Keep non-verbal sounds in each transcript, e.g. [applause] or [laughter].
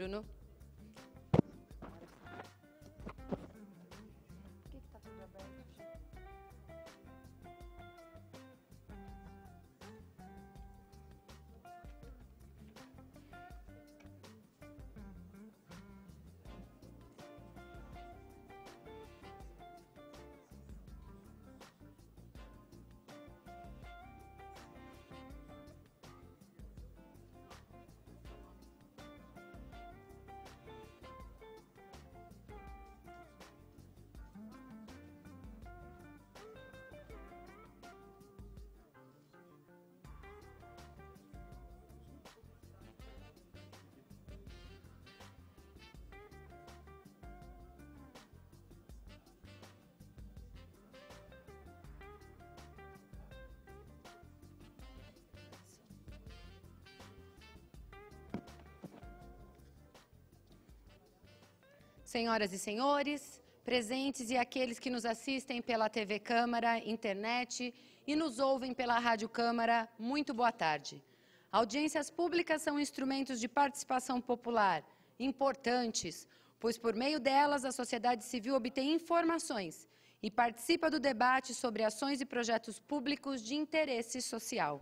Bruno. Senhoras e senhores, presentes e aqueles que nos assistem pela TV Câmara, internet e nos ouvem pela Rádio Câmara, muito boa tarde. Audiências públicas são instrumentos de participação popular importantes, pois por meio delas a sociedade civil obtém informações e participa do debate sobre ações e projetos públicos de interesse social.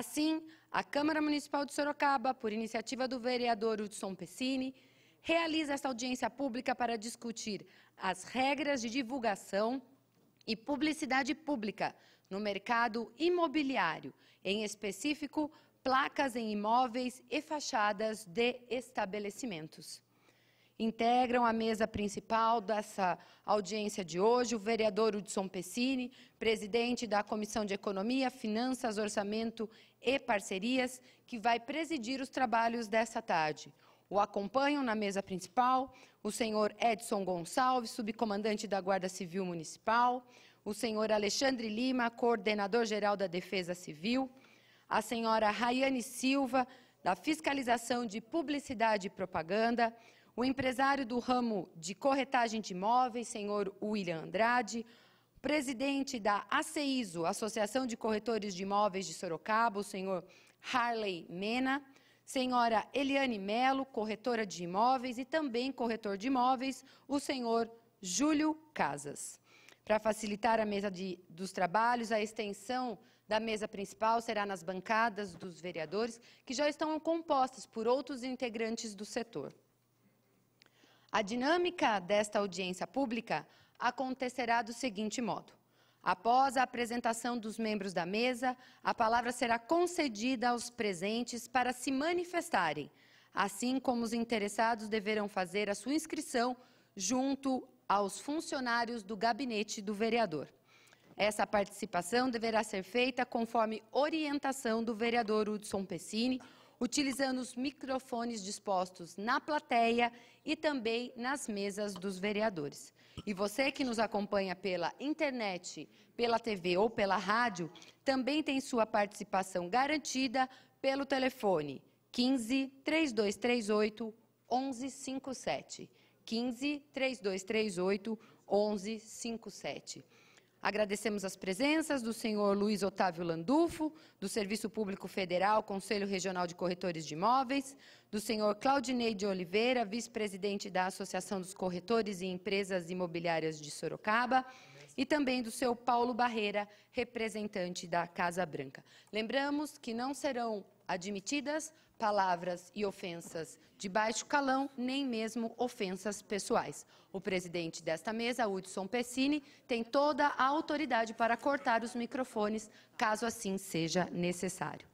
Assim, a Câmara Municipal de Sorocaba, por iniciativa do vereador Hudson Pessini, realiza esta audiência pública para discutir as regras de divulgação e publicidade pública no mercado imobiliário, em específico, placas em imóveis e fachadas de estabelecimentos. Integram a mesa principal dessa audiência de hoje o vereador Hudson Pessini, presidente da Comissão de Economia, Finanças, Orçamento e Parcerias, que vai presidir os trabalhos dessa tarde. O acompanham na mesa principal o senhor Edson Gonçalves, subcomandante da Guarda Civil Municipal, o senhor Alexandre Lima, coordenador-geral da Defesa Civil, a senhora Rayane Silva, da Fiscalização de Publicidade e Propaganda, o empresário do ramo de corretagem de imóveis, senhor William Andrade, presidente da ACEISO, Associação de Corretores de Imóveis de Sorocaba, o senhor Harley Mena, senhora Eliane Melo, corretora de imóveis, e também corretor de imóveis, o senhor Júlio Casas. Para facilitar a mesa de, dos trabalhos, a extensão da mesa principal será nas bancadas dos vereadores, que já estão compostas por outros integrantes do setor. A dinâmica desta audiência pública acontecerá do seguinte modo. Após a apresentação dos membros da mesa, a palavra será concedida aos presentes para se manifestarem, assim como os interessados deverão fazer a sua inscrição junto aos funcionários do gabinete do vereador. Essa participação deverá ser feita conforme orientação do vereador Hudson Pessini, utilizando os microfones dispostos na plateia e também nas mesas dos vereadores. E você que nos acompanha pela internet, pela TV ou pela rádio, também tem sua participação garantida pelo telefone 15 3238 1157. 15 3238 1157. Agradecemos as presenças do senhor Luiz Otávio Landulfo, do Serviço Público Federal, Conselho Regional de Corretores de Imóveis, do senhor Claudinei de Oliveira, vice-presidente da Associação dos Corretores e Empresas Imobiliárias de Sorocaba, e também do seu Paulo Barreira, representante da Casa Branca. Lembramos que não serão admitidas palavras e ofensas de baixo calão, nem mesmo ofensas pessoais. O presidente desta mesa, Hudson Pessini, tem toda a autoridade para cortar os microfones, caso assim seja necessário.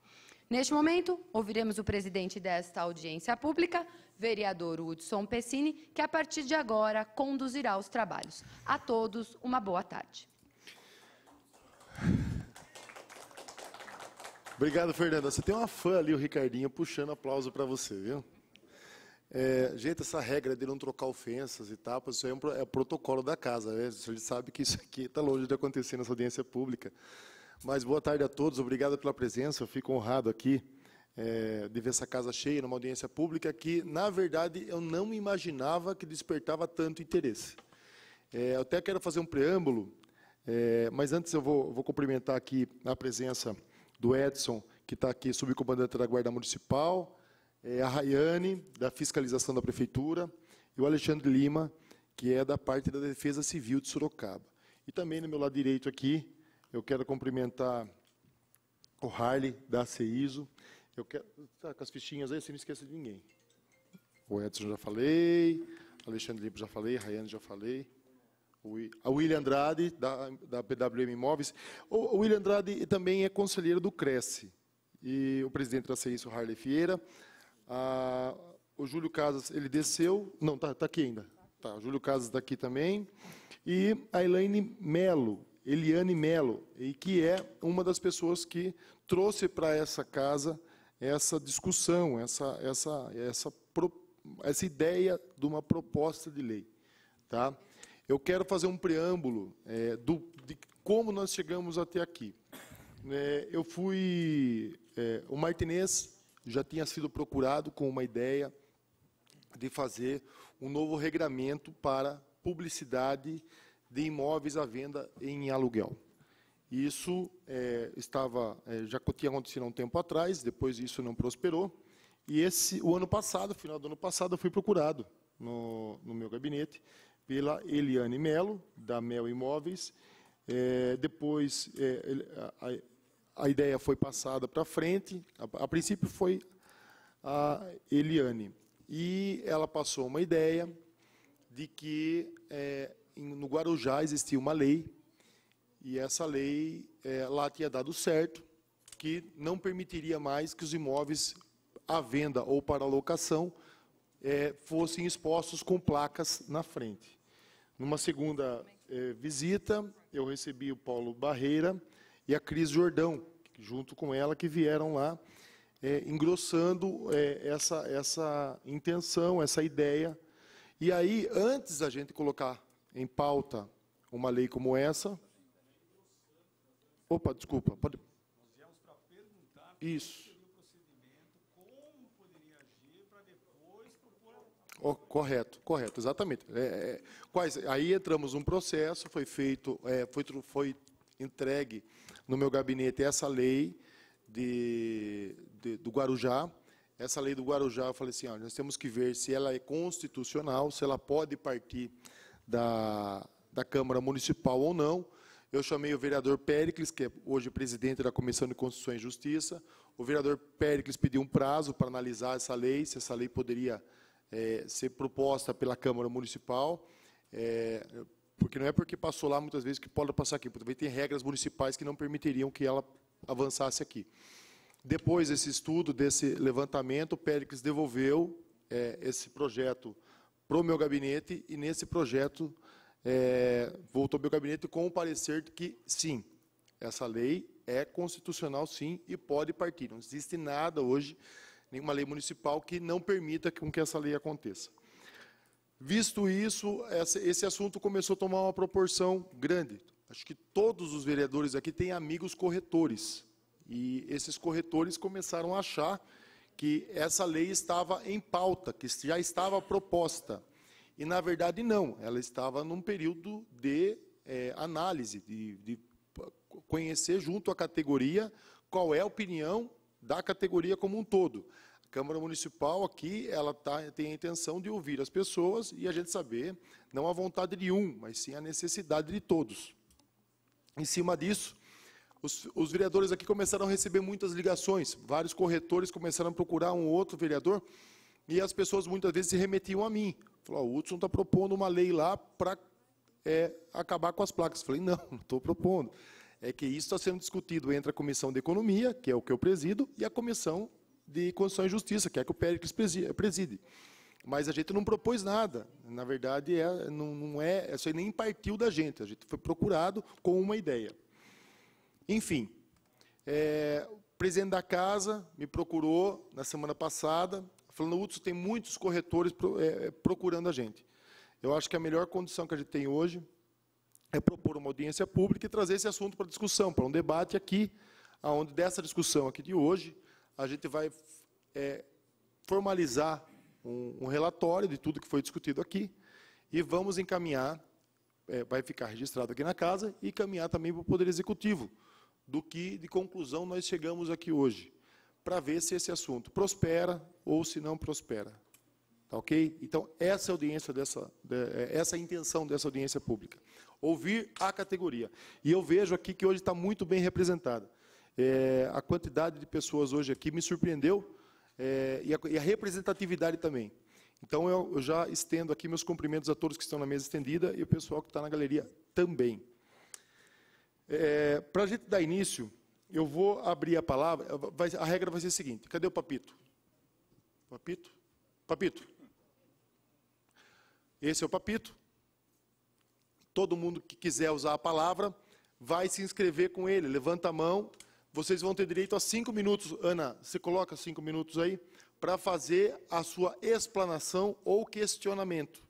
Neste momento, ouviremos o presidente desta audiência pública, vereador Hudson Pessini, que a partir de agora conduzirá os trabalhos. A todos, uma boa tarde. Obrigado, Fernanda. Você tem uma fã ali, o Ricardinho, puxando aplauso para você, viu? É, gente, essa regra de não trocar ofensas e tal, isso é, um, é protocolo da casa. Né? A gente sabe que isso aqui está longe de acontecer nessa audiência pública. Mas boa tarde a todos, obrigado pela presença. Eu fico honrado aqui é, de ver essa casa cheia numa audiência pública que, na verdade, eu não imaginava que despertava tanto interesse. É, eu até quero fazer um preâmbulo, é, mas antes eu vou, vou cumprimentar aqui a presença do Edson, que está aqui, subcomandante da Guarda Municipal, é, a Rayane, da Fiscalização da Prefeitura, e o Alexandre Lima, que é da parte da Defesa Civil de Sorocaba. E também, no meu lado direito aqui, eu quero cumprimentar o Harley, da CEISO. Eu quero... Tá com as fichinhas aí, você não esquece de ninguém. O Edson já falei, Alexandre Lima já falei, Rayane já falei a William Andrade, da, da PWM Imóveis. O, William Andrade também é conselheiro do Cresce, e o presidente da CEI, Harley Fieira. Ah, o Júlio Casas, ele desceu. Não, está tá aqui ainda. Tá, o Júlio Casas está aqui também. E a Elaine Melo, Eliane Melo, e que é uma das pessoas que trouxe para essa casa essa discussão, essa, essa, essa, essa ideia de uma proposta de lei. Tá? Eu quero fazer um preâmbulo é, do, de como nós chegamos até aqui. É, eu fui. É, o Martinez já tinha sido procurado com uma ideia de fazer um novo regramento para publicidade de imóveis à venda em aluguel. Isso é, estava é, já tinha acontecido há um tempo atrás, depois isso não prosperou. E esse, o ano passado, final do ano passado, eu fui procurado no, no meu gabinete pela Eliane Melo, da Mel Imóveis. É, depois é, a, a, ideia foi passada para frente, a, a, princípio foi a Eliane. E ela passou uma ideia de que é, no Guarujá existia uma lei, e essa lei é, lá tinha dado certo, que não permitiria mais que os imóveis à venda ou para locação é, fossem expostos com placas na frente. Numa segunda eh, visita, eu recebi o Paulo Barreira e a Cris Jordão, junto com ela, que vieram lá, eh, engrossando eh, essa, essa intenção, essa ideia. E aí, antes da gente colocar em pauta uma lei como essa. Opa, desculpa. Pode... Isso. Oh, correto, correto, exatamente. É, é, quais, aí entramos um processo, foi feito, é, foi, foi entregue no meu gabinete essa lei de, de, do Guarujá. Essa lei do Guarujá, eu falei assim, ó, nós temos que ver se ela é constitucional, se ela pode partir da, da Câmara Municipal ou não. Eu chamei o vereador Péricles, que é hoje presidente da Comissão de Constituição e Justiça. O vereador Péricles pediu um prazo para analisar essa lei, se essa lei poderia é, ser proposta pela Câmara Municipal, é, porque não é porque passou lá muitas vezes que pode passar aqui, Porque também tem regras municipais que não permitiriam que ela avançasse aqui. Depois desse estudo, desse levantamento, o Péricles devolveu é, esse projeto para o meu gabinete e nesse projeto é, voltou ao meu gabinete com o parecer de que sim, essa lei é constitucional sim e pode partir. Não existe nada hoje nenhuma lei municipal que não permita com que essa lei aconteça. Visto isso, esse assunto começou a tomar uma proporção grande. Acho que todos os vereadores aqui têm amigos corretores. E esses corretores começaram a achar que essa lei estava em pauta, que já estava proposta. E, na verdade, não. Ela estava num período de é, análise, de, de conhecer junto à categoria qual é a opinião da categoria como um todo. Câmara Municipal aqui ela tá, tem a intenção de ouvir as pessoas e a gente saber, não a vontade de um, mas sim a necessidade de todos. Em cima disso, os, os, vereadores aqui começaram a receber muitas ligações, vários corretores começaram a procurar um outro vereador, e as pessoas muitas vezes se remetiam a mim. Falaram, o Hudson está propondo uma lei lá para é, acabar com as placas. Falei, não, [laughs] não estou propondo. É que isso está sendo discutido entre a Comissão de Economia, que é o que eu presido, e a Comissão de Constituição e Justiça, que é que o Péricles preside. Mas a gente não propôs nada. Na verdade, é, não, não é, isso aí nem partiu da gente. A gente foi procurado com uma ideia. Enfim, é, o presidente da casa me procurou na semana passada, falando: Hudson, tem muitos corretores pro, é, é procurando a gente. Eu acho que a melhor condição que a gente tem hoje é propor uma audiência pública e trazer esse assunto para discussão, para um debate aqui, onde dessa discussão aqui de hoje, a gente vai é, formalizar um, um, relatório de tudo que foi discutido aqui e vamos encaminhar, é, vai ficar registrado aqui na casa, e encaminhar também para o Poder Executivo, do que de conclusão nós chegamos aqui hoje, para ver se esse assunto prospera ou se não prospera. Tá ok? Então, essa é audiência dessa, de, é, essa é a intenção dessa audiência pública. Ouvir a categoria. E eu vejo aqui que hoje está muito bem representada. É, a quantidade de pessoas hoje aqui me surpreendeu é, e, a, e, a, representatividade também. Então eu, eu, já estendo aqui meus cumprimentos a todos que estão na mesa estendida e o pessoal que está na galeria também. É, Para a gente dar início, eu vou abrir a palavra. Vai, a regra vai ser a seguinte: cadê o papito? Papito? Papito. Esse é o papito. Todo mundo que quiser usar a palavra vai se inscrever com ele. Levanta a mão vocês vão ter direito a cinco minutos. Ana, você coloca cinco minutos aí para fazer a sua explanação ou questionamento.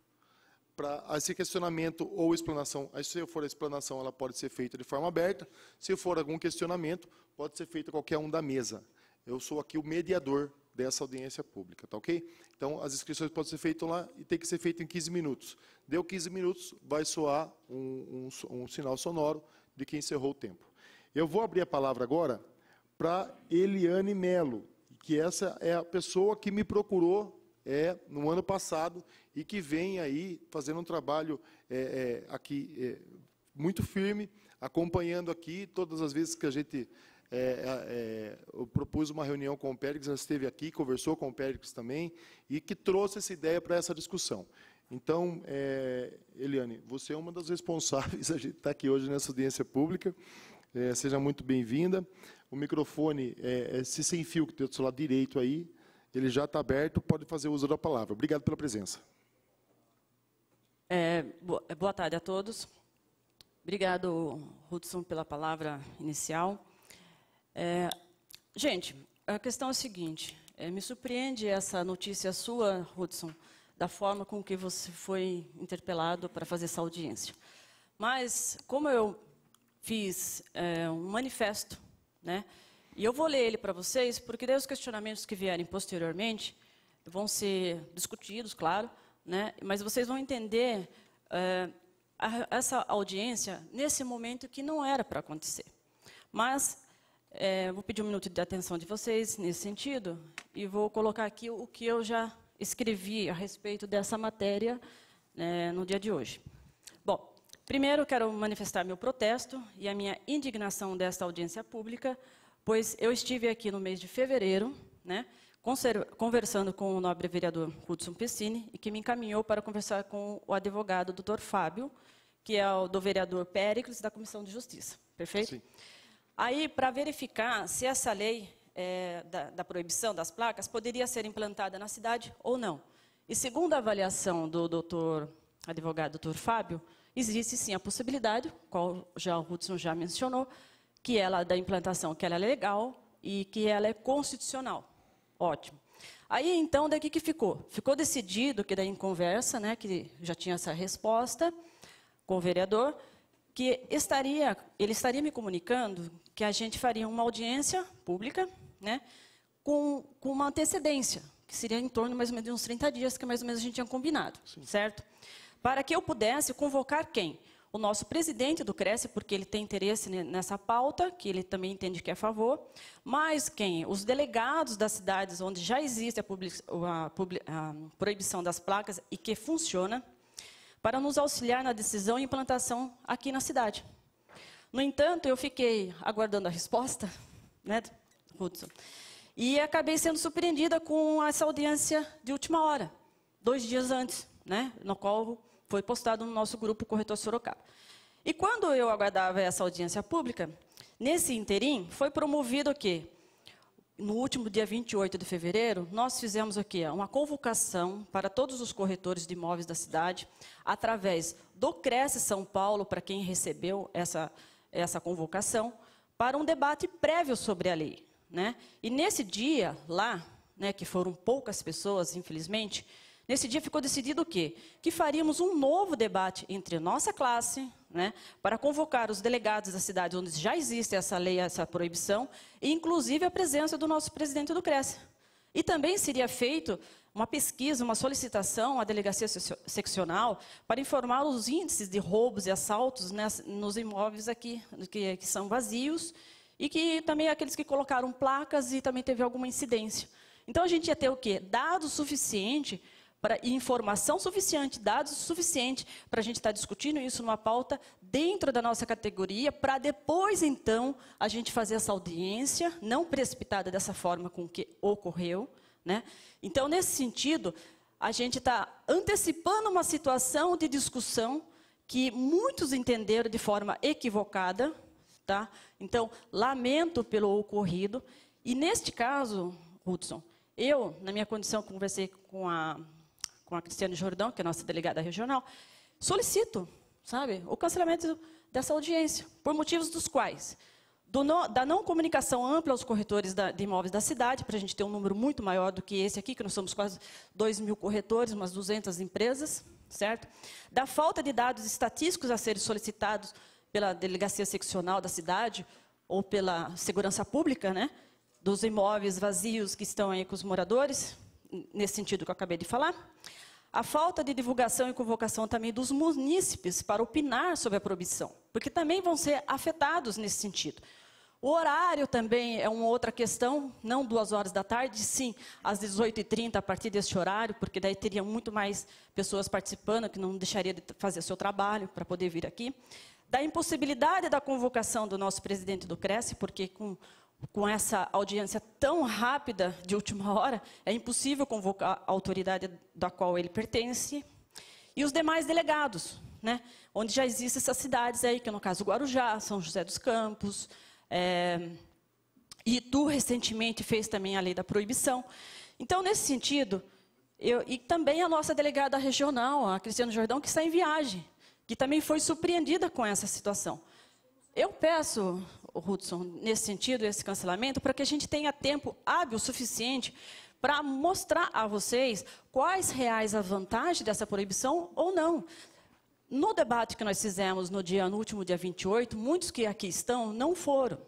Para esse é questionamento ou explanação, aí, se for a explanação, ela pode ser feita de forma aberta. Se for algum questionamento, pode ser feita qualquer um da mesa. Eu sou aqui o mediador dessa audiência pública, tá ok? Então, as inscrições podem ser feitas lá e tem que ser feito em 15 minutos. Deu 15 minutos, vai soar um, um, um sinal sonoro de que encerrou o tempo. Eu vou abrir a palavra agora para Eliane Melo, que essa é a pessoa que me procurou é, no ano passado e que vem aí fazendo um trabalho é, é, aqui é, muito firme, acompanhando aqui todas as vezes que a gente é, é, é propus uma reunião com o Péricles, ela esteve aqui, conversou com o Péricles também, e que trouxe essa ideia para essa discussão. Então, é, Eliane, você é uma das responsáveis, [laughs] a gente está aqui hoje nessa audiência pública, é, seja muito bem-vinda. O microfone, é, esse é, sem fio que tem do seu lado direito aí, ele já está aberto, pode fazer uso da palavra. Obrigado pela presença. É, é, boa tarde a todos. Obrigado, Hudson, pela palavra inicial. É, gente, a questão é a seguinte: é, me surpreende essa notícia sua, Hudson, da forma com que você foi interpelado para fazer essa audiência. Mas, como eu fiz é, um manifesto, né? E eu vou ler ele para vocês, porque daí os questionamentos que vierem posteriormente vão ser discutidos, claro, né? Mas vocês vão entender é, a, essa audiência nesse momento que não era para acontecer. Mas é, vou pedir um minuto de atenção de vocês nesse sentido e vou colocar aqui o que eu já escrevi a respeito dessa matéria né, no dia de hoje. Primeiro, quero manifestar meu protesto e a minha indignação desta audiência pública, pois eu estive aqui no mês de fevereiro, né, conversando com o nobre vereador Hudson Pessini, e que me encaminhou para conversar com o advogado doutor Fábio, que é o do vereador Péricles da Comissão de Justiça. Perfeito? Sim. Aí, para verificar se essa lei é, da, da proibição das placas poderia ser implantada na cidade ou não. E segundo a avaliação do doutor advogado doutor Fábio, Existe sim a possibilidade, qual já o Hudson já mencionou, que ela da implantação, que ela é legal e que ela é constitucional. Ótimo. Aí então, daqui que ficou? Ficou decidido que daí em conversa, né, que já tinha essa resposta com o vereador, que estaria, ele estaria me comunicando que a gente faria uma audiência pública, né, com, com uma antecedência, que seria em torno mais ou menos de uns 30 dias, que mais ou menos a gente tinha combinado, Sim. certo? para que eu pudesse convocar quem? O nosso presidente do Cresce, porque ele tem interesse nessa pauta, que ele também entende que é a favor, mas quem? Os delegados das cidades onde já existe a, a, a proibição das placas e que funciona, para nos auxiliar na decisão e implantação aqui na cidade. No entanto, eu fiquei aguardando a resposta, [laughs] né, Hudson? E acabei sendo surpreendida com essa audiência de última hora, dois dias antes, né, no qual foi postado no nosso grupo Corretor Sorocaba. E quando eu aguardava essa audiência pública, nesse interim, foi promovido o quê? No último dia 28 de fevereiro, nós fizemos o quê? Uma convocação para todos os corretores de imóveis da cidade, através do Cresce São Paulo, para quem recebeu essa, essa convocação, para um debate prévio sobre a lei. Né? E nesse dia, lá, né, que foram poucas pessoas, infelizmente, Nesse dia ficou decidido o quê? Que faríamos um novo debate entre nossa classe, né, para convocar os delegados da cidade onde já existe essa lei, essa proibição, e inclusive a presença do nosso presidente do CRES. E também seria feito uma pesquisa, uma solicitação à delegacia seccional para informar os índices de roubos e assaltos nos imóveis aqui, que, são vazios, e que também aqueles que colocaram placas e também teve alguma incidência. Então a gente ia ter o quê? Dado suficiente informação suficiente, dados suficiente para a gente estar tá discutindo isso numa pauta dentro da nossa categoria, para depois então a gente fazer essa audiência, não precipitada dessa forma com que ocorreu, né? Então nesse sentido a gente está antecipando uma situação de discussão que muitos entenderam de forma equivocada, tá? Então lamento pelo ocorrido e neste caso, Hudson, eu, na minha condição, conversei com a com a Cristiane Jordão, que é nossa delegada regional, solicito, sabe, o cancelamento dessa audiência, por motivos dos quais no, da não comunicação ampla aos corretores da, de imóveis da cidade, para a gente ter um número muito maior do que esse aqui, que nós somos quase 2 mil corretores, umas 200 empresas, certo? Da falta de dados estatísticos a serem solicitados pela delegacia seccional da cidade ou pela segurança pública, né? Dos imóveis vazios que estão aí com os moradores, nesse sentido que eu acabei de falar. A falta de divulgação e convocação também dos munícipes para opinar sobre a proibição, porque também vão ser afetados nesse sentido. O horário também é uma outra questão, não duas horas da tarde, sim, às 18h30, a partir deste horário, porque daí teria muito mais pessoas participando, que não deixaria de fazer seu trabalho para poder vir aqui. Da impossibilidade da convocação do nosso presidente do Cresce, porque com com essa audiência tão rápida de última hora, é impossível convocar a autoridade da qual ele pertence e os demais delegados, né? onde já existem essas cidades aí, que no caso Guarujá, São José dos Campos, é, eh, e tu recentemente fez também a lei da proibição. Então, nesse sentido, eu, e também a nossa delegada regional, a Cristiano Jordão, que está em viagem, que também foi surpreendida com essa situação. Eu peço, Hudson, nesse sentido, esse cancelamento, para que a gente tenha tempo hábil suficiente para mostrar a vocês quais reais a vantagem dessa proibição ou não. No debate que nós fizemos no dia no último dia 28, muitos que aqui estão não foram.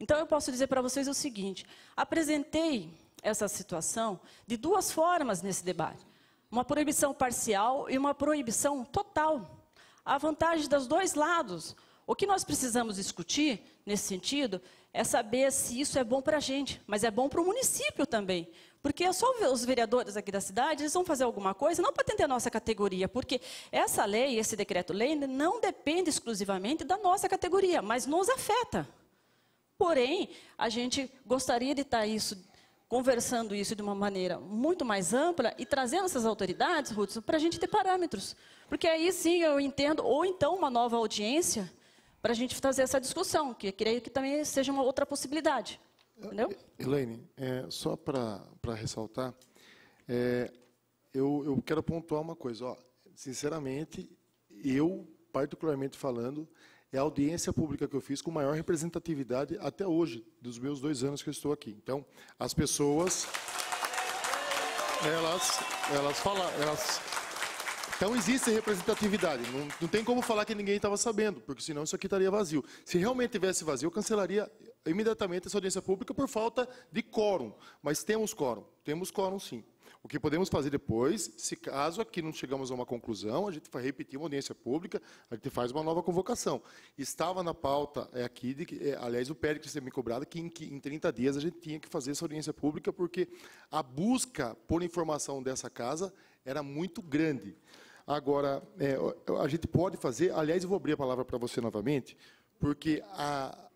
Então eu posso dizer para vocês o seguinte: apresentei essa situação de duas formas nesse debate. Uma proibição parcial e uma proibição total. A vantagem dos dois lados. O que nós precisamos discutir nesse sentido é saber se isso é bom para a gente, mas é bom para o município também. Porque é só os vereadores aqui da cidade, eles vão fazer alguma coisa, não para atender a nossa categoria, porque essa lei, esse decreto-lei, não depende exclusivamente da nossa categoria, mas nos afeta. Porém, a gente gostaria de estar tá isso, conversando isso de uma maneira muito mais ampla e trazendo essas autoridades, Hudson, para a gente ter parâmetros. Porque aí sim eu entendo, ou então uma nova audiência, para a gente fazer essa discussão, que creio que também seja uma outra possibilidade. Entendeu? Elaine, é, só para ressaltar, é, eu, eu quero pontuar uma coisa. Ó, sinceramente, eu, particularmente falando, é a audiência pública que eu fiz com maior representatividade até hoje, dos meus dois anos que eu estou aqui. Então, as pessoas, elas, elas, falam, elas então existe representatividade. Não, não tem como falar que ninguém estava sabendo, porque senão isso aqui estaria vazio. Se realmente tivesse vazio, eu cancelaria imediatamente essa audiência pública por falta de quórum. Mas temos quórum. Temos quórum, sim. O que podemos fazer depois, se caso aqui não chegamos a uma conclusão, a gente vai repetir uma audiência pública, a gente faz uma nova convocação. Estava na pauta é aqui, de, é, aliás, o PERIC tem me cobrado que em, que em 30 dias a gente tinha que fazer essa audiência pública, porque a busca por informação dessa casa era muito grande. Agora, é, a gente pode fazer, aliás, eu vou abrir a palavra para você novamente, porque a,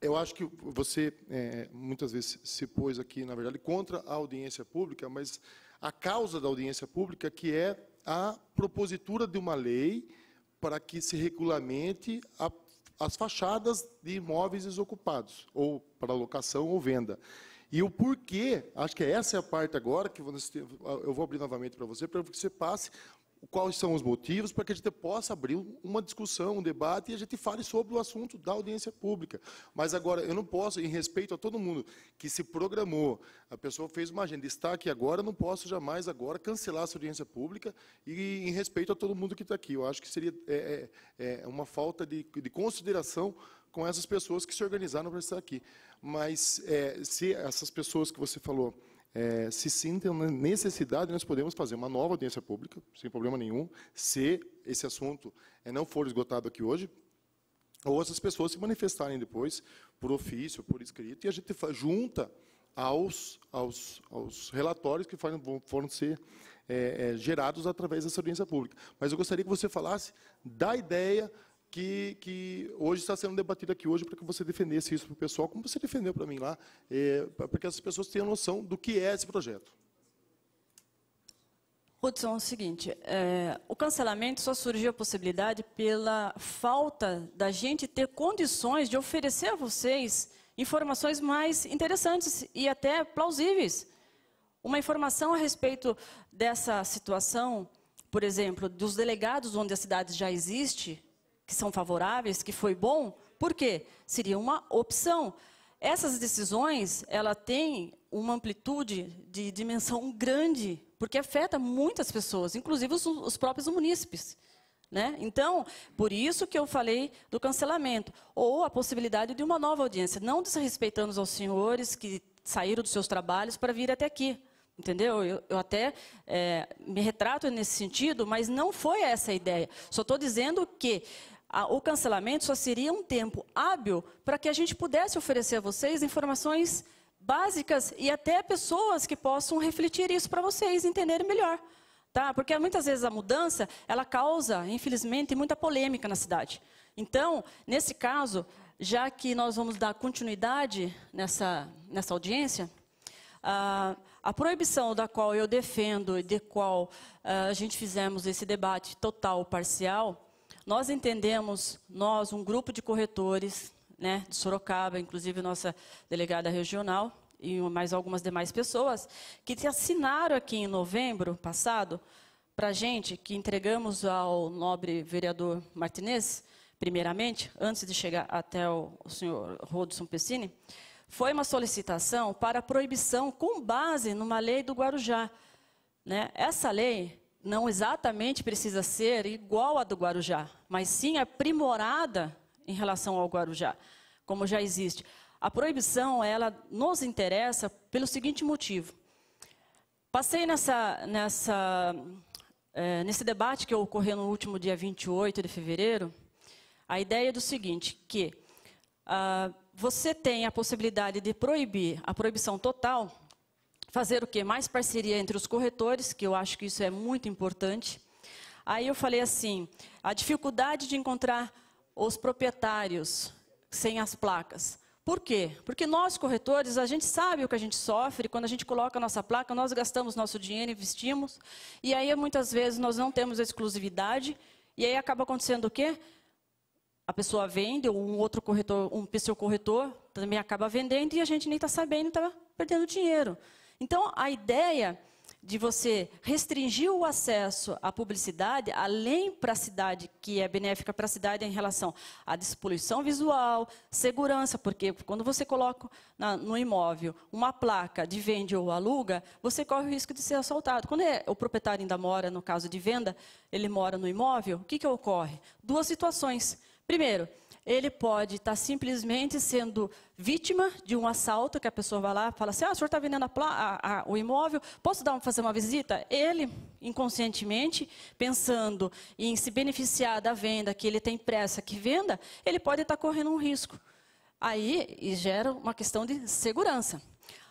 eu acho que você é, muitas vezes se pôs aqui, na verdade, contra a audiência pública, mas a causa da audiência pública, que é a propositura de uma lei para que se regulamente a, as fachadas de imóveis desocupados, ou para locação ou venda. E o porquê, acho que essa é a parte agora que eu vou abrir novamente para você, para que você passe quais são os motivos para que a gente possa abrir uma discussão, um debate e a gente fale sobre o assunto da audiência pública. Mas agora, eu não posso, em respeito a todo mundo que se programou, a pessoa fez uma agenda, está aqui agora, eu não posso jamais agora cancelar essa audiência pública e em respeito a todo mundo que está aqui. Eu acho que seria é, é, é uma falta de, de consideração com essas pessoas que se organizaram para estar aqui. Mas é, se essas pessoas que você falou é, se sintam na necessidade, nós podemos fazer uma nova audiência pública, sem problema nenhum, se esse assunto é, não for esgotado aqui hoje, ou essas pessoas se manifestarem depois por ofício, por escrito, e a gente junta aos, aos, aos relatórios que foram, foram ser é, é, gerados através dessa audiência pública. Mas eu gostaria que você falasse da ideia que, que, hoje está sendo debatido aqui hoje para que você defendesse isso para o pessoal, como você defendeu para mim lá, é, para que as pessoas tenham noção do que é esse projeto. Hudson, é o seguinte, é, o cancelamento só surgiu a possibilidade pela falta da gente ter condições de oferecer a vocês informações mais interessantes e até plausíveis. Uma informação a respeito dessa situação, por exemplo, dos delegados onde a cidade já existe, que são favoráveis, que foi bom, por quê? Seria uma opção. Essas decisões, ela tem uma amplitude de dimensão grande, porque afeta muitas pessoas, inclusive os, os próprios munícipes. Né? Então, por isso que eu falei do cancelamento, ou a possibilidade de uma nova audiência, não desrespeitando os senhores que saíram dos seus trabalhos para vir até aqui. Entendeu? Eu, eu até é, me retrato nesse sentido, mas não foi essa a ideia. Só estou dizendo que o cancelamento só seria um tempo hábil para que a gente pudesse oferecer a vocês informações básicas e até pessoas que possam refletir isso para vocês entenderem melhor. Tá? Porque muitas vezes a mudança, ela causa, infelizmente, muita polêmica na cidade. Então, nesse caso, já que nós vamos dar continuidade nessa, nessa audiência, a, a proibição da qual eu defendo e de qual ah, a gente fizemos esse debate total parcial, nós entendemos, nós, um grupo de corretores né, de Sorocaba, inclusive nossa delegada regional e mais algumas demais pessoas, que assinaram aqui em novembro passado para a gente, que entregamos ao nobre vereador Martinez, primeiramente, antes de chegar até o, senhor Rodson Pessini, foi uma solicitação para proibição com base numa lei do Guarujá. Né? Essa lei não exatamente precisa ser igual à do Guarujá, mas sim aprimorada em relação ao Guarujá, como já existe. A proibição, ela nos interessa pelo seguinte motivo. Passei nessa, nessa, é, nesse debate que ocorreu no último dia 28 de fevereiro, a ideia é do seguinte, que ah, você tem a possibilidade de proibir a proibição total fazer o quê? Mais parceria entre os corretores, que eu acho que isso é muito importante. Aí eu falei assim, a dificuldade de encontrar os proprietários sem as placas. Por quê? Porque nós, corretores, a gente sabe o que a gente sofre quando a gente coloca a nossa placa, nós gastamos nosso dinheiro, investimos, e aí muitas vezes nós não temos exclusividade, e aí acaba acontecendo o quê? A pessoa vende, ou um outro corretor, um seu corretor também acaba vendendo, e a gente nem está sabendo, está perdendo dinheiro. Então, a ideia de você restringir o acesso à publicidade, além para a cidade, que é benéfica para a cidade em relação à despoluição visual, segurança, porque quando você coloca na, no imóvel uma placa de vende ou aluga, você corre o risco de ser assaltado. Quando é, o proprietário ainda mora, no caso de venda, ele mora no imóvel, o que, que ocorre? Duas situações. Primeiro, ele pode estar tá simplesmente sendo vítima de um assalto, que a pessoa vai lá e fala assim, ah, o senhor está vendendo a a, a, o imóvel, posso dar, fazer uma visita? Ele, inconscientemente, pensando em se beneficiar da venda, que ele tem pressa que venda, ele pode estar tá correndo um risco. Aí gera uma questão de segurança.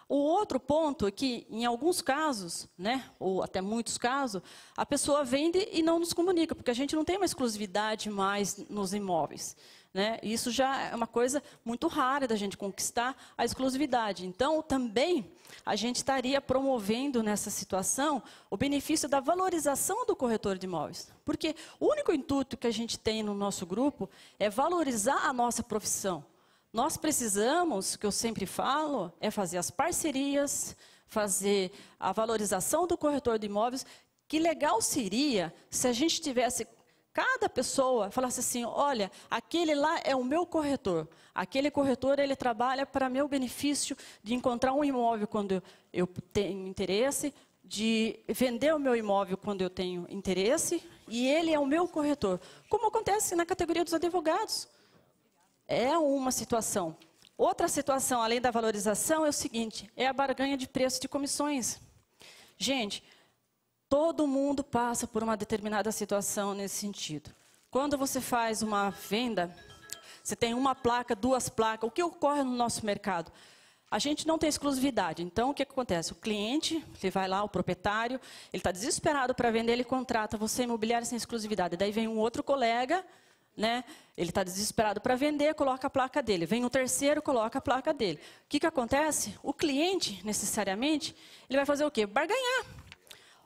O outro ponto é que, em alguns casos, né, ou até muitos casos, a pessoa vende e não nos comunica, porque a gente não tem uma exclusividade mais nos imóveis. Né? Isso já é uma coisa muito rara da gente conquistar a exclusividade. Então, também, a gente estaria promovendo nessa situação o benefício da valorização do corretor de imóveis. Porque o único intuito que a gente tem no nosso grupo é valorizar a nossa profissão. Nós precisamos, que eu sempre falo, é fazer as parcerias, fazer a valorização do corretor de imóveis. Que legal seria se a gente tivesse cada pessoa falasse assim: olha, aquele lá é o meu corretor. Aquele corretor ele trabalha para meu benefício de encontrar um imóvel quando eu tenho interesse, de vender o meu imóvel quando eu tenho interesse, e ele é o meu corretor. Como acontece na categoria dos advogados. É uma situação. Outra situação, além da valorização, é o seguinte: é a barganha de preço de comissões. Gente, Todo mundo passa por uma determinada situação nesse sentido. Quando você faz uma venda, você tem uma placa, duas placas. O que ocorre no nosso mercado? A gente não tem exclusividade. Então, o que acontece? O cliente, ele vai lá, o proprietário, ele está desesperado para vender, ele contrata você imobiliário sem exclusividade. Daí vem um outro colega, né? Ele está desesperado para vender, coloca a placa dele. Vem um terceiro, coloca a placa dele. O que, que acontece? O cliente, necessariamente, ele vai fazer o quê? Barganhar.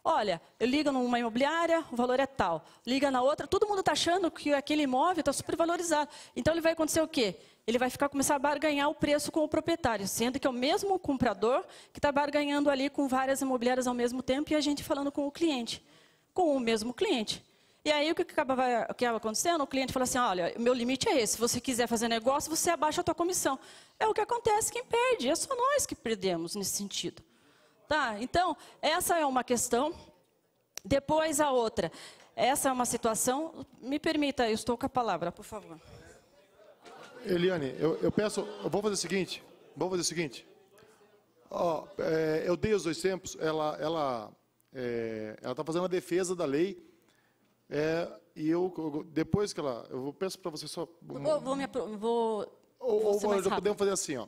Olha, eu ligo numa imobiliária, o valor é tal. Liga na outra, todo mundo está achando que aquele imóvel está supervalorizado. Então ele vai acontecer o quê? Ele vai ficar começar a barganhar o preço com o proprietário, sendo que é o mesmo comprador que está barganhando ali com várias imobiliárias ao mesmo tempo e a gente falando com o cliente, com o mesmo cliente. E aí o que acaba, o que acaba acontecendo? O cliente fala assim: olha, o meu limite é esse. Se você quiser fazer negócio, você abaixa a tua comissão. É o que acontece quem perde. É só nós que perdemos nesse sentido. Tá, então, essa é uma questão. Depois a outra. Essa é uma situação. Me permita, eu estou com a palavra, por favor. Eliane, eu, eu peço, eu vou fazer o seguinte. Vamos fazer o seguinte. Oh, é, eu dei os dois tempos. Ela, ela, é, ela está fazendo a defesa da lei. É, e eu, depois que ela, eu peço para você só. Vou, vou me vou. Ou, ou já podemos fazer assim, ó.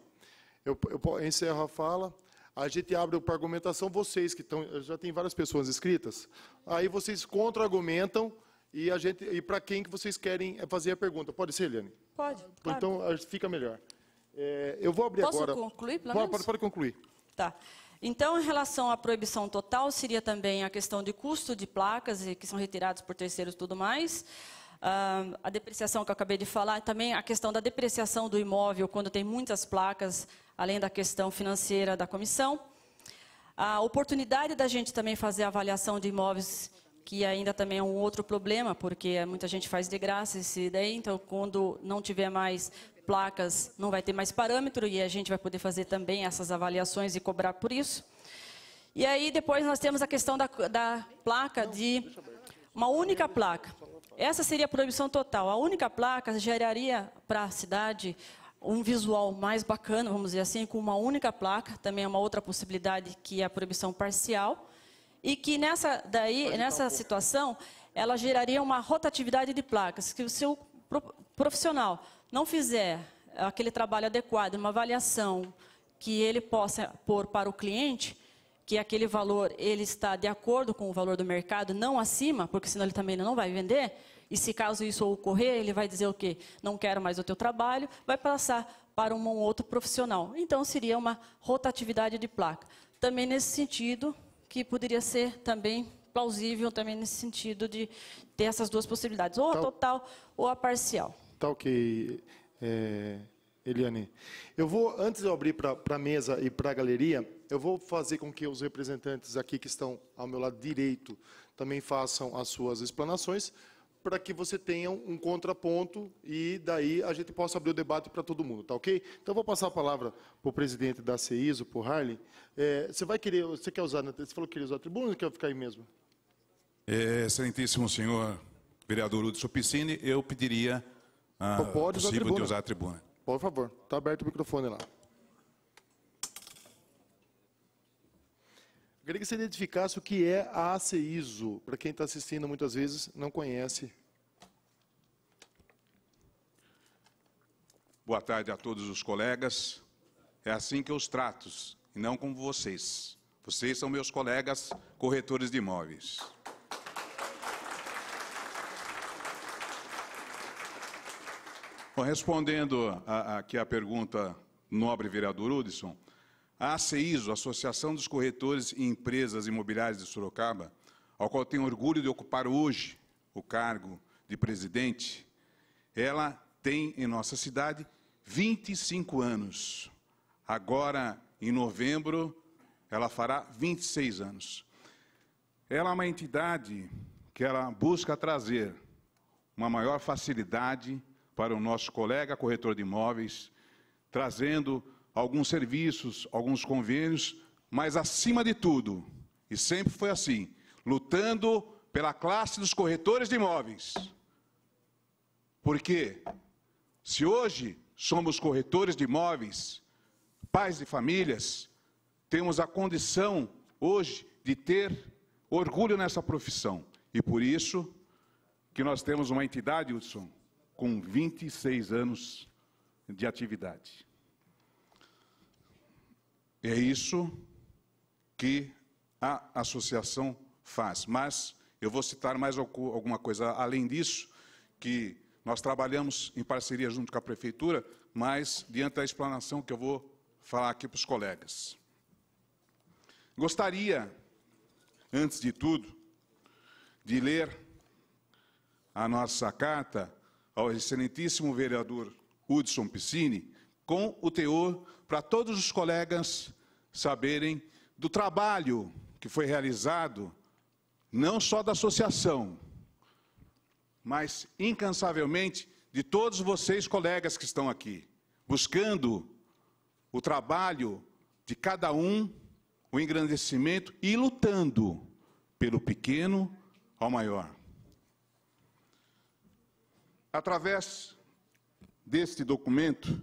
Eu, eu encerro a fala a gente abre para argumentação, vocês que estão, já tem várias pessoas inscritas, aí vocês contra-argumentam e a gente e para quem que vocês querem é, fazer a pergunta. Pode ser, Eliane? Pode. Claro. Então ah, fica melhor. É, eu vou abrir Posso agora. Posso concluir, pelo pode, pode, pode concluir. Tá. Então, em relação à proibição total, seria também a questão de custo de placas que são retirados por terceiros e tudo mais. Uh, a depreciação que eu acabei de falar, também a questão da depreciação do imóvel quando tem muitas placas além da questão financeira da comissão. A oportunidade da gente também fazer a avaliação de imóveis, que ainda também é um outro problema, porque muita gente faz de graça esse daí, então quando não tiver mais placas, não vai ter mais parâmetro e a gente vai poder fazer também essas avaliações e cobrar por isso. E aí depois nós temos a questão da, da placa de uma única placa. Essa seria a proibição total. A única placa geraria para a cidade um visual mais bacana, vamos dizer assim, com uma única placa, também é uma outra possibilidade que é a proibição parcial, e que nessa daí, nessa situação, ela geraria uma rotatividade de placas, que se o profissional não fizer aquele trabalho adequado, uma avaliação que ele possa pôr para o cliente, que aquele valor ele está de acordo com o valor do mercado, não acima, porque senão ele também não vai vender, e se caso isso ocorrer, ele vai dizer o quê? Não quero mais o teu trabalho, vai passar para um outro profissional. Então seria uma rotatividade de placa. Também nesse sentido, que poderia ser também plausível também nesse sentido de ter essas duas possibilidades, ou a total ou a parcial. Tá ok, é, Eliane. Eu vou, antes de eu abrir para a mesa e para a galeria, eu vou fazer com que os representantes aqui que estão ao meu lado direito também façam as suas explanações para que você tenha um contraponto e daí a gente possa abrir o debate para todo mundo, tá ok? Então vou passar a palavra para o presidente da CEISO, para o Harley. É, você vai querer, você quer usar, né, você falou que queria usar a tribuna ou quer ficar aí mesmo? É, excelentíssimo senhor vereador Udo Piscine, eu pediria ah, Pode possível usar de usar a tribuna. Por favor, está aberto o microfone lá. queria que você identificasse o que é a ACISO, para quem está assistindo muitas vezes não conhece. Boa tarde a todos os colegas. É assim que eu os trato, e não como vocês. Vocês são meus colegas corretores de imóveis. Bom, respondendo aqui a, a pergunta nobre vereador Hudson, a ACISO, Associação dos Corretores e Empresas Imobiliárias de Sorocaba, ao qual tenho orgulho de ocupar hoje o cargo de presidente, ela tem em nossa cidade 25 anos. Agora, em novembro, ela fará 26 anos. Ela é uma entidade que ela busca trazer uma maior facilidade para o nosso colega corretor de imóveis, trazendo alguns serviços, alguns convênios, mas acima de tudo, e sempre foi assim, lutando pela classe dos corretores de imóveis. Porque se hoje somos corretores de imóveis, pais de famílias, temos a condição hoje de ter orgulho nessa profissão. E por isso que nós temos uma entidade, Hudson, com 26 anos de atividade é isso que a associação faz. Mas eu vou citar mais alguma coisa além disso, que nós trabalhamos em parceria junto com a prefeitura, mas diante da explanação que eu vou falar aqui para os colegas. Gostaria, antes de tudo, de ler a nossa carta ao excelentíssimo vereador Hudson Piscini, com o teor para todos os colegas saberem do trabalho que foi realizado, não só da associação, mas incansavelmente de todos vocês, colegas que estão aqui, buscando o trabalho de cada um, o engrandecimento e lutando pelo pequeno ao maior. Através deste documento,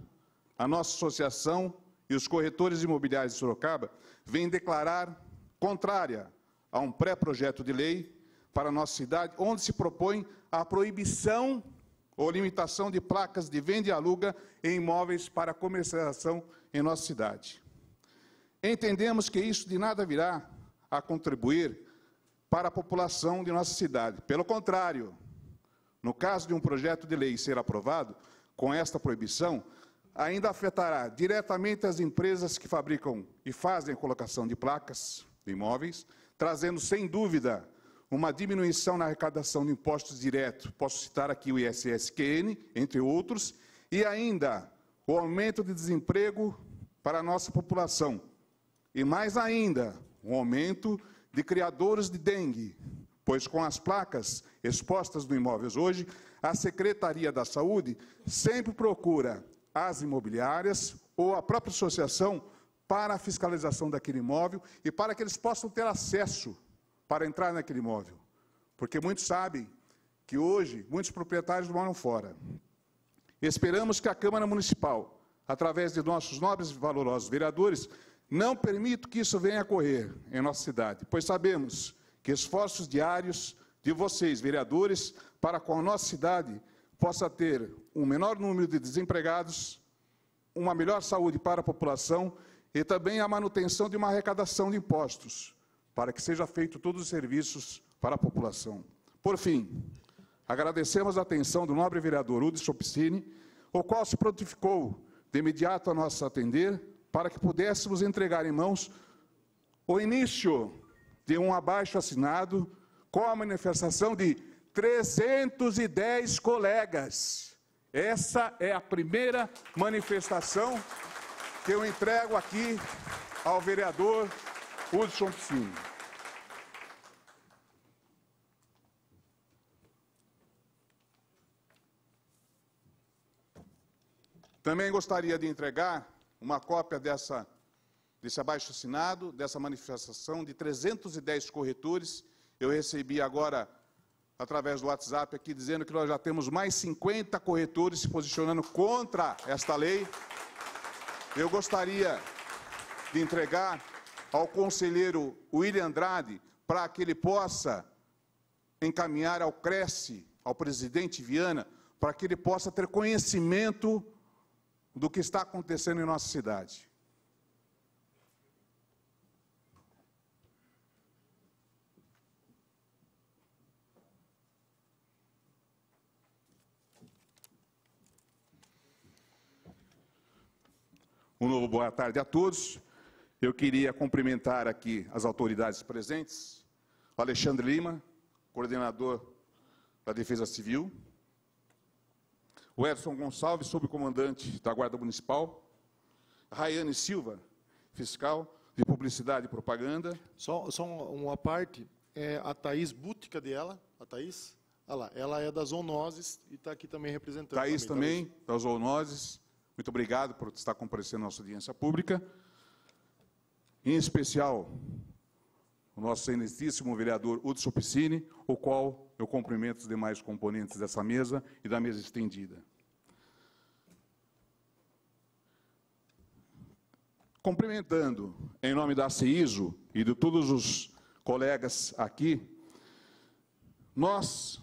a nossa associação e os corretores imobiliários de Sorocaba vêm declarar contrária a um pré-projeto de lei para a nossa cidade, onde se propõe a proibição ou limitação de placas de venda e aluga em imóveis para comercialização em nossa cidade. Entendemos que isso de nada virá a contribuir para a população de nossa cidade. Pelo contrário, no caso de um projeto de lei ser aprovado, com esta proibição, ainda afetará diretamente as empresas que fabricam e fazem a colocação de placas de imóveis, trazendo, sem dúvida, uma diminuição na arrecadação de impostos diretos. Posso citar aqui o ISSQN, entre outros, e ainda o aumento de desemprego para a nossa população. E mais ainda, um aumento de criadores de dengue, pois com as placas expostas no imóveis hoje, a Secretaria da Saúde sempre procura as imobiliárias ou a própria associação para a fiscalização daquele imóvel e para que eles possam ter acesso para entrar naquele imóvel. Porque muitos sabem que hoje muitos proprietários moram fora. Esperamos que a Câmara Municipal, através de nossos nobres e valorosos vereadores, não permita que isso venha a ocorrer em nossa cidade, pois sabemos que esforços diários de vocês, vereadores, para com a nossa cidade possa ter um menor número de desempregados, uma melhor saúde para a população e também a manutenção de uma arrecadação de impostos, para que seja feito todos os serviços para a população. Por fim, agradecemos a atenção do nobre vereador Udes Chopicini, o qual se prontificou de imediato a nossa atender, para que pudéssemos entregar em mãos o início de um abaixo assinado com a manifestação de 310 colegas. Essa é a primeira manifestação que eu entrego aqui ao vereador Hudson Piscini. Também gostaria de entregar uma cópia dessa, desse abaixo-assinado, dessa manifestação de 310 corretores. Eu recebi agora através do WhatsApp aqui, dizendo que nós já temos mais 50 corretores se posicionando contra esta lei. Eu gostaria de entregar ao conselheiro William Andrade para que ele possa encaminhar ao Cresce, ao presidente Viana, para que ele possa ter conhecimento do que está acontecendo em nossa cidade. Um novo boa tarde a todos. Eu queria cumprimentar aqui as autoridades presentes, o Alexandre Lima, coordenador da Defesa Civil, o Edson Gonçalves, subcomandante da Guarda Municipal, Rayane Silva, fiscal de Publicidade e Propaganda. Só, só uma parte, é a Thaís Bútica dela, a Thaís, lá, ela é das zoonoses e está aqui também representando. Thaís também, também das zoonoses. Muito obrigado por estar comparecendo à nossa audiência pública. Em especial, o nosso excelentíssimo vereador Hudson Piscine, o qual eu cumprimento os demais componentes dessa mesa e da mesa estendida. Cumprimentando, em nome da CISO e de todos os colegas aqui, nós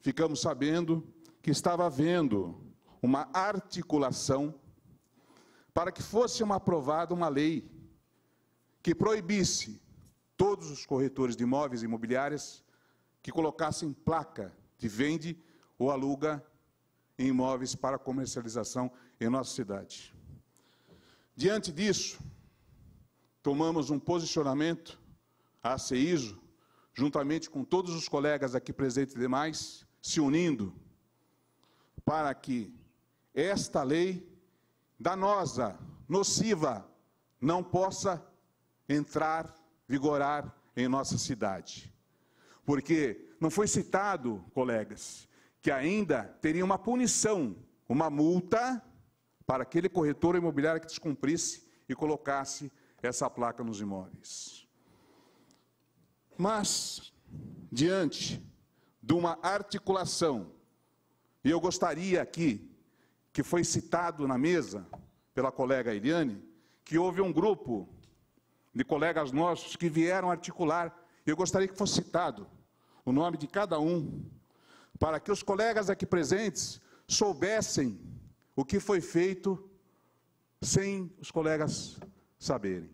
ficamos sabendo que estava havendo uma articulação para que fosse uma aprovada uma lei que proibisse todos os corretores de imóveis e imobiliárias que colocassem placa de vende ou aluga em imóveis para comercialização em nossa cidade. Diante disso, tomamos um posicionamento a CEISO, juntamente com todos os colegas aqui presentes e demais, se unindo para que esta lei danosa, nociva, não possa entrar, vigorar em nossa cidade. Porque não foi citado, colegas, que ainda teria uma punição, uma multa para aquele corretor imobiliário que descumprisse e colocasse essa placa nos imóveis. Mas, diante de uma articulação, e eu gostaria aqui que foi citado na mesa pela colega Eliane, que houve um grupo de colegas nossos que vieram articular. Eu gostaria que fosse citado o nome de cada um, para que os colegas aqui presentes soubessem o que foi feito sem os colegas saberem.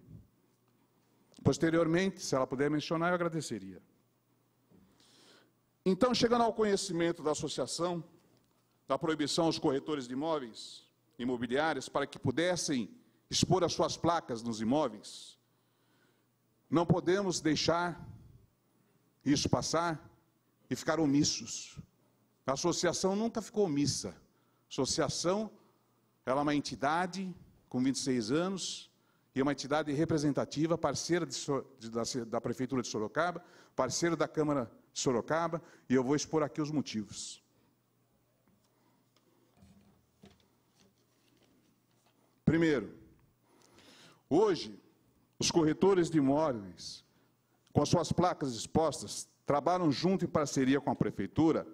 Posteriormente, se ela puder mencionar, eu agradeceria. Então, chegando ao conhecimento da associação, da proibição aos corretores de imóveis imobiliários para que pudessem expor as suas placas nos imóveis. Não podemos deixar isso passar e ficar omissos. A associação nunca ficou omissa. A associação ela é uma entidade com 26 anos e é uma entidade representativa, parceira de, da, da Prefeitura de Sorocaba, parceira da Câmara de Sorocaba, e eu vou expor aqui os motivos. Primeiro, hoje, os corretores de imóveis, com as suas placas expostas, trabalham junto em parceria com a Prefeitura,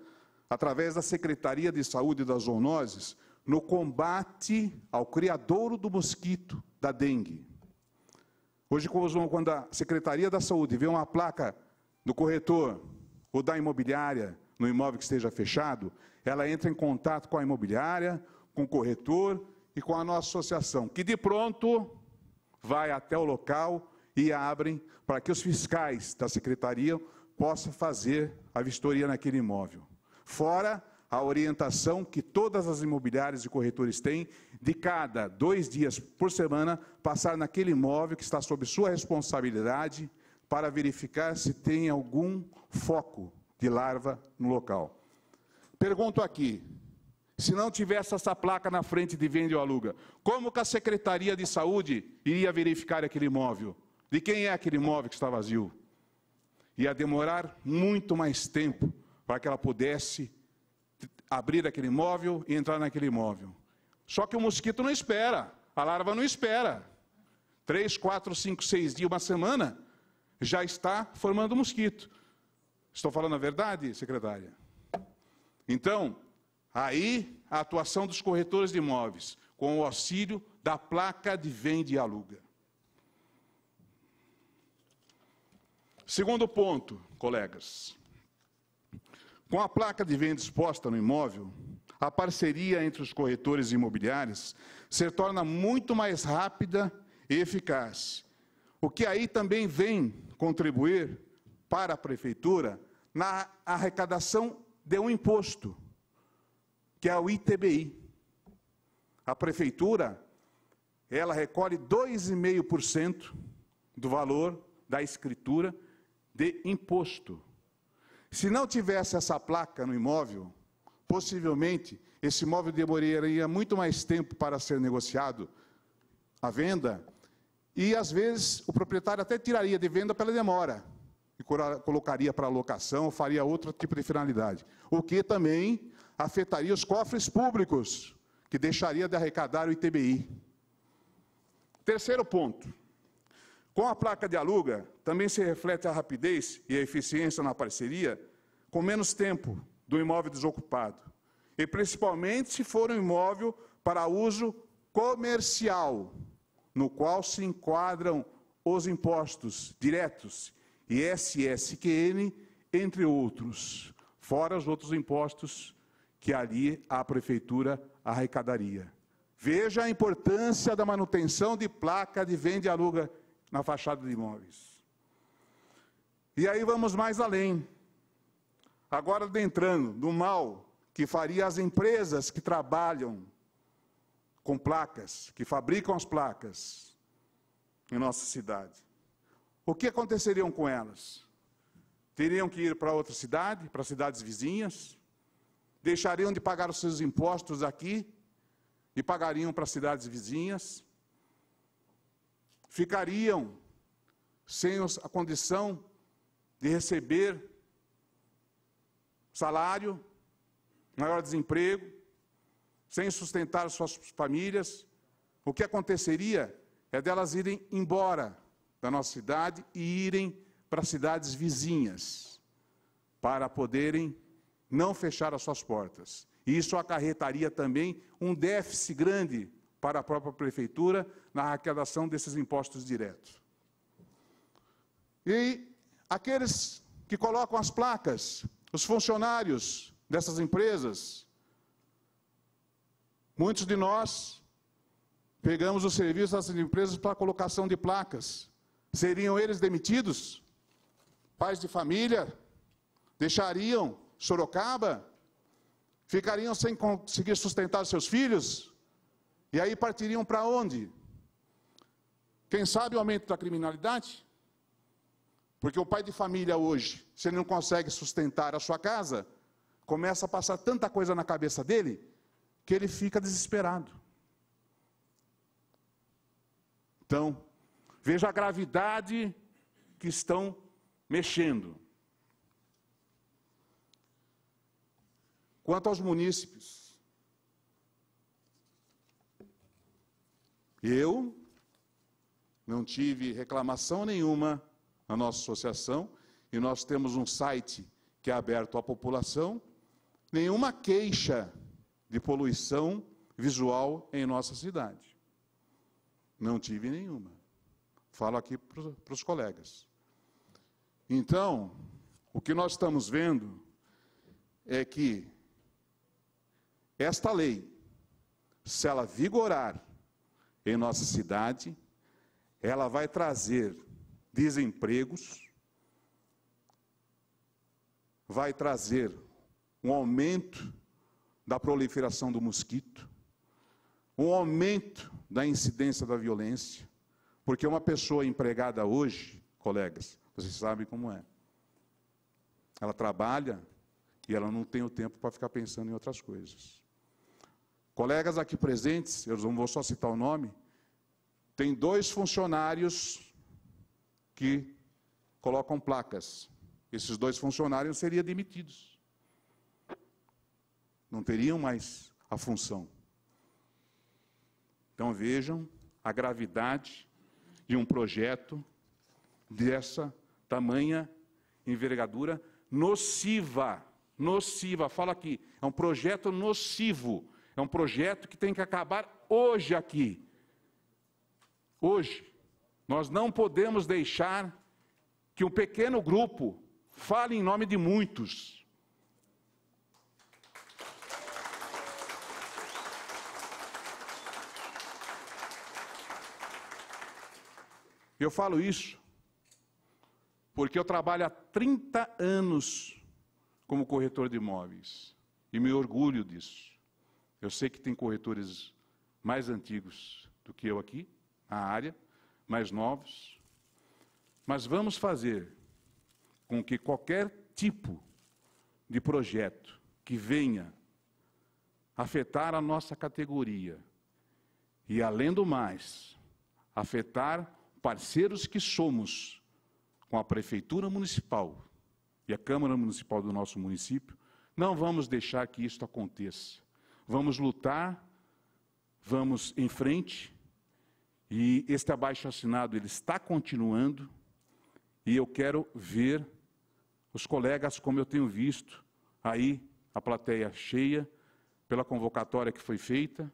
através da Secretaria de Saúde das Zoonoses, no combate ao criadouro do mosquito, da dengue. Hoje, quando a Secretaria da Saúde vê uma placa do corretor ou da imobiliária no imóvel que esteja fechado, ela entra em contato com a imobiliária, com o corretor e com a nossa associação, que de pronto vai até o local e abrem para que os fiscais da secretaria possam fazer a vistoria naquele imóvel. Fora a orientação que todas as imobiliárias e corretores têm de cada dois dias por semana passar naquele imóvel que está sob sua responsabilidade para verificar se tem algum foco de larva no local. Pergunto aqui, se não tivesse essa placa na frente de vende ou aluga? Como que a Secretaria de Saúde iria verificar aquele imóvel? De quem é aquele imóvel que está vazio? Ia demorar muito mais tempo para que ela pudesse abrir aquele imóvel e entrar naquele imóvel. Só que o mosquito não espera, a larva não espera. Três, quatro, cinco, seis dias, uma semana, já está formando mosquito. Estou falando a verdade, secretária? Então, Aí, a atuação dos corretores de imóveis, com o auxílio da placa de vende e aluga. Segundo ponto, colegas. Com a placa de venda exposta no imóvel, a parceria entre os corretores imobiliários se torna muito mais rápida e eficaz, o que aí também vem contribuir para a prefeitura na arrecadação de um imposto que é o ITBI. A prefeitura, ela recolhe 2,5% do valor da escritura de imposto. Se não tivesse essa placa no imóvel, possivelmente esse imóvel demoraria muito mais tempo para ser negociado à venda, e às vezes o proprietário até tiraria de venda pela demora e colocaria para locação, faria outro tipo de finalidade. O que também afetaria os cofres públicos, que deixaria de arrecadar o ITBI. Terceiro ponto. Com a placa de aluga, também se reflete a rapidez e a eficiência na parceria, com menos tempo do imóvel desocupado. E principalmente se for um imóvel para uso comercial, no qual se enquadram os impostos diretos, ISSQN, entre outros, fora os outros impostos que ali a prefeitura arrecadaria. Veja a importância da manutenção de placa de venda e aluga na fachada de imóveis. E aí vamos mais além. Agora adentrando no mal que faria as empresas que trabalham com placas, que fabricam as placas em nossa cidade. O que aconteceriam com elas? Teriam que ir para outra cidade, para cidades vizinhas? deixariam de pagar os seus impostos aqui e pagariam para cidades vizinhas, ficariam sem a condição de receber salário, maior desemprego, sem sustentar suas famílias. O que aconteceria é delas irem embora da nossa cidade e irem para cidades vizinhas, para poderem não fechar as suas portas. E isso acarretaria também um déficit grande para a própria prefeitura na arrecadação desses impostos diretos. E aqueles que colocam as placas, os funcionários dessas empresas, muitos de nós pegamos o serviço dessas empresas para a colocação de placas. Seriam eles demitidos? Pais de família deixariam Sorocaba? Ficariam sem conseguir sustentar seus filhos? E aí partiriam para onde? Quem sabe o aumento da criminalidade? Porque o pai de família hoje, se ele não consegue sustentar a sua casa, começa a passar tanta coisa na cabeça dele que ele fica desesperado. Então, veja a gravidade que estão mexendo. Quanto aos munícipes, eu não tive reclamação nenhuma na nossa associação e nós temos um site que é aberto à população, nenhuma queixa de poluição visual em nossa cidade. Não tive nenhuma. Falo aqui para os colegas. Então, o que nós estamos vendo é que esta lei, se ela vigorar em nossa cidade, ela vai trazer desempregos, vai trazer um aumento da proliferação do mosquito, um aumento da incidência da violência, porque uma pessoa empregada hoje, colegas, vocês sabem como é. Ela trabalha e ela não tem o tempo para ficar pensando em outras coisas. Colegas aqui presentes, eu não vou só citar o nome, tem dois funcionários que colocam placas. Esses dois funcionários seriam demitidos. Não teriam mais a função. Então vejam a gravidade de um projeto dessa tamanha envergadura nociva. Nociva, fala aqui, é um projeto nocivo é um projeto que tem que acabar hoje aqui. Hoje. Nós não podemos deixar que um pequeno grupo fale em nome de muitos. Eu falo isso porque eu trabalho há 30 anos como corretor de imóveis e me orgulho disso. Eu sei que tem corretores mais antigos do que eu aqui, na área, mais novos, mas vamos fazer com que qualquer tipo de projeto que venha afetar a nossa categoria e, além do mais, afetar parceiros que somos com a Prefeitura Municipal e a Câmara Municipal do nosso município, não vamos deixar que isso aconteça. Vamos lutar vamos em frente. E este abaixo assinado ele está continuando. E eu quero ver os colegas como eu tenho visto aí a plateia cheia pela convocatória que foi feita,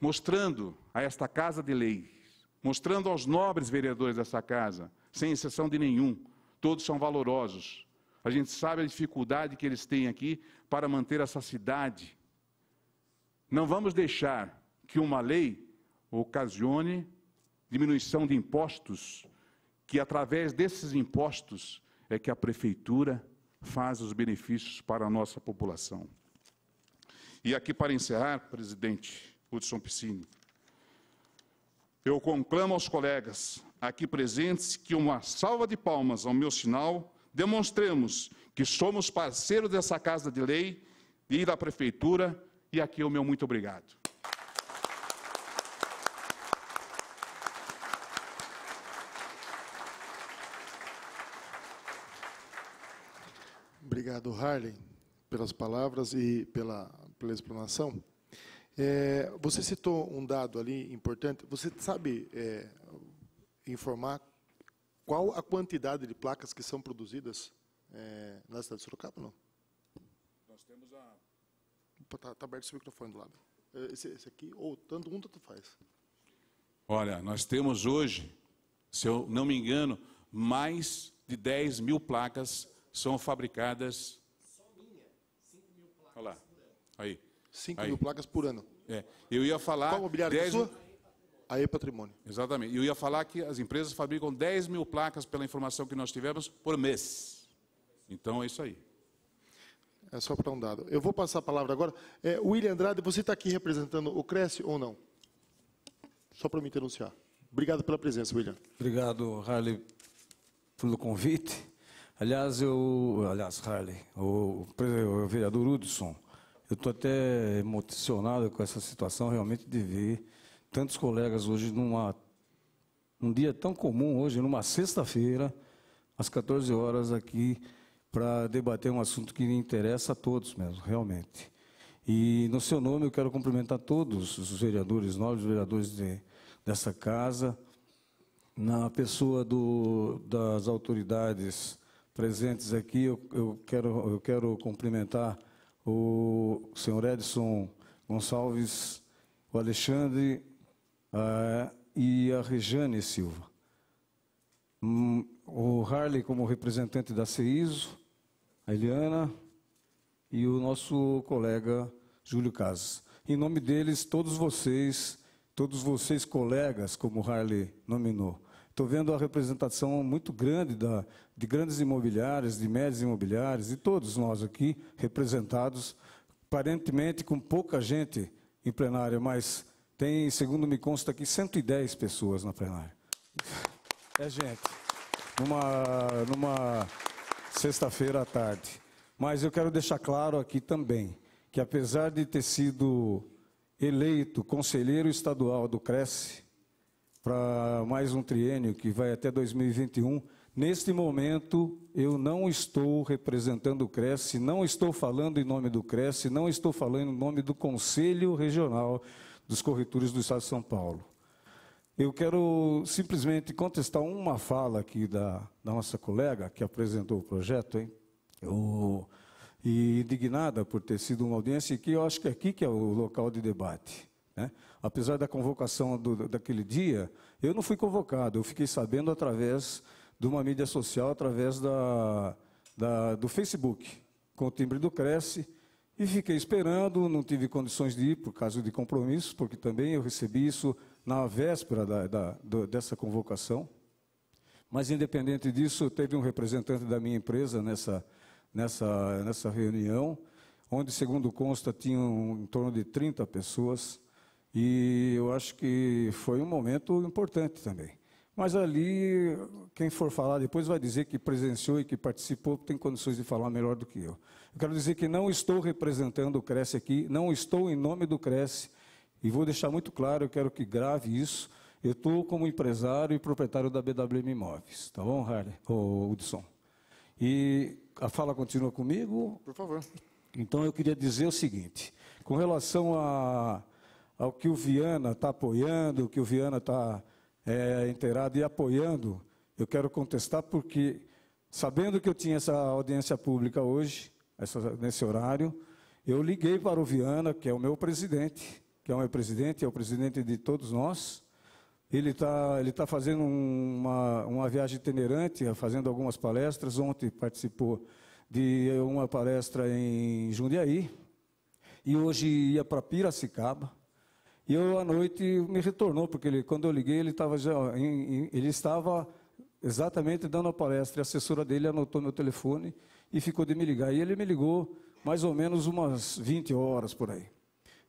mostrando a esta casa de leis, mostrando aos nobres vereadores dessa casa, sem exceção de nenhum, todos são valorosos. A gente sabe a dificuldade que eles têm aqui para manter essa cidade não vamos deixar que uma lei ocasione diminuição de impostos, que através desses impostos é que a prefeitura faz os benefícios para a nossa população. E aqui para encerrar, presidente Hudson Piscine, eu conclamo aos colegas aqui presentes que uma salva de palmas ao meu sinal demonstremos que somos parceiros dessa Casa de Lei e da Prefeitura e aqui é o meu muito obrigado. Obrigado, Harley, pelas palavras e pela, pela explanação. É, você citou um dado ali importante. Você sabe é, informar qual a quantidade de placas que são produzidas é, na cidade de Sorocaba, não? Está tá aberto esse microfone do lado. É, esse, esse aqui, ou tanto um, tanto faz. Olha, nós temos hoje, se eu não me engano, mais de 10 mil placas são fabricadas. Só minha, 5 mil placas Olha lá. por ano. Aí. 5 mil placas por ano. É. Eu ia falar. Qual mobiliário 10... É sua? A E-Patrimônio. Exatamente. Eu ia falar que as empresas fabricam 10 mil placas, pela informação que nós tivemos, por mês. Então é isso aí. É só para um dado. Eu vou passar a palavra agora. É, William Andrade, você está aqui representando o Cresce ou não? Só para me denunciar. Obrigado pela presença, William. Obrigado, Harley, pelo convite. Aliás, eu, aliás, Harley, o, o vereador Hudson, eu estou até emocionado com essa situação, realmente, de ver tantos colegas hoje numa, num dia tão comum, hoje, numa sexta-feira, às 14 horas aqui, para debater um assunto que interessa a todos mesmo, realmente. E no seu nome eu quero cumprimentar todos os vereadores, novos vereadores de, dessa casa, na pessoa do, das autoridades presentes aqui, eu, eu, quero, eu quero cumprimentar o senhor Edson Gonçalves, o Alexandre uh, e a Rejane Silva. Hum, o Harley como representante da CEISO, a Eliana e o nosso colega Júlio Casas. Em nome deles, todos vocês, todos vocês colegas, como Harley nominou. Estou vendo a representação muito grande da, de grandes imobiliárias, de médios imobiliários, de todos nós aqui representados, aparentemente com pouca gente em plenária, mas tem, segundo me consta aqui, 110 pessoas na plenária. É, gente, numa, numa sexta-feira à tarde. Mas eu quero deixar claro aqui também que, apesar de ter sido eleito conselheiro estadual do Cresce para mais um triênio que vai até 2021, neste momento eu não estou representando o Cresce, não estou falando em nome do Cresce, não estou falando em nome do Conselho Regional dos Corretores do Estado de São Paulo. Eu quero simplesmente contestar uma fala aqui da, da nossa colega que apresentou o projeto, hein? Eu, e indignada por ter sido uma audiência que eu acho que é aqui que é o local de debate. Né? Apesar da convocação do, daquele dia, eu não fui convocado, eu fiquei sabendo através de uma mídia social, através da, da, do Facebook, com o timbre do Cresce, e fiquei esperando, não tive condições de ir por causa de compromissos, porque também eu recebi isso na véspera da, da, do, dessa convocação. Mas, independente disso, teve um representante da minha empresa nessa, nessa, nessa reunião, onde, segundo consta, tinham em torno de 30 pessoas. E eu acho que foi um momento importante também. Mas ali, quem for falar depois vai dizer que presenciou e que participou, tem condições de falar melhor do que eu. Eu quero dizer que não estou representando o Cresce aqui, não estou em nome do Cresce, e vou deixar muito claro, eu quero que grave isso. Eu estou como empresário e proprietário da BWM Imóveis, tá bom, Harley? ou Hudson. E a fala continua comigo? Por favor. Então eu queria dizer o seguinte, com relação a, ao que o Viana está apoiando, o que o Viana está é, inteirado e apoiando, eu quero contestar porque, sabendo que eu tinha essa audiência pública hoje, essa, nesse horário, eu liguei para o Viana, que é o meu presidente, que é o meu presidente, é o presidente de todos nós. Ele está ele tá fazendo uma, uma viagem itinerante, fazendo algumas palestras. Ontem participou de uma palestra em Jundiaí. E hoje ia para Piracicaba. E eu à noite me retornou, porque ele, quando eu liguei, ele estava já. Ele estava exatamente dando a palestra. E a assessora dele anotou meu telefone e ficou de me ligar. E ele me ligou mais ou menos umas 20 horas por aí.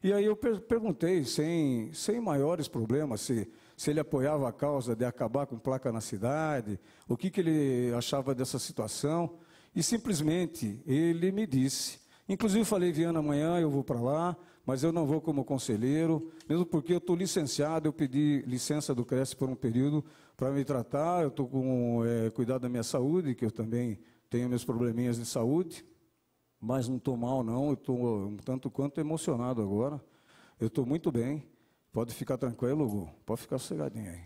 E aí eu per perguntei, sem, sem maiores problemas, se, se ele apoiava a causa de acabar com placa na cidade, o que, que ele achava dessa situação. E simplesmente ele me disse. Inclusive falei, Viana, amanhã eu vou para lá, mas eu não vou como conselheiro, mesmo porque eu estou licenciado, eu pedi licença do Cresce por um período para me tratar, eu estou com é, cuidado da minha saúde, que eu também tenho meus probleminhas de saúde mas não estou mal, não. Eu estou um tanto quanto emocionado agora. Eu estou muito bem. Pode ficar tranquilo, Hugo. Pode ficar sossegadinho aí.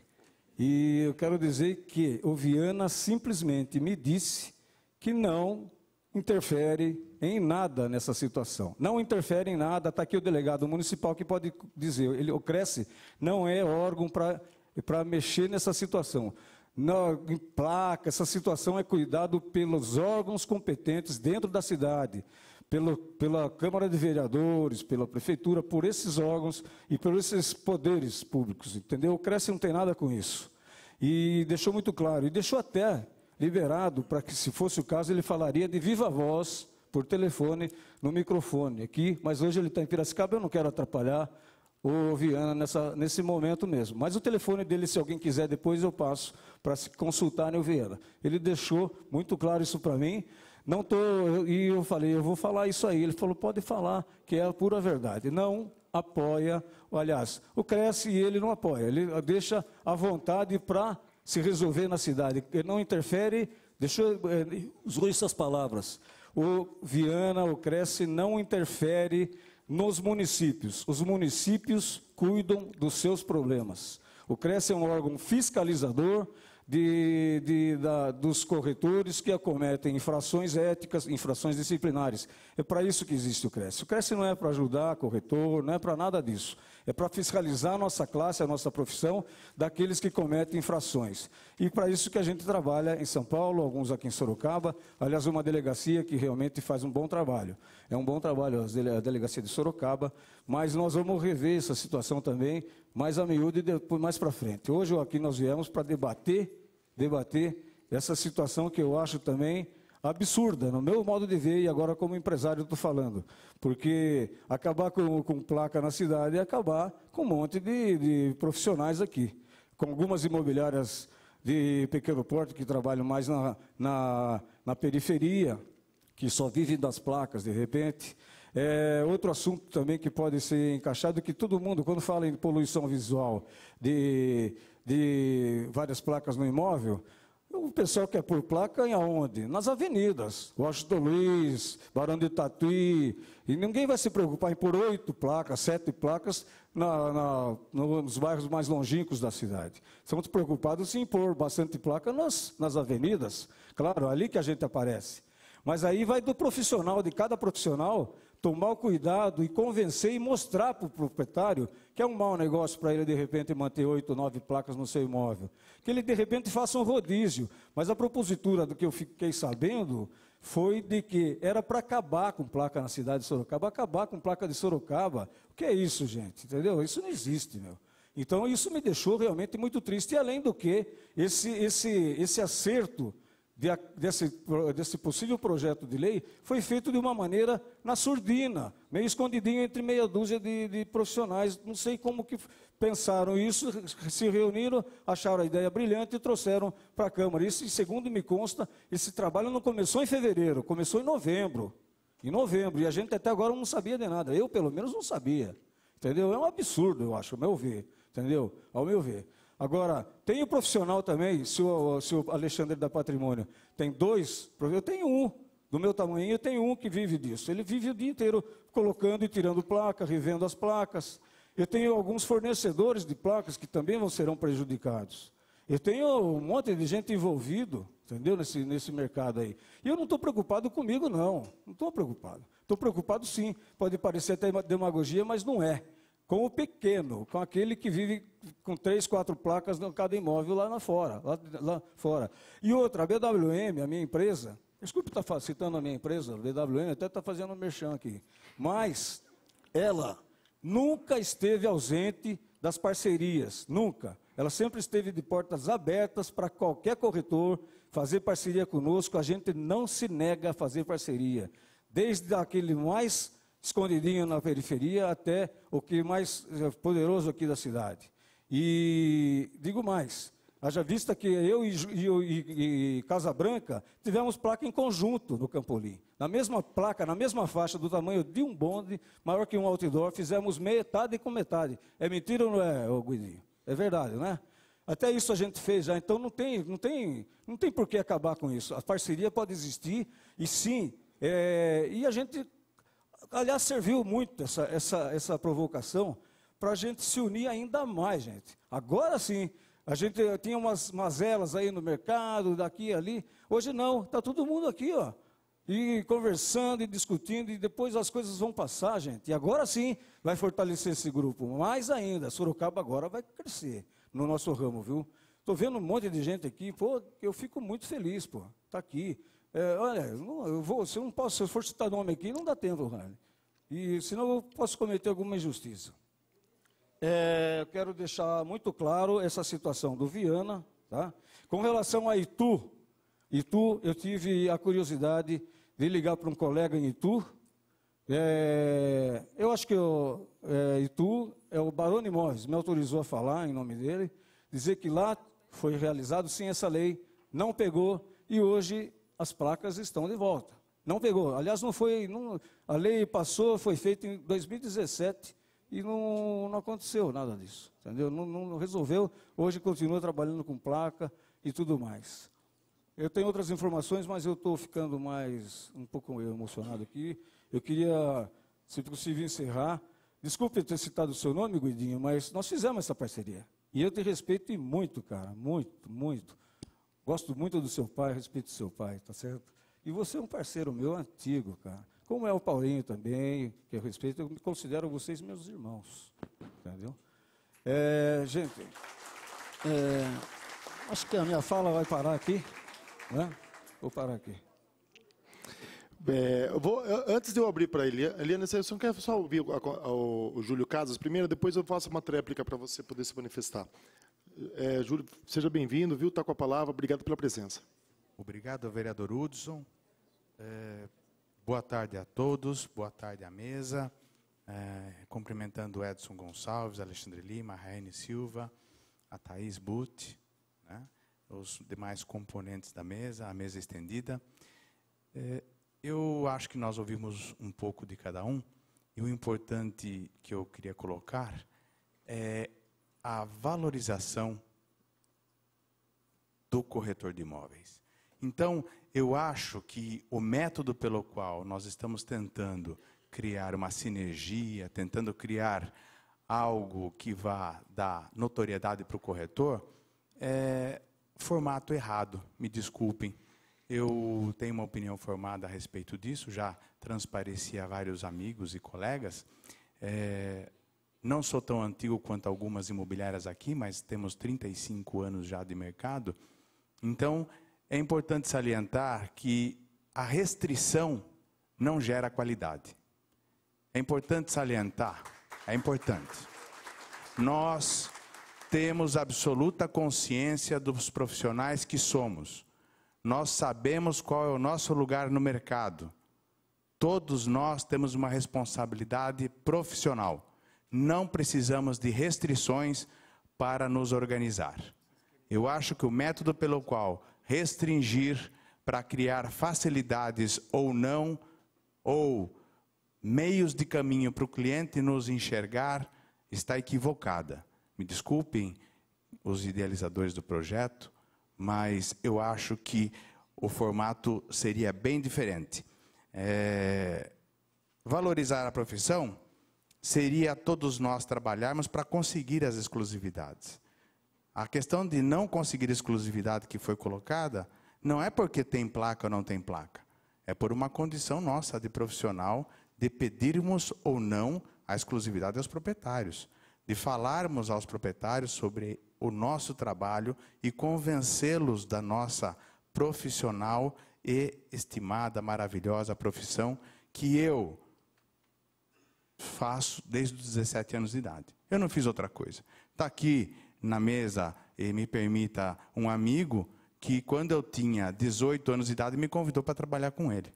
E eu quero dizer que o Viana simplesmente me disse que não interfere em nada nessa situação. Não interfere em nada. Está aqui o delegado municipal que pode dizer. Ele, o Cresce não é órgão para mexer nessa situação na, em placa, essa situação é cuidado pelos órgãos competentes dentro da cidade, pelo, pela Câmara de Vereadores, pela Prefeitura, por esses órgãos e por esses poderes públicos, entendeu? O Cresce não tem nada com isso. E deixou muito claro, e deixou até liberado para que, se fosse o caso, ele falaria de viva voz, por telefone, no microfone aqui, mas hoje ele está em Piracicaba, eu não quero atrapalhar, o Viana nessa, nesse momento mesmo. Mas o telefone dele, se alguém quiser, depois eu passo para se consultarem o né, Viana. Ele deixou muito claro isso para mim. Não tô, e eu falei, eu vou falar isso aí. Ele falou, pode falar, que é a pura verdade. Não apoia, aliás, o Cresce e ele não apoia. Ele deixa à vontade para se resolver na cidade. Ele não interfere, deixou, eh, usou essas palavras. O Viana, o Cresce, não interfere nos municípios. Os municípios cuidam dos seus problemas. O CRES é um órgão fiscalizador, de, de, da, dos corretores que acometem infrações éticas, infrações disciplinares. É para isso que existe o CRESSE. O CRESSE não é para ajudar corretor, não é para nada disso. É para fiscalizar a nossa classe, a nossa profissão, daqueles que cometem infrações. E para isso que a gente trabalha em São Paulo, alguns aqui em Sorocaba, aliás, uma delegacia que realmente faz um bom trabalho. É um bom trabalho a delegacia de Sorocaba, mas nós vamos rever essa situação também mais a miúdo e depois mais para frente. Hoje aqui nós viemos para debater, debater essa situação que eu acho também absurda, no meu modo de ver, e agora como empresário estou falando. Porque acabar com, com, placa na cidade é acabar com um monte de, de, profissionais aqui. Com algumas imobiliárias de pequeno porte que trabalham mais na, na, na periferia, que só vivem das placas de repente. É, outro assunto também que pode ser encaixado, que todo mundo, quando fala em poluição visual de, de várias placas no imóvel, o pessoal quer por placa em aonde? Nas avenidas, Washington Luiz, Barão de Tatuí, e ninguém vai se preocupar em pôr oito placas, sete placas na, na, nos bairros mais longínquos da cidade. Estamos preocupados em pôr bastante placa nas, nas avenidas, claro, ali que a gente aparece. Mas aí vai do profissional, de cada profissional, tomar o cuidado e convencer e mostrar para o proprietário que é um mau negócio para ele de repente manter oito, nove placas no seu imóvel. Que ele de repente faça um rodízio. Mas a propositura do que eu fiquei sabendo foi de que era para acabar com placa na cidade de Sorocaba, acabar com placa de Sorocaba. O que é isso, gente? Entendeu? Isso não existe, meu. Então isso me deixou realmente muito triste. E além do que, esse, esse, esse acerto desse, desse possível projeto de lei foi feito de uma maneira na surdina, meio escondidinho entre meia dúzia de, de profissionais. Não sei como que pensaram isso, se reuniram, acharam a ideia brilhante e trouxeram para a Câmara. Isso, segundo me consta, esse trabalho não começou em fevereiro, começou em novembro. Em novembro, e a gente até agora não sabia de nada. Eu, pelo menos, não sabia. Entendeu? É um absurdo, eu acho, ao meu ver. Entendeu? Ao meu ver. Agora, tem o um profissional também, se o, se o Alexandre da Patrimônio tem dois, eu tenho um, do meu tamanho, eu tenho um que vive disso. Ele vive o dia inteiro colocando e tirando placa, revendo as placas. Eu tenho alguns fornecedores de placas que também vão, serão prejudicados. Eu tenho um monte de gente envolvido, entendeu, nesse, nesse mercado aí. E eu não estou preocupado comigo, não. Não estou preocupado. Estou preocupado sim. Pode parecer até demagogia, mas não é com o pequeno, com aquele que vive com três, quatro placas em cada imóvel lá, na fora, lá, lá fora. E outra, a BWM, a minha empresa, desculpe estar citando a minha empresa, a BWM até está fazendo um merchan aqui, mas ela nunca esteve ausente das parcerias, nunca. Ela sempre esteve de portas abertas para qualquer corretor fazer parceria conosco. A gente não se nega a fazer parceria. Desde aquele mais escondidinho na periferia até o que mais eh, poderoso aqui da cidade. E digo mais, haja vista que eu e, e, e Casa Branca tivemos placa em conjunto no Campolim. Na mesma placa, na mesma faixa, do tamanho de um bonde, maior que um outdoor, fizemos metade com metade. É mentira ou não é, Guidinho? É verdade, né? Até isso a gente fez já, então não tem, não tem, não tem por que acabar com isso. A parceria pode existir, e sim, é, e a gente Aliás, serviu muito essa, essa, essa provocação para a gente se unir ainda mais, gente. Agora sim, a gente tinha umas mazelas aí no mercado, daqui e ali. Hoje não, está todo mundo aqui, ó. E conversando e discutindo, e depois as coisas vão passar, gente. E agora sim vai fortalecer esse grupo. Mais ainda, Sorocaba agora vai crescer no nosso ramo, viu? Estou vendo um monte de gente aqui, pô, eu fico muito feliz, pô, tá aqui. É, olha, eu vou, se eu não posso, se eu for citar nome aqui, não dá tempo, Rani. E senão eu posso cometer alguma injustiça. É, eu quero deixar muito claro essa situação do Viana, tá? Com relação a Itu, Itu, eu tive a curiosidade de ligar para um colega em Itu. É, eu acho que eu, é, Itu é o Barone Morris, me autorizou a falar em nome dele, dizer que lá foi realizado sim essa lei, não pegou e hoje as placas estão de volta. Não pegou. Aliás, não foi. Não, a lei passou, foi feita em 2017 e não, não aconteceu nada disso. Entendeu? Não, não resolveu. Hoje continua trabalhando com placa e tudo mais. Eu tenho outras informações, mas eu estou ficando mais um pouco emocionado aqui. Eu queria, se possível, encerrar. Desculpe ter citado o seu nome, Guidinho, mas nós fizemos essa parceria. E eu te respeito e muito, cara, muito, muito. Gosto muito do seu pai, respeito do seu pai, tá certo? E você é um parceiro meu antigo, cara. Como é o Paulinho também, que eu respeito, eu considero vocês meus irmãos. Entendeu? É, gente, é, acho que a minha fala vai parar aqui. Né? Vou parar aqui. É, eu vou, antes de eu abrir para a Eliana, Eliana, você não quer só ouvir o, o Júlio Casas primeiro? Depois eu faço uma tréplica para você poder se manifestar. É, Júlio, seja bem-vindo, viu? Está com a palavra. Obrigado pela presença. Obrigado, vereador Hudson. É, boa tarde a todos, boa tarde à mesa. É, cumprimentando Edson Gonçalves, Alexandre Lima, Raine Silva, a Thaís Butt, né? os demais componentes da mesa, a mesa estendida. É, eu acho que nós ouvimos um pouco de cada um, e o importante que eu queria colocar é a valorização do corretor de imóveis. Então, eu acho que o método pelo qual nós estamos tentando criar uma sinergia, tentando criar algo que vá dar notoriedade para o corretor, é formato errado, me desculpem. Eu tenho uma opinião formada a respeito disso, já transpareci a vários amigos e colegas. É, não sou tão antigo quanto algumas imobiliárias aqui, mas temos 35 anos já de mercado. Então, é importante salientar que a restrição não gera qualidade. É importante salientar, é importante. Nós temos absoluta consciência dos profissionais que somos. Nós sabemos qual é o nosso lugar no mercado. Todos nós temos uma responsabilidade profissional não precisamos de restrições para nos organizar. Eu acho que o método pelo qual restringir para criar facilidades ou não, ou meios de caminho para o cliente nos enxergar, está equivocada. Me desculpem os idealizadores do projeto, mas eu acho que o formato seria bem diferente. É... Valorizar a profissão seria todos nós trabalharmos para conseguir as exclusividades. A questão de não conseguir exclusividade que foi colocada não é porque tem placa ou não tem placa. É por uma condição nossa de profissional de pedirmos ou não a exclusividade aos proprietários, de falarmos aos proprietários sobre o nosso trabalho e convencê-los da nossa profissional e estimada, maravilhosa profissão que eu, faço desde os 17 anos de idade. Eu não fiz outra coisa. Está aqui na mesa, e me permita, um amigo que, quando eu tinha 18 anos de idade, me convidou para trabalhar com ele.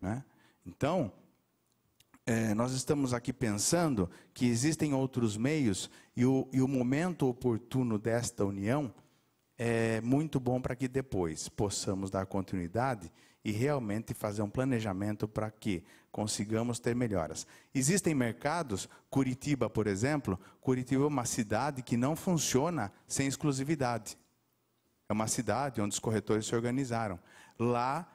Né? Então, é, nós estamos aqui pensando que existem outros meios e o, e o momento oportuno desta união é muito bom para que depois possamos dar continuidade e realmente fazer um planejamento para que consigamos ter melhoras. Existem mercados, Curitiba, por exemplo, Curitiba é uma cidade que não funciona sem exclusividade. É uma cidade onde os corretores se organizaram. Lá,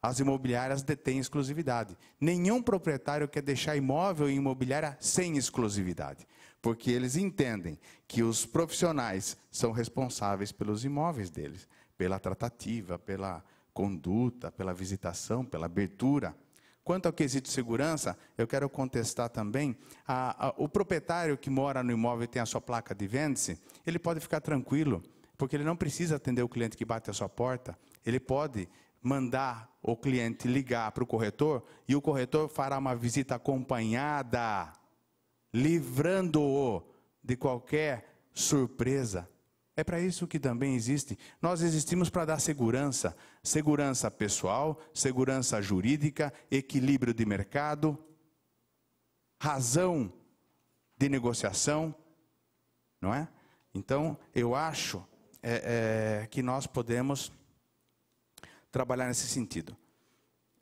as imobiliárias detêm exclusividade. Nenhum proprietário quer deixar imóvel e imobiliária sem exclusividade, porque eles entendem que os profissionais são responsáveis pelos imóveis deles, pela tratativa, pela conduta, pela visitação, pela abertura. Quanto ao quesito segurança, eu quero contestar também, a, a, o proprietário que mora no imóvel e tem a sua placa de vende-se, ele pode ficar tranquilo, porque ele não precisa atender o cliente que bate a sua porta, ele pode mandar o cliente ligar para o corretor e o corretor fará uma visita acompanhada, livrando-o de qualquer surpresa. É para isso que também existe. Nós existimos para dar segurança, segurança pessoal, segurança jurídica, equilíbrio de mercado, razão de negociação, não é? Então, eu acho é, é, que nós podemos trabalhar nesse sentido.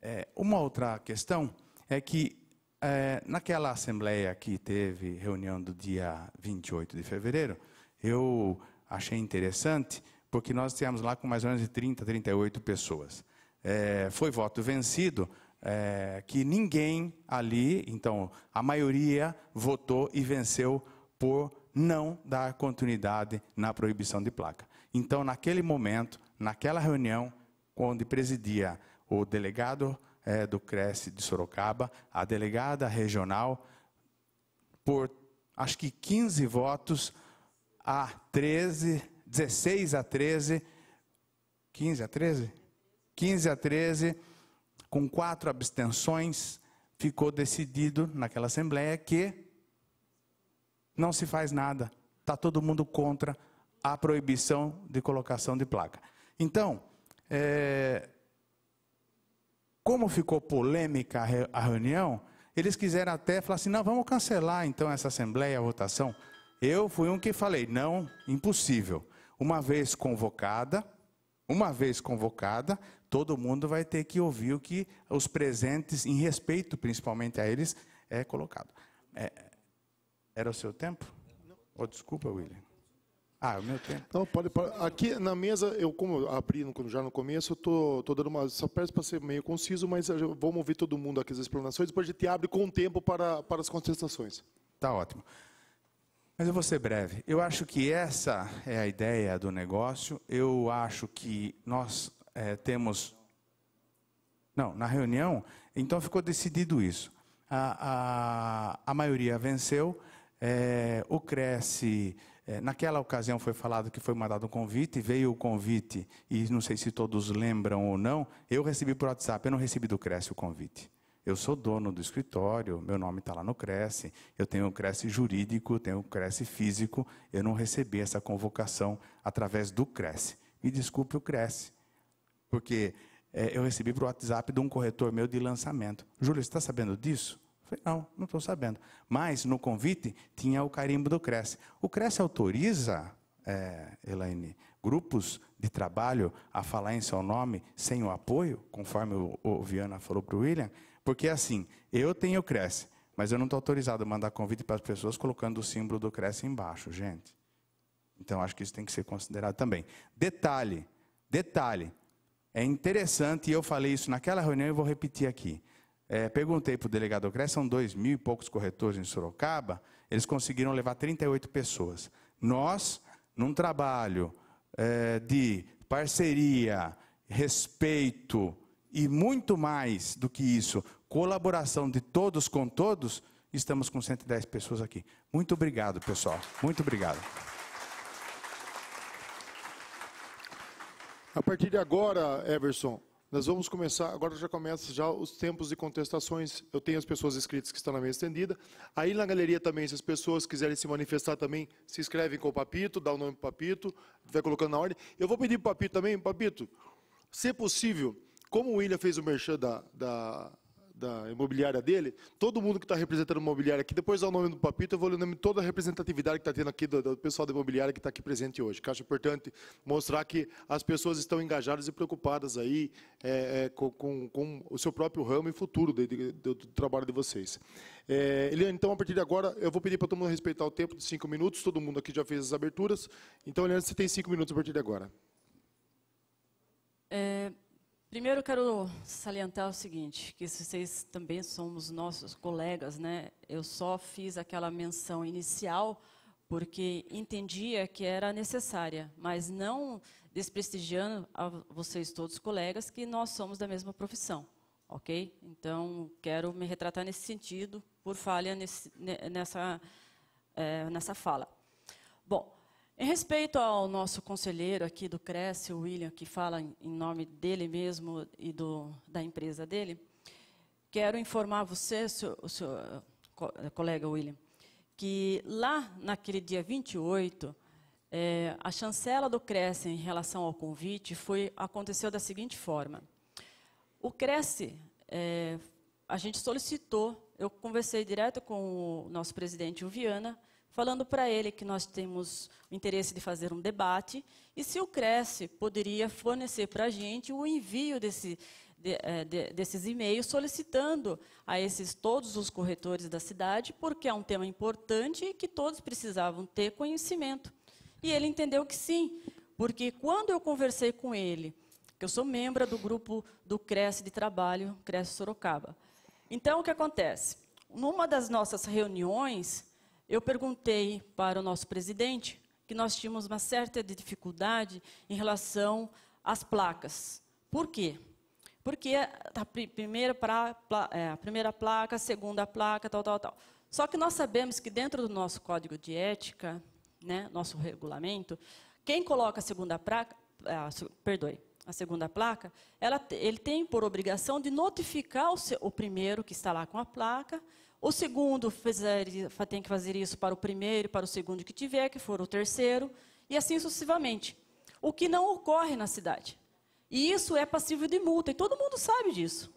É, uma outra questão é que, é, naquela assembleia que teve reunião do dia 28 de fevereiro, eu Achei interessante, porque nós estivemos lá com mais ou menos de 30, 38 pessoas. É, foi voto vencido, é, que ninguém ali, então a maioria votou e venceu por não dar continuidade na proibição de placa. Então, naquele momento, naquela reunião, onde presidia o delegado é, do Cresce de Sorocaba, a delegada regional, por acho que 15 votos, a 13, 16 a 13, 15 a 13? 15 a 13, com quatro abstenções, ficou decidido naquela Assembleia que não se faz nada. Está todo mundo contra a proibição de colocação de placa. Então, é, como ficou polêmica a reunião, eles quiseram até falar assim: não, vamos cancelar então essa Assembleia, a votação. Eu fui um que falei: não, impossível. Uma vez convocada, uma vez convocada, todo mundo vai ter que ouvir o que os presentes, em respeito principalmente a eles, é colocado. É, era o seu tempo? Oh, desculpa, William. Ah, é o meu tempo. Não, pode, pode, Aqui na mesa, eu como eu abri já no começo, eu tô, tô dando uma. Só peço para ser meio conciso, mas vamos ouvir todo mundo aqui as explanações, depois a gente abre com o tempo para, para as contestações. Tá ótimo. Mas eu vou ser breve. Eu acho que essa é a ideia do negócio. Eu acho que nós é, temos. Não, na reunião, então ficou decidido isso. A, a, a maioria venceu. É, o Cresce, é, naquela ocasião foi falado que foi mandado um convite, veio o convite, e não sei se todos lembram ou não, eu recebi por WhatsApp, eu não recebi do Cresce o convite. Eu sou dono do escritório, meu nome está lá no Cresce, eu tenho o Cresce jurídico, tenho o Cresce físico, eu não recebi essa convocação através do Cresce. Me desculpe o Cresce, porque é, eu recebi para o WhatsApp de um corretor meu de lançamento. Júlio, você está sabendo disso? Eu falei, não, não estou sabendo. Mas no convite tinha o carimbo do Cresce. O Cresce autoriza, é, Elaine, grupos de trabalho a falar em seu nome sem o apoio, conforme o, o Viana falou para o William, porque assim, eu tenho Cresce, mas eu não estou autorizado a mandar convite para as pessoas colocando o símbolo do Cresce embaixo, gente. Então acho que isso tem que ser considerado também. Detalhe, detalhe. É interessante, e eu falei isso naquela reunião e vou repetir aqui. É, perguntei para o delegado Cresce, são dois mil e poucos corretores em Sorocaba, eles conseguiram levar 38 pessoas. Nós, num trabalho é, de parceria, respeito e muito mais do que isso, colaboração de todos com todos, estamos com 110 pessoas aqui. Muito obrigado, pessoal. Muito obrigado. A partir de agora, Everson, nós vamos começar, agora já começa já os tempos de contestações. Eu tenho as pessoas inscritas que estão na mesa estendida. Aí na galeria também, se as pessoas quiserem se manifestar também, se inscrevem com o Papito, dá o nome para o Papito, vai colocando na ordem. Eu vou pedir para o Papito também, Papito, se possível, como o William fez o merchan da, da da imobiliária dele, todo mundo que está representando a imobiliária aqui, depois ao nome do papito, eu vou ler o nome de toda a representatividade que está tendo aqui do, do, pessoal da imobiliária que está aqui presente hoje. Que acho importante mostrar que as pessoas estão engajadas e preocupadas aí é, é, com, com, com, o seu próprio ramo e futuro de, de, do, do, trabalho de vocês. É, Eliane, então, a partir de agora, eu vou pedir para todo mundo respeitar o tempo de cinco minutos, todo mundo aqui já fez as aberturas. Então, Eliane, você tem cinco minutos a partir de agora. É... Primeiro eu quero salientar o seguinte, que vocês também somos nossos colegas, né? Eu só fiz aquela menção inicial porque entendia que era necessária, mas não desprestigiando a vocês todos colegas que nós somos da mesma profissão, ok? Então quero me retratar nesse sentido por falha nesse, nessa é, nessa fala. Bom, em respeito ao nosso conselheiro aqui do Cresce, o William, que fala em nome dele mesmo e do, da empresa dele, quero informar você, seu, seu eh, colega William, que lá naquele dia 28, é, eh, a chancela do Cresce em relação ao convite foi, aconteceu da seguinte forma. O Cresce, é, a gente solicitou, eu conversei direto com o nosso presidente, o Viana, falando para ele que nós temos o interesse de fazer um debate e se o Cresce poderia fornecer para a gente o envio desse, de, eh, de, desses e-mails solicitando a esses todos os corretores da cidade, porque é um tema importante e que todos precisavam ter conhecimento. E ele entendeu que sim, porque quando eu conversei com ele, que eu sou membro do grupo do Cresce de Trabalho, Cresce Sorocaba. Então, o que acontece? Numa das nossas reuniões, eu perguntei para o nosso presidente que nós tínhamos uma certa dificuldade em relação às placas. Por quê? Porque a tá primeira, pra, é, a primeira placa, a segunda placa, tal, tal, tal. Só que nós sabemos que dentro do nosso código de ética, né, nosso regulamento, quem coloca a segunda placa, é, perdoe, a segunda placa, ela, ele tem por obrigação de notificar o, seu, o primeiro que está lá com a placa o segundo fizer, tem que fazer isso para o primeiro, para o segundo que tiver, que for o terceiro, e assim sucessivamente. O que não ocorre na cidade. E isso é passível de multa, e todo mundo sabe disso.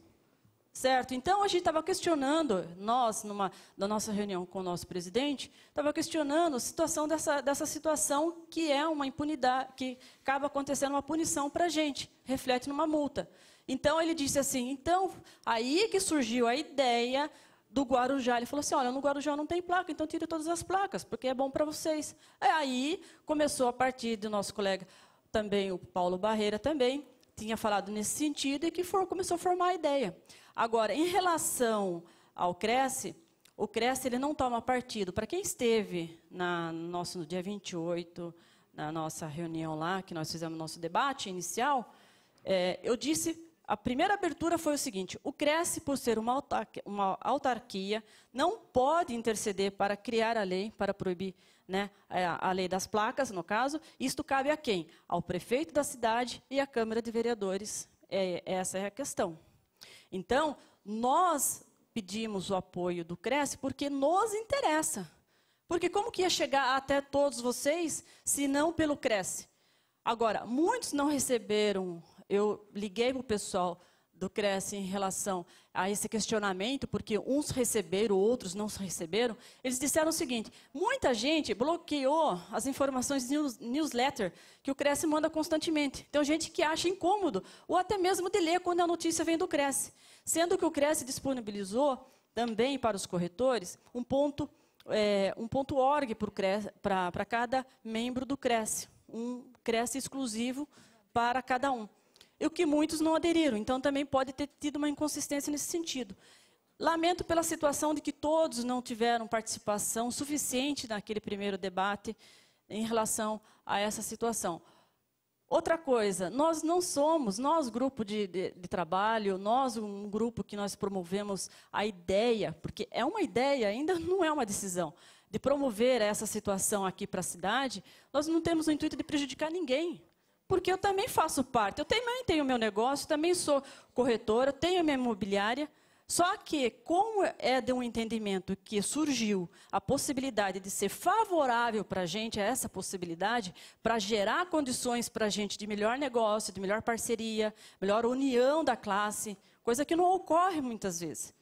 Certo? Então a gente estava questionando, nós, numa, na nossa reunião com o nosso presidente, estava questionando a situação dessa, dessa situação que é uma impunidade, que acaba acontecendo uma punição para a gente, reflete numa multa. Então ele disse assim: então, aí que surgiu a ideia do Guarujá. Ele falou assim: olha, no Guarujá não tem placa, então tire todas as placas, porque é bom para vocês. É, aí começou a partir do nosso colega também, o Paulo Barreira também, tinha falado nesse sentido e que for, começou a formar a ideia. Agora, em relação ao Cresce, o Cresce ele não toma partido. Para quem esteve na nosso, no dia 28, na nossa reunião lá, que nós fizemos nosso debate inicial, é, eu disse a primeira abertura foi o seguinte: o Cresce, por ser uma autarquia, uma autarquia não pode interceder para criar a lei, para proibir né, é, a lei das placas, no caso. Isto cabe a quem? Ao prefeito da cidade e à Câmara de Vereadores. É, essa é a questão. Então, nós pedimos o apoio do Cresce porque nos interessa. Porque como que ia chegar até todos vocês se não pelo Cresce? Agora, muitos não receberam eu liguei para o pessoal do Cresce em relação a esse questionamento, porque uns receberam, outros não receberam, eles disseram o seguinte: muita gente bloqueou as informações news, newsletter que o Cresce manda constantemente. Então, gente que acha incômodo, ou até mesmo de ler quando a notícia vem do Cresce. Sendo que o Cresce disponibilizou também para os corretores um ponto, é, um ponto org para cada membro do Cresce, um Cresce exclusivo para cada um e o que muitos não aderiram. Então também pode ter tido uma inconsistência nesse sentido. Lamento pela situação de que todos não tiveram participação suficiente naquele primeiro debate em relação a essa situação. Outra coisa, nós não somos, nós, grupo de, de, de, trabalho, nós, um grupo que nós promovemos a ideia, porque é uma ideia, ainda [laughs] não é uma decisão, de promover essa situação aqui para a cidade, nós não temos o intuito de prejudicar ninguém. Porque eu também faço parte. Eu também tenho meu negócio, também sou corretora, tenho minha imobiliária. Só que, como é de um entendimento que surgiu a possibilidade de ser favorável para a gente, essa possibilidade, para gerar condições para a gente de melhor negócio, de melhor parceria, melhor união da classe, coisa que não ocorre muitas vezes.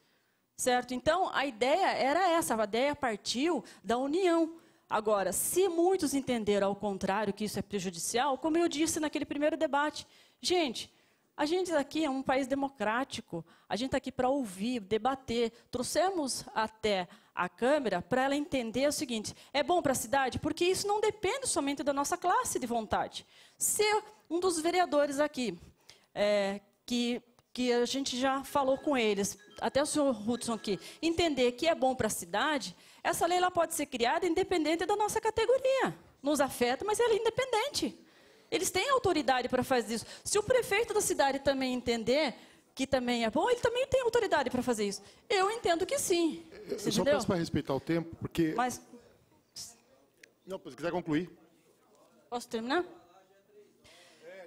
Certo? Então, a ideia era essa, a ideia partiu da união. Agora, se muitos entenderam ao contrário que isso é prejudicial, como eu disse naquele primeiro debate, gente, a gente aqui é um país democrático, a gente está aqui para ouvir, debater. Trouxemos até a Câmara para ela entender o seguinte: é bom para a cidade? Porque isso não depende somente da nossa classe de vontade. Se um dos vereadores aqui, é, que, que a gente já falou com eles, até o senhor Hudson aqui, entender que é bom para a cidade, essa lei ela pode ser criada independente da nossa categoria. Nos afeta, mas ela é independente. Eles têm autoridade para fazer isso. Se o prefeito da cidade também entender que também é bom, ele também tem autoridade para fazer isso. Eu entendo que sim. Eu só entendeu? peço para respeitar o tempo, porque. Mas. Não, se quiser concluir. Posso terminar?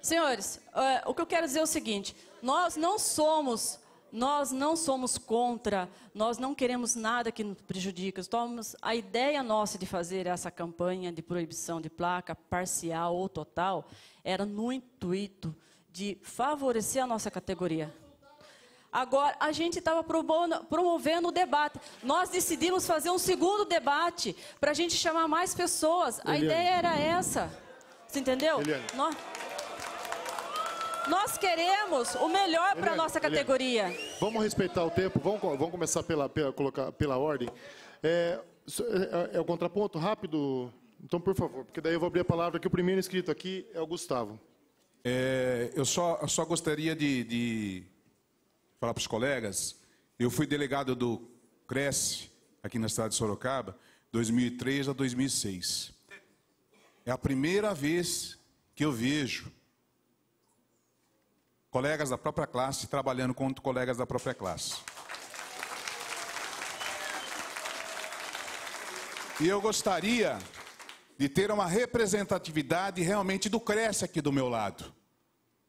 Senhores, uh, o que eu quero dizer é o seguinte: nós não somos nós não somos contra, nós não queremos nada que nos prejudique. Estamos, a ideia nossa de fazer essa campanha de proibição de placa, parcial ou total, era no intuito de favorecer a nossa categoria. Agora, a gente estava promovendo o debate. Nós decidimos fazer um segundo debate para a gente chamar mais pessoas. A ideia era essa. Você entendeu? Eliane. Nós... Nós queremos o melhor para nossa categoria. vamos respeitar o tempo, vamos, vamos começar pela, pela, colocar, pela ordem. É, é, é, é o contraponto rápido? Então, por favor, porque daí eu vou abrir a palavra que O primeiro inscrito aqui é o Gustavo. É, eu, só, eu só gostaria de, de falar para os colegas. Eu fui delegado do Cresce, aqui na cidade de Sorocaba, 2003 a 2006. É a primeira vez que eu vejo colegas da própria classe trabalhando contra colegas da própria classe. E eu gostaria de ter uma representatividade realmente do Cresce aqui do meu lado.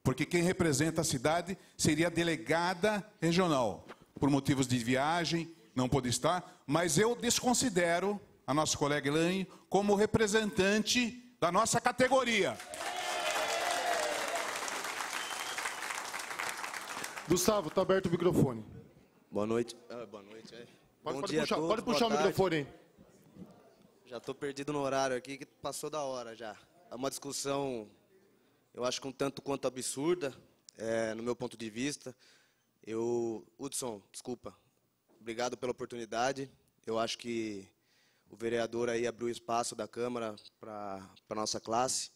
Porque quem representa a cidade seria a delegada regional. Por motivos de viagem, não pôde estar, mas eu desconsidero a nossa colega Elaine como representante da nossa categoria. Gustavo, está aberto o microfone. Boa noite. Ah, boa noite. É. Pode, Bom pode dia puxar, todos, pode puxar o microfone aí. Já estou perdido no horário aqui, que passou da hora já. É uma discussão, eu acho um tanto quanto absurda, é, no meu ponto de vista. Eu, Hudson, desculpa. Obrigado pela oportunidade. Eu acho que o vereador aí abriu espaço da Câmara para a nossa classe,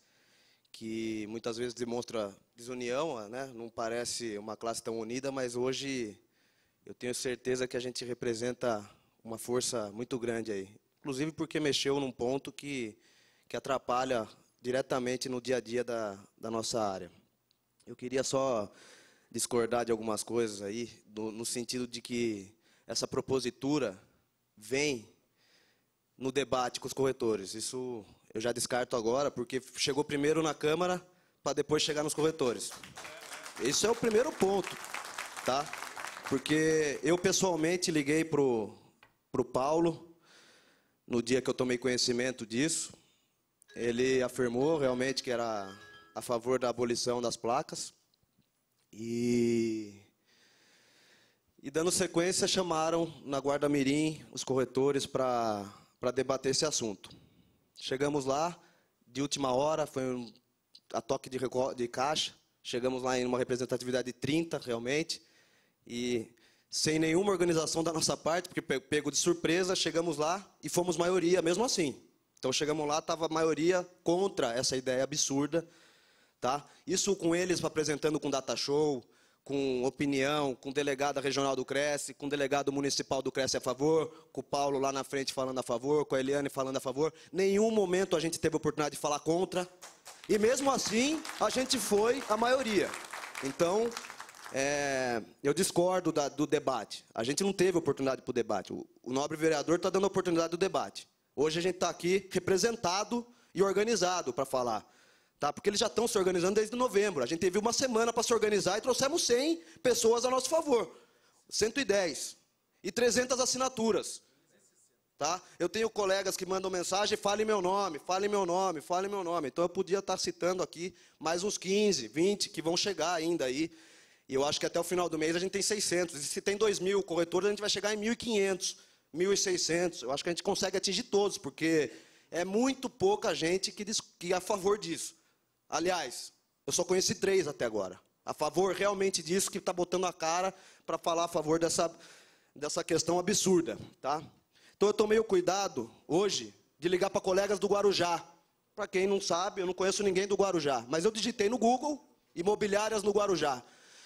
que muitas vezes demonstra desunião, ah, né? não parece uma classe tão unida, mas hoje eu tenho certeza que a gente representa uma força muito grande aí. Inclusive porque mexeu num ponto que, que atrapalha diretamente no dia a dia da, da nossa área. Eu queria só discordar de algumas coisas aí, do, no sentido de que essa propositura vem no debate com os corretores. Isso eu já descarto agora, porque chegou primeiro na Câmara para depois chegar nos corretores. Esse é o primeiro ponto, tá? Porque eu pessoalmente liguei pro pro Paulo no dia que eu tomei conhecimento disso. Ele afirmou realmente que era a favor da abolição das placas e e dando sequência chamaram na Guarda Mirim os corretores para para debater esse assunto. Chegamos lá de última hora, foi um a toque de, de caixa. Chegamos lá em uma representatividade de 30, realmente. E sem nenhuma organização da nossa parte, porque pego de surpresa, chegamos lá e fomos maioria, mesmo assim. Então chegamos lá, estava a maioria contra essa ideia absurda. Tá? Isso com eles apresentando com data show, com opinião, com delegada regional do Cresce, com delegado municipal do Cresce a favor, com o Paulo lá na frente falando a favor, com a Eliane falando a favor. Nenhum momento a gente teve a oportunidade de falar contra. E mesmo assim, a gente foi a maioria. Então, é, eu discordo da, do debate. A gente não teve oportunidade para o debate. O, o nobre vereador está dando oportunidade do debate. Hoje a gente está aqui representado e organizado para falar. Tá? Porque eles já estão se organizando desde novembro. A gente teve uma semana para se organizar e trouxemos 100 pessoas a nosso favor. 110. E 300 assinaturas. Tá? Eu tenho colegas que mandam mensagem, fale meu nome, fale meu nome, fale meu nome. Então eu podia estar citando aqui mais uns 15, 20 que vão chegar ainda aí. E eu acho que até o final do mês a gente tem 600. E se tem 2 mil corretores, a gente vai chegar em 1.500, 1.600. Eu acho que a gente consegue atingir todos, porque é muito pouca gente que, diz, que é a favor disso. Aliás, eu só conheci três até agora. A favor realmente disso, que está botando a cara para falar a favor dessa, dessa questão absurda. Tá? Então eu tomei o cuidado, hoje, de ligar para colegas do Guarujá. Para quem não sabe, eu não conheço ninguém do Guarujá. Mas eu digitei no Google, imobiliárias no Guarujá.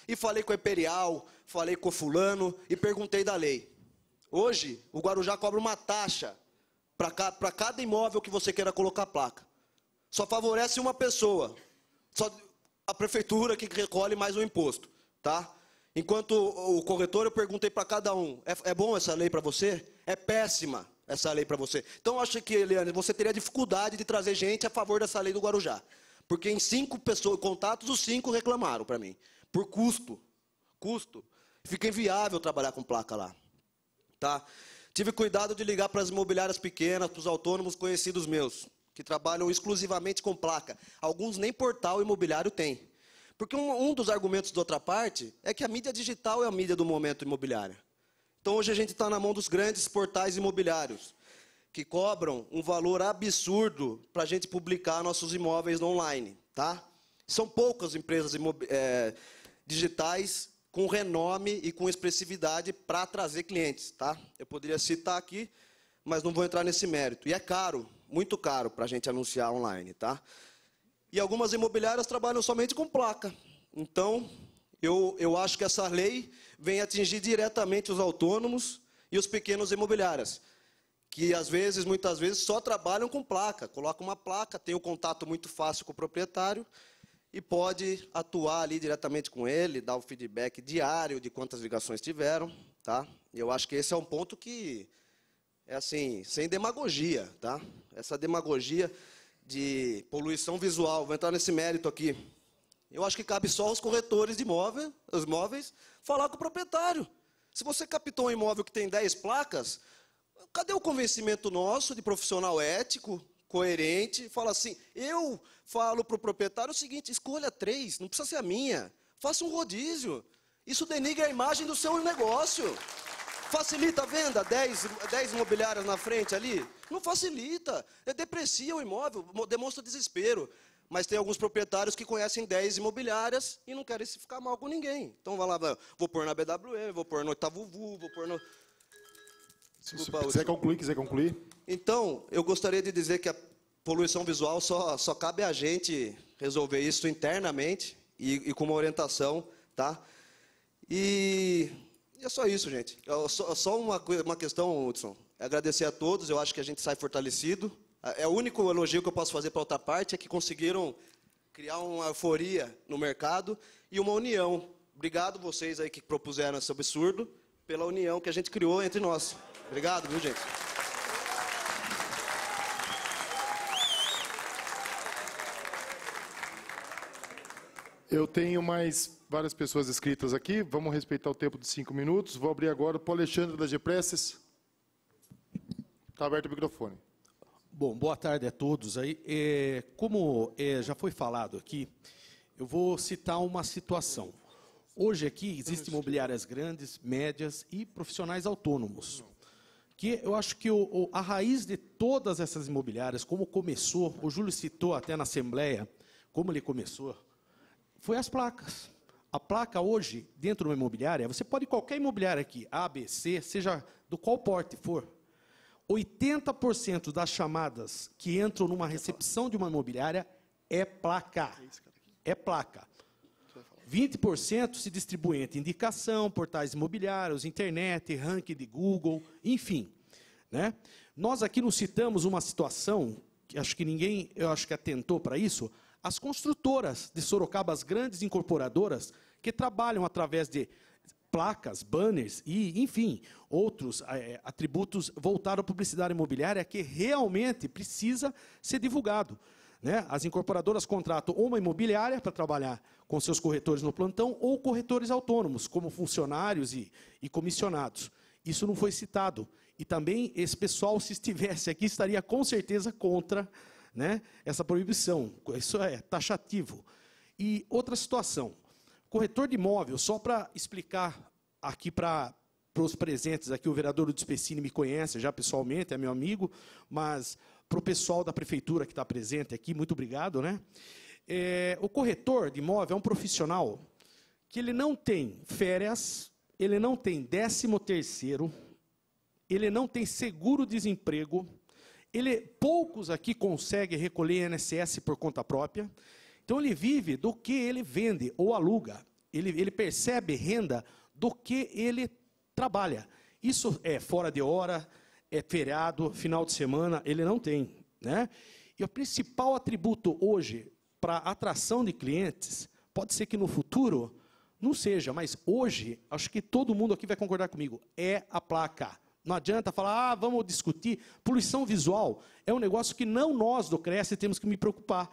E falei com o Imperial, falei com o fulano e perguntei da lei. Hoje, o Guarujá cobra uma taxa para cada imóvel que você queira colocar placa. Só favorece uma pessoa. Só a prefeitura que recolhe mais o imposto, tá? Enquanto o corretor, eu perguntei para cada um, é, é bom essa lei para você? É péssima essa lei para você. Então eu acho que, Eliane, você teria dificuldade de trazer gente a favor dessa lei do Guarujá. Porque em cinco pessoas, contatos, os cinco reclamaram para mim. Por custo. Custo. Fica inviável trabalhar com placa lá. Tá? Tive cuidado de ligar para as imobiliárias pequenas, para os autônomos conhecidos meus, que trabalham exclusivamente com placa. Alguns nem portal imobiliário tem. Porque um, um dos argumentos da outra parte é que a mídia digital é a mídia do momento imobiliário. Então hoje a gente está na mão dos grandes portais imobiliários, que cobram um valor absurdo para a gente publicar nossos imóveis online. Tá? São poucas empresas é, digitais com renome e com expressividade para trazer clientes. Tá? Eu poderia citar aqui, mas não vou entrar nesse mérito. E é caro, muito caro para a gente anunciar online. Tá? E algumas imobiliárias trabalham somente com placa. Então, eu, eu acho que essa lei vem atingir diretamente os autônomos e os pequenos imobiliários, que às vezes, muitas vezes, só trabalham com placa. Coloca uma placa, tem o um contato muito fácil com o proprietário e pode atuar ali diretamente com ele, dar o feedback diário de quantas ligações tiveram, tá? Eu acho que esse é um ponto que é assim, sem demagogia, tá? Essa demagogia de poluição visual, vou entrar nesse mérito aqui. Eu acho que cabe só aos corretores de imóveis, os imóveis, falar com o proprietário. Se você captou um imóvel que tem 10 placas, cadê o convencimento nosso de profissional ético, coerente? Fala assim, eu falo para o proprietário o seguinte, escolha três, não precisa ser a minha. Faça um rodízio. Isso denigra a imagem do seu negócio. Facilita a venda? 10, imobiliárias na frente ali? Não facilita. É deprecia o imóvel, demonstra desespero mas tem alguns proprietários que conhecem 10 imobiliárias e não querem se ficar mal com ninguém. Então vai lá, vou pôr na BWM, vou pôr no Oitavo vou pôr no. Desculpa, se quiser concluir, quiser concluir. Então, eu gostaria de dizer que a poluição visual só, só cabe a gente resolver isso internamente e, e com uma orientação, tá? E, e é só isso, gente. Eu, é só, só uma, uma questão, Hudson. É agradecer a todos, eu acho que a gente sai fortalecido. É o único elogio que eu posso fazer para outra parte é que conseguiram criar uma euforia no mercado e uma união. Obrigado vocês aí que propuseram esse absurdo pela união que a gente criou entre nós. Obrigado, viu, gente? Eu tenho mais várias pessoas escritas aqui. Vamos respeitar o tempo de cinco minutos. Vou abrir agora para o Alexandre das Depresses. Está aberto o microfone. Bom, boa tarde a todos aí. É, como é, já foi falado aqui, eu vou citar uma situação. Hoje aqui existem imobiliárias grandes, médias e profissionais autônomos. Que eu acho que o, o, a raiz de todas essas imobiliárias, como começou, o Júlio citou até na Assembleia, como ele começou, foi as placas. A placa hoje, dentro de uma imobiliária, você pode qualquer imobiliária aqui, A, B, C, seja do qual porte for, 80% das chamadas que entram numa recepção de uma imobiliária é placa. É placa. 20% se distribui entre indicação, portais imobiliários, internet, ranking de Google, enfim. Né? Nós aqui não citamos uma situação, que acho que ninguém, eu acho que atentou para isso, as construtoras de Sorocaba, as grandes incorporadoras, que trabalham através de placas, banners e, enfim, outros é, atributos voltados à publicidade imobiliária que realmente precisa ser divulgado. Né? As incorporadoras contratam uma imobiliária para trabalhar com seus corretores no plantão ou corretores autônomos, como funcionários e, e comissionados. Isso não foi citado. E também esse pessoal, se estivesse aqui, estaria com certeza contra né, essa proibição. Isso é taxativo. E outra situação. Corretor de imóvel, só para explicar aqui para os presentes, aqui o vereador do Despecine me conhece já pessoalmente, é meu amigo, mas para o pessoal da prefeitura que está presente aqui, muito obrigado, né? É, o corretor de imóvel é um profissional que ele não tem férias, ele não tem décimo terceiro, ele não tem seguro-desemprego, ele poucos aqui conseguem recolher INSS por conta própria. Então ele vive do que ele vende ou aluga. Ele, ele percebe renda do que ele trabalha. Isso é fora de hora, é feriado, final de semana, ele não tem. Né? E o principal atributo hoje para atração de clientes, pode ser que no futuro não seja, mas hoje, acho que todo mundo aqui vai concordar comigo, é a placa. Não adianta falar, ah, vamos discutir. Poluição visual é um negócio que não nós do Cresce temos que me preocupar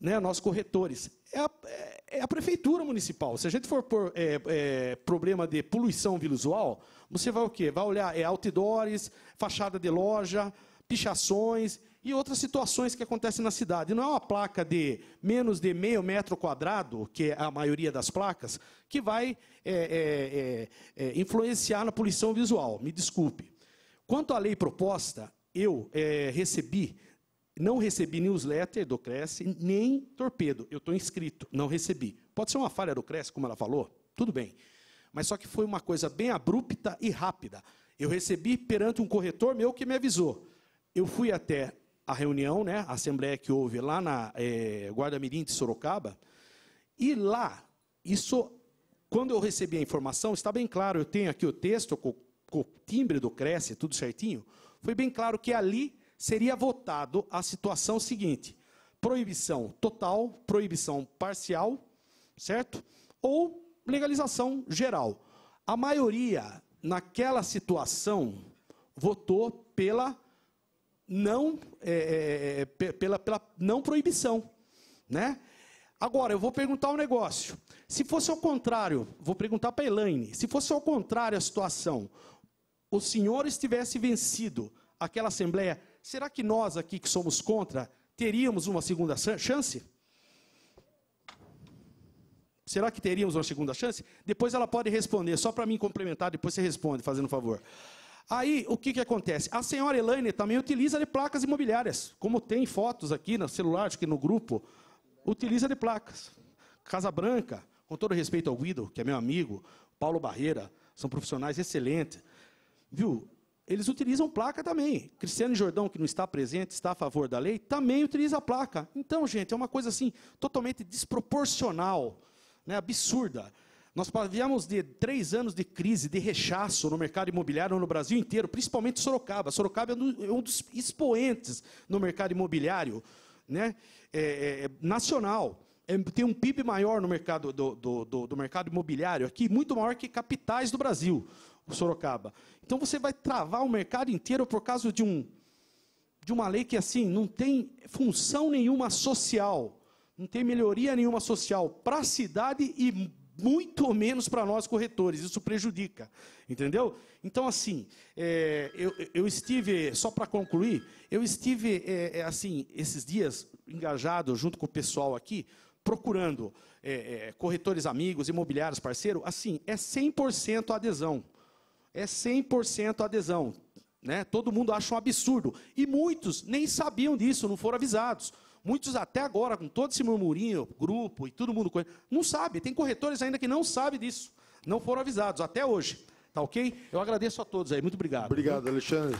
né, nós corretores, é a, é, é a, prefeitura municipal. Se a gente for por é, é, problema de poluição visual, você vai o quê? Vai olhar é outdoors, fachada de loja, pichações e outras situações que acontecem na cidade. Não é uma placa de menos de meio metro quadrado, que é a maioria das placas, que vai é, é, influenciar na poluição visual. Me desculpe. Quanto à lei proposta, eu recebi não recebi newsletter do Cresce, nem torpedo. Eu estou inscrito, não recebi. Pode ser uma falha do Cresce, como ela falou, tudo bem. Mas só que foi uma coisa bem abrupta e rápida. Eu recebi perante um corretor meu que me avisou. Eu fui até a reunião, né, a assembleia que houve lá na é, Guarda Mirim de Sorocaba, e lá, isso, quando eu recebi a informação, está bem claro, eu tenho aqui o texto com, com o timbre do Cresce, tudo certinho, foi bem claro que ali seria votado a situação seguinte: proibição total, proibição parcial, certo? Ou legalização geral. A maioria, naquela situação, votou pela não, é, é, é pela, pela não proibição. Né? Agora, eu vou perguntar um negócio. Se fosse ao contrário, vou perguntar para a Elaine, se fosse ao contrário a situação, o senhor estivesse vencido, aquela Assembleia será que nós aqui que somos contra teríamos uma segunda chance? Será que teríamos uma segunda chance? Depois ela pode responder, só para mim complementar, depois você responde, fazendo favor. Aí, o que, que acontece? A senhora Elaine também utiliza de placas imobiliárias, como tem fotos aqui no celular, acho que no grupo, utiliza de placas. Casa Branca, com todo respeito ao Guido, que é meu amigo, Paulo Barreira, são profissionais excelentes. Viu? eles utilizam placa também. Cristiano Jordão, que não está presente, está a favor da lei, também utiliza placa. Então, gente, é uma coisa assim totalmente desproporcional, né, absurda. Nós viemos de três anos de crise, de rechaço no mercado imobiliário no Brasil inteiro, principalmente Sorocaba. Sorocaba é um dos é expoentes no mercado imobiliário né, é, é, é nacional. É, tem um PIB maior no mercado do, do, do, do mercado imobiliário aqui, muito maior que capitais do Brasil. Sorocaba. Então você vai travar o mercado inteiro por causa de um de uma lei que assim não tem função nenhuma social, não tem melhoria nenhuma social para a cidade e muito menos para nós corretores. Isso prejudica, entendeu? Então assim, é, eu, eu, estive só para concluir, eu estive é, é, assim esses dias engajado junto com o pessoal aqui procurando é, é corretores amigos, imobiliários parceiro, assim é 100% adesão é 100% adesão. Né? Todo mundo acha um absurdo. E muitos nem sabiam disso, não foram avisados. Muitos até agora, com todo esse murmurinho, grupo e todo mundo, não sabe. Tem corretores ainda que não sabem disso. Não foram avisados até hoje. Tá ok? Eu agradeço a todos aí. Muito obrigado. Obrigado, Alexandre.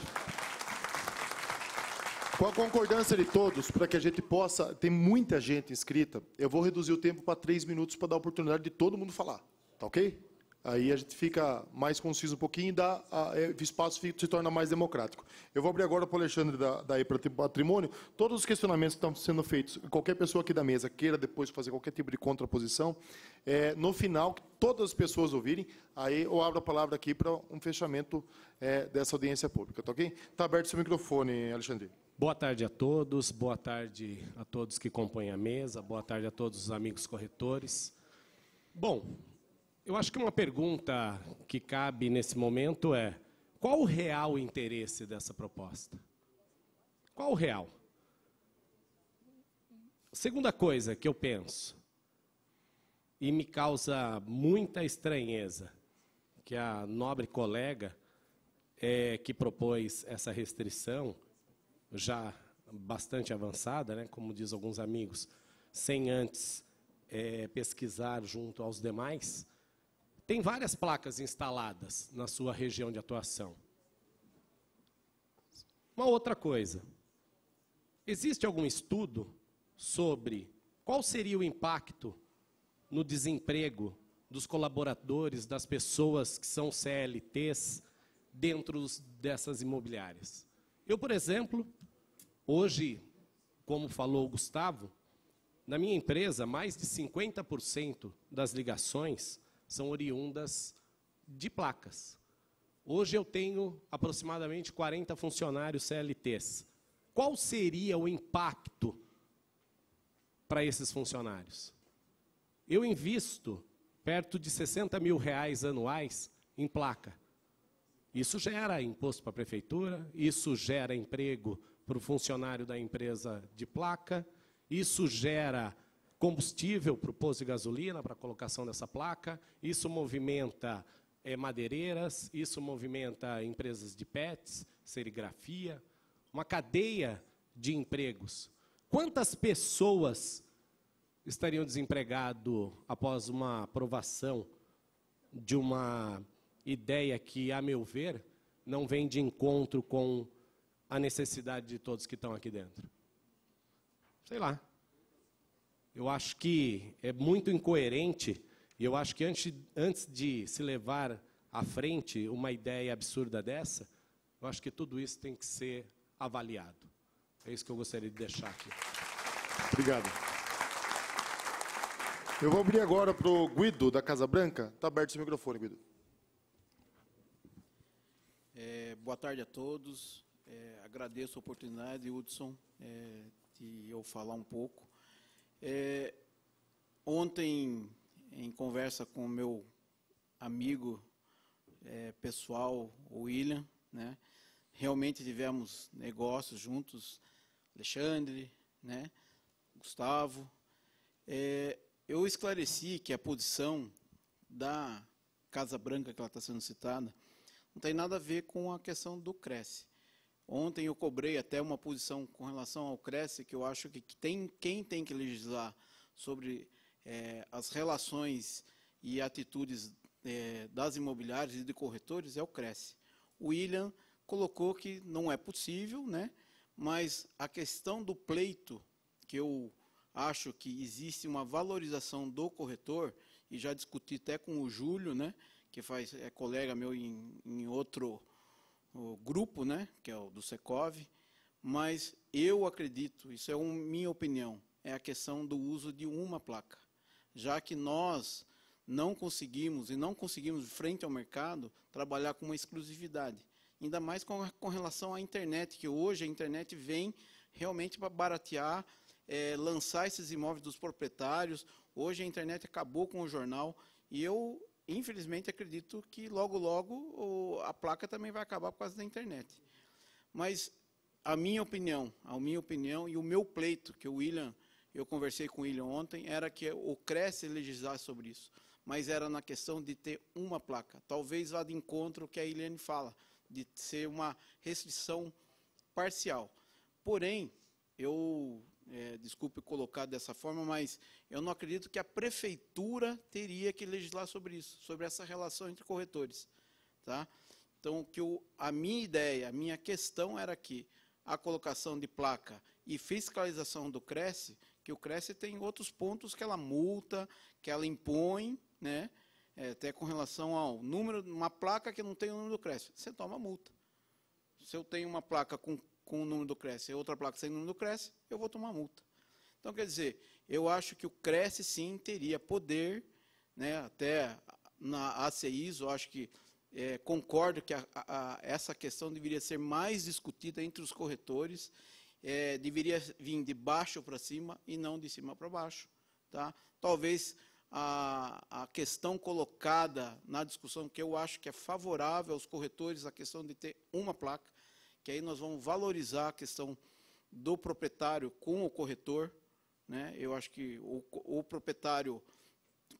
Com a concordância de todos, para que a gente possa. Tem muita gente inscrita. Eu vou reduzir o tempo para três minutos para dar a oportunidade de todo mundo falar. Tá ok? Aí a gente fica mais conciso um pouquinho e dá, a, é, espaço se torna mais democrático. Eu vou abrir agora para o Alexandre da, da EPRA Patrimônio. Todos os questionamentos que estão sendo feitos, qualquer pessoa aqui da mesa queira depois fazer qualquer tipo de contraposição, é, no final, que todas as pessoas ouvirem, aí eu abro a palavra aqui para um fechamento é, dessa audiência pública, Está tá aberto seu microfone, Alexandre. Boa tarde a todos, boa tarde a todos que compõem a mesa, boa tarde a todos os amigos corretores. Bom, eu acho que uma pergunta que cabe nesse momento é: qual o real interesse dessa proposta? Qual o real? Segunda coisa que eu penso, e me causa muita estranheza, que a nobre colega é, que propôs essa restrição, já bastante avançada, né, como diz alguns amigos, sem antes é, pesquisar junto aos demais, tem várias placas instaladas na sua região de atuação. Uma outra coisa. Existe algum estudo sobre qual seria o impacto no desemprego dos colaboradores, das pessoas que são CLTs dentro dessas imobiliárias? Eu, por exemplo, hoje, como falou o Gustavo, na minha empresa, mais de 50% das ligações são oriundas de placas. Hoje eu tenho aproximadamente 40 funcionários CLTs. Qual seria o impacto para esses funcionários? Eu invisto perto de 60 mil reais anuais em placa. Isso gera imposto para a prefeitura, isso gera emprego para o funcionário da empresa de placa, isso gera combustível para o posto de gasolina, para a colocação dessa placa, isso movimenta é, madeireiras, isso movimenta empresas de pets, serigrafia, uma cadeia de empregos. Quantas pessoas estariam desempregadas após uma aprovação de uma ideia que, a meu ver, não vem de encontro com a necessidade de todos que estão aqui dentro? Sei lá, eu acho que é muito incoerente, e eu acho que antes, antes de se levar à frente uma ideia absurda dessa, eu acho que tudo isso tem que ser avaliado. É isso que eu gostaria de deixar aqui. Obrigado. Eu vou abrir agora para o Guido, da Casa Branca. Está aberto esse microfone, Guido. É, boa tarde a todos. É, agradeço a oportunidade, Hudson, é, de eu falar um pouco. É, ontem, em conversa com o meu amigo é, pessoal, o William, né, realmente tivemos negócios juntos, Alexandre, né, Gustavo. É, eu esclareci que a posição da Casa Branca, que ela está sendo citada, não tem nada a ver com a questão do Cresce. Ontem eu cobrei até uma posição com relação ao Cresce, que eu acho que tem, quem tem que legislar sobre é, as relações e atitudes é, das imobiliárias e de corretores é o Cresce. O William colocou que não é possível, né? mas a questão do pleito, que eu acho que existe uma valorização do corretor, e já discuti até com o Júlio, né? que faz, é colega meu em, em outro o grupo, né, que é o do Secov, mas eu acredito, isso é um, minha opinião, é a questão do uso de uma placa. Já que nós não conseguimos, e não conseguimos, frente ao mercado, trabalhar com uma exclusividade. Ainda mais com, com relação à internet, que hoje a internet vem realmente para baratear, é, lançar esses imóveis dos proprietários. Hoje a internet acabou com o jornal. E eu infelizmente, acredito que logo, logo a placa também vai acabar por causa da internet. Mas a minha opinião, a minha opinião e o meu pleito, que o William, eu conversei com o William ontem, era que o Cresce legislar sobre isso. Mas era na questão de ter uma placa. Talvez vá de encontro ao que a Eliane fala, de ser uma restrição parcial. Porém, eu é, desculpe colocar dessa forma, mas eu não acredito que a prefeitura teria que legislar sobre isso, sobre essa relação entre corretores. Tá? Então, que o a minha ideia, a minha questão era que a colocação de placa e fiscalização do Cresce, que o Cresce tem outros pontos que ela multa, que ela impõe, né? É, até com relação ao número, uma placa que não tem o número do Cresce, você toma multa. Se eu tenho uma placa com com o número do Cresce e é outra placa sem o número do Cresce, eu vou tomar multa. Então, quer dizer, eu acho que o Cresce, sim, teria poder, né, até na ACIS, eu acho que é, concordo que a, a, essa questão deveria ser mais discutida entre os corretores, é, deveria vir de baixo para cima e não de cima para baixo. Tá? Talvez a, a, questão colocada na discussão, que eu acho que é favorável aos corretores, a questão de ter uma placa, que aí nós vamos valorizar a questão do proprietário com o corretor. Né? Eu acho que o, o proprietário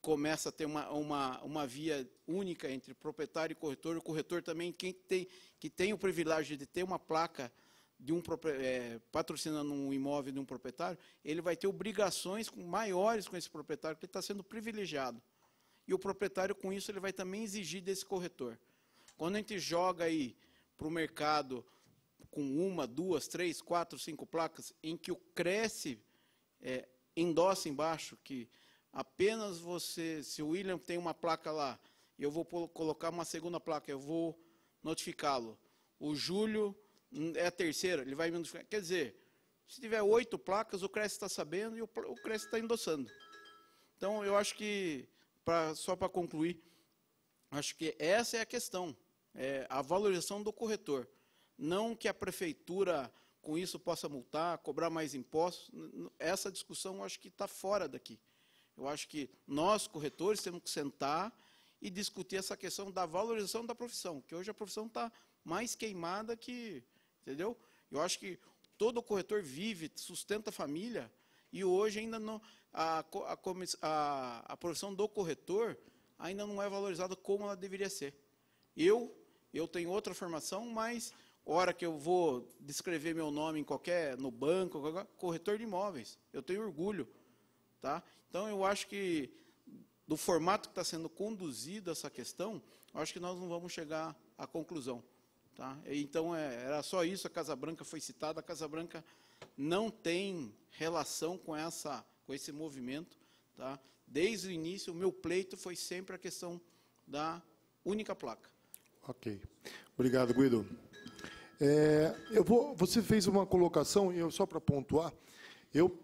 começa a ter uma, uma, uma via única entre proprietário e corretor. O corretor também, quem tem, que tem o privilégio de ter uma placa de um é, patrocinando um imóvel de um proprietário, ele vai ter obrigações com, maiores com esse proprietário, porque ele está sendo privilegiado. E o proprietário, com isso, ele vai também exigir desse corretor. Quando a gente joga aí para o mercado com uma, duas, três, quatro, cinco placas, em que o Cresce é, endossa embaixo que apenas você, se o William tem uma placa lá, eu vou colocar uma segunda placa, eu vou notificá-lo. O Júlio hum, é a terceira, ele vai me notificar. Quer dizer, se tiver oito placas, o Cresce está sabendo e o, o Cresce está endossando. Então, eu acho que, pra, só para concluir, acho que essa é a questão, é a valorização do corretor. Não que a prefeitura, com isso, possa multar, cobrar mais impostos. Essa discussão eu acho que está fora daqui. Eu acho que nós, corretores, temos que sentar e discutir essa questão da valorização da profissão, que hoje a profissão está mais queimada que. Entendeu? Eu acho que todo corretor vive, sustenta a família, e hoje ainda não. A, a, a, a profissão do corretor ainda não é valorizada como ela deveria ser. Eu, eu tenho outra formação, mas hora que eu vou descrever meu nome em qualquer, no banco, qualquer, corretor de imóveis. Eu tenho orgulho. Tá? Então, eu acho que, do formato que está sendo conduzida essa questão, acho que nós não vamos chegar à conclusão. Tá? Então, é, era só isso, a Casa Branca foi citada, a Casa Branca não tem relação com, essa, com esse movimento. Tá? Desde o início, o meu pleito foi sempre a questão da única placa. Ok. Obrigado, Guido. É, eu vou, você fez uma colocação, eu só para pontuar, eu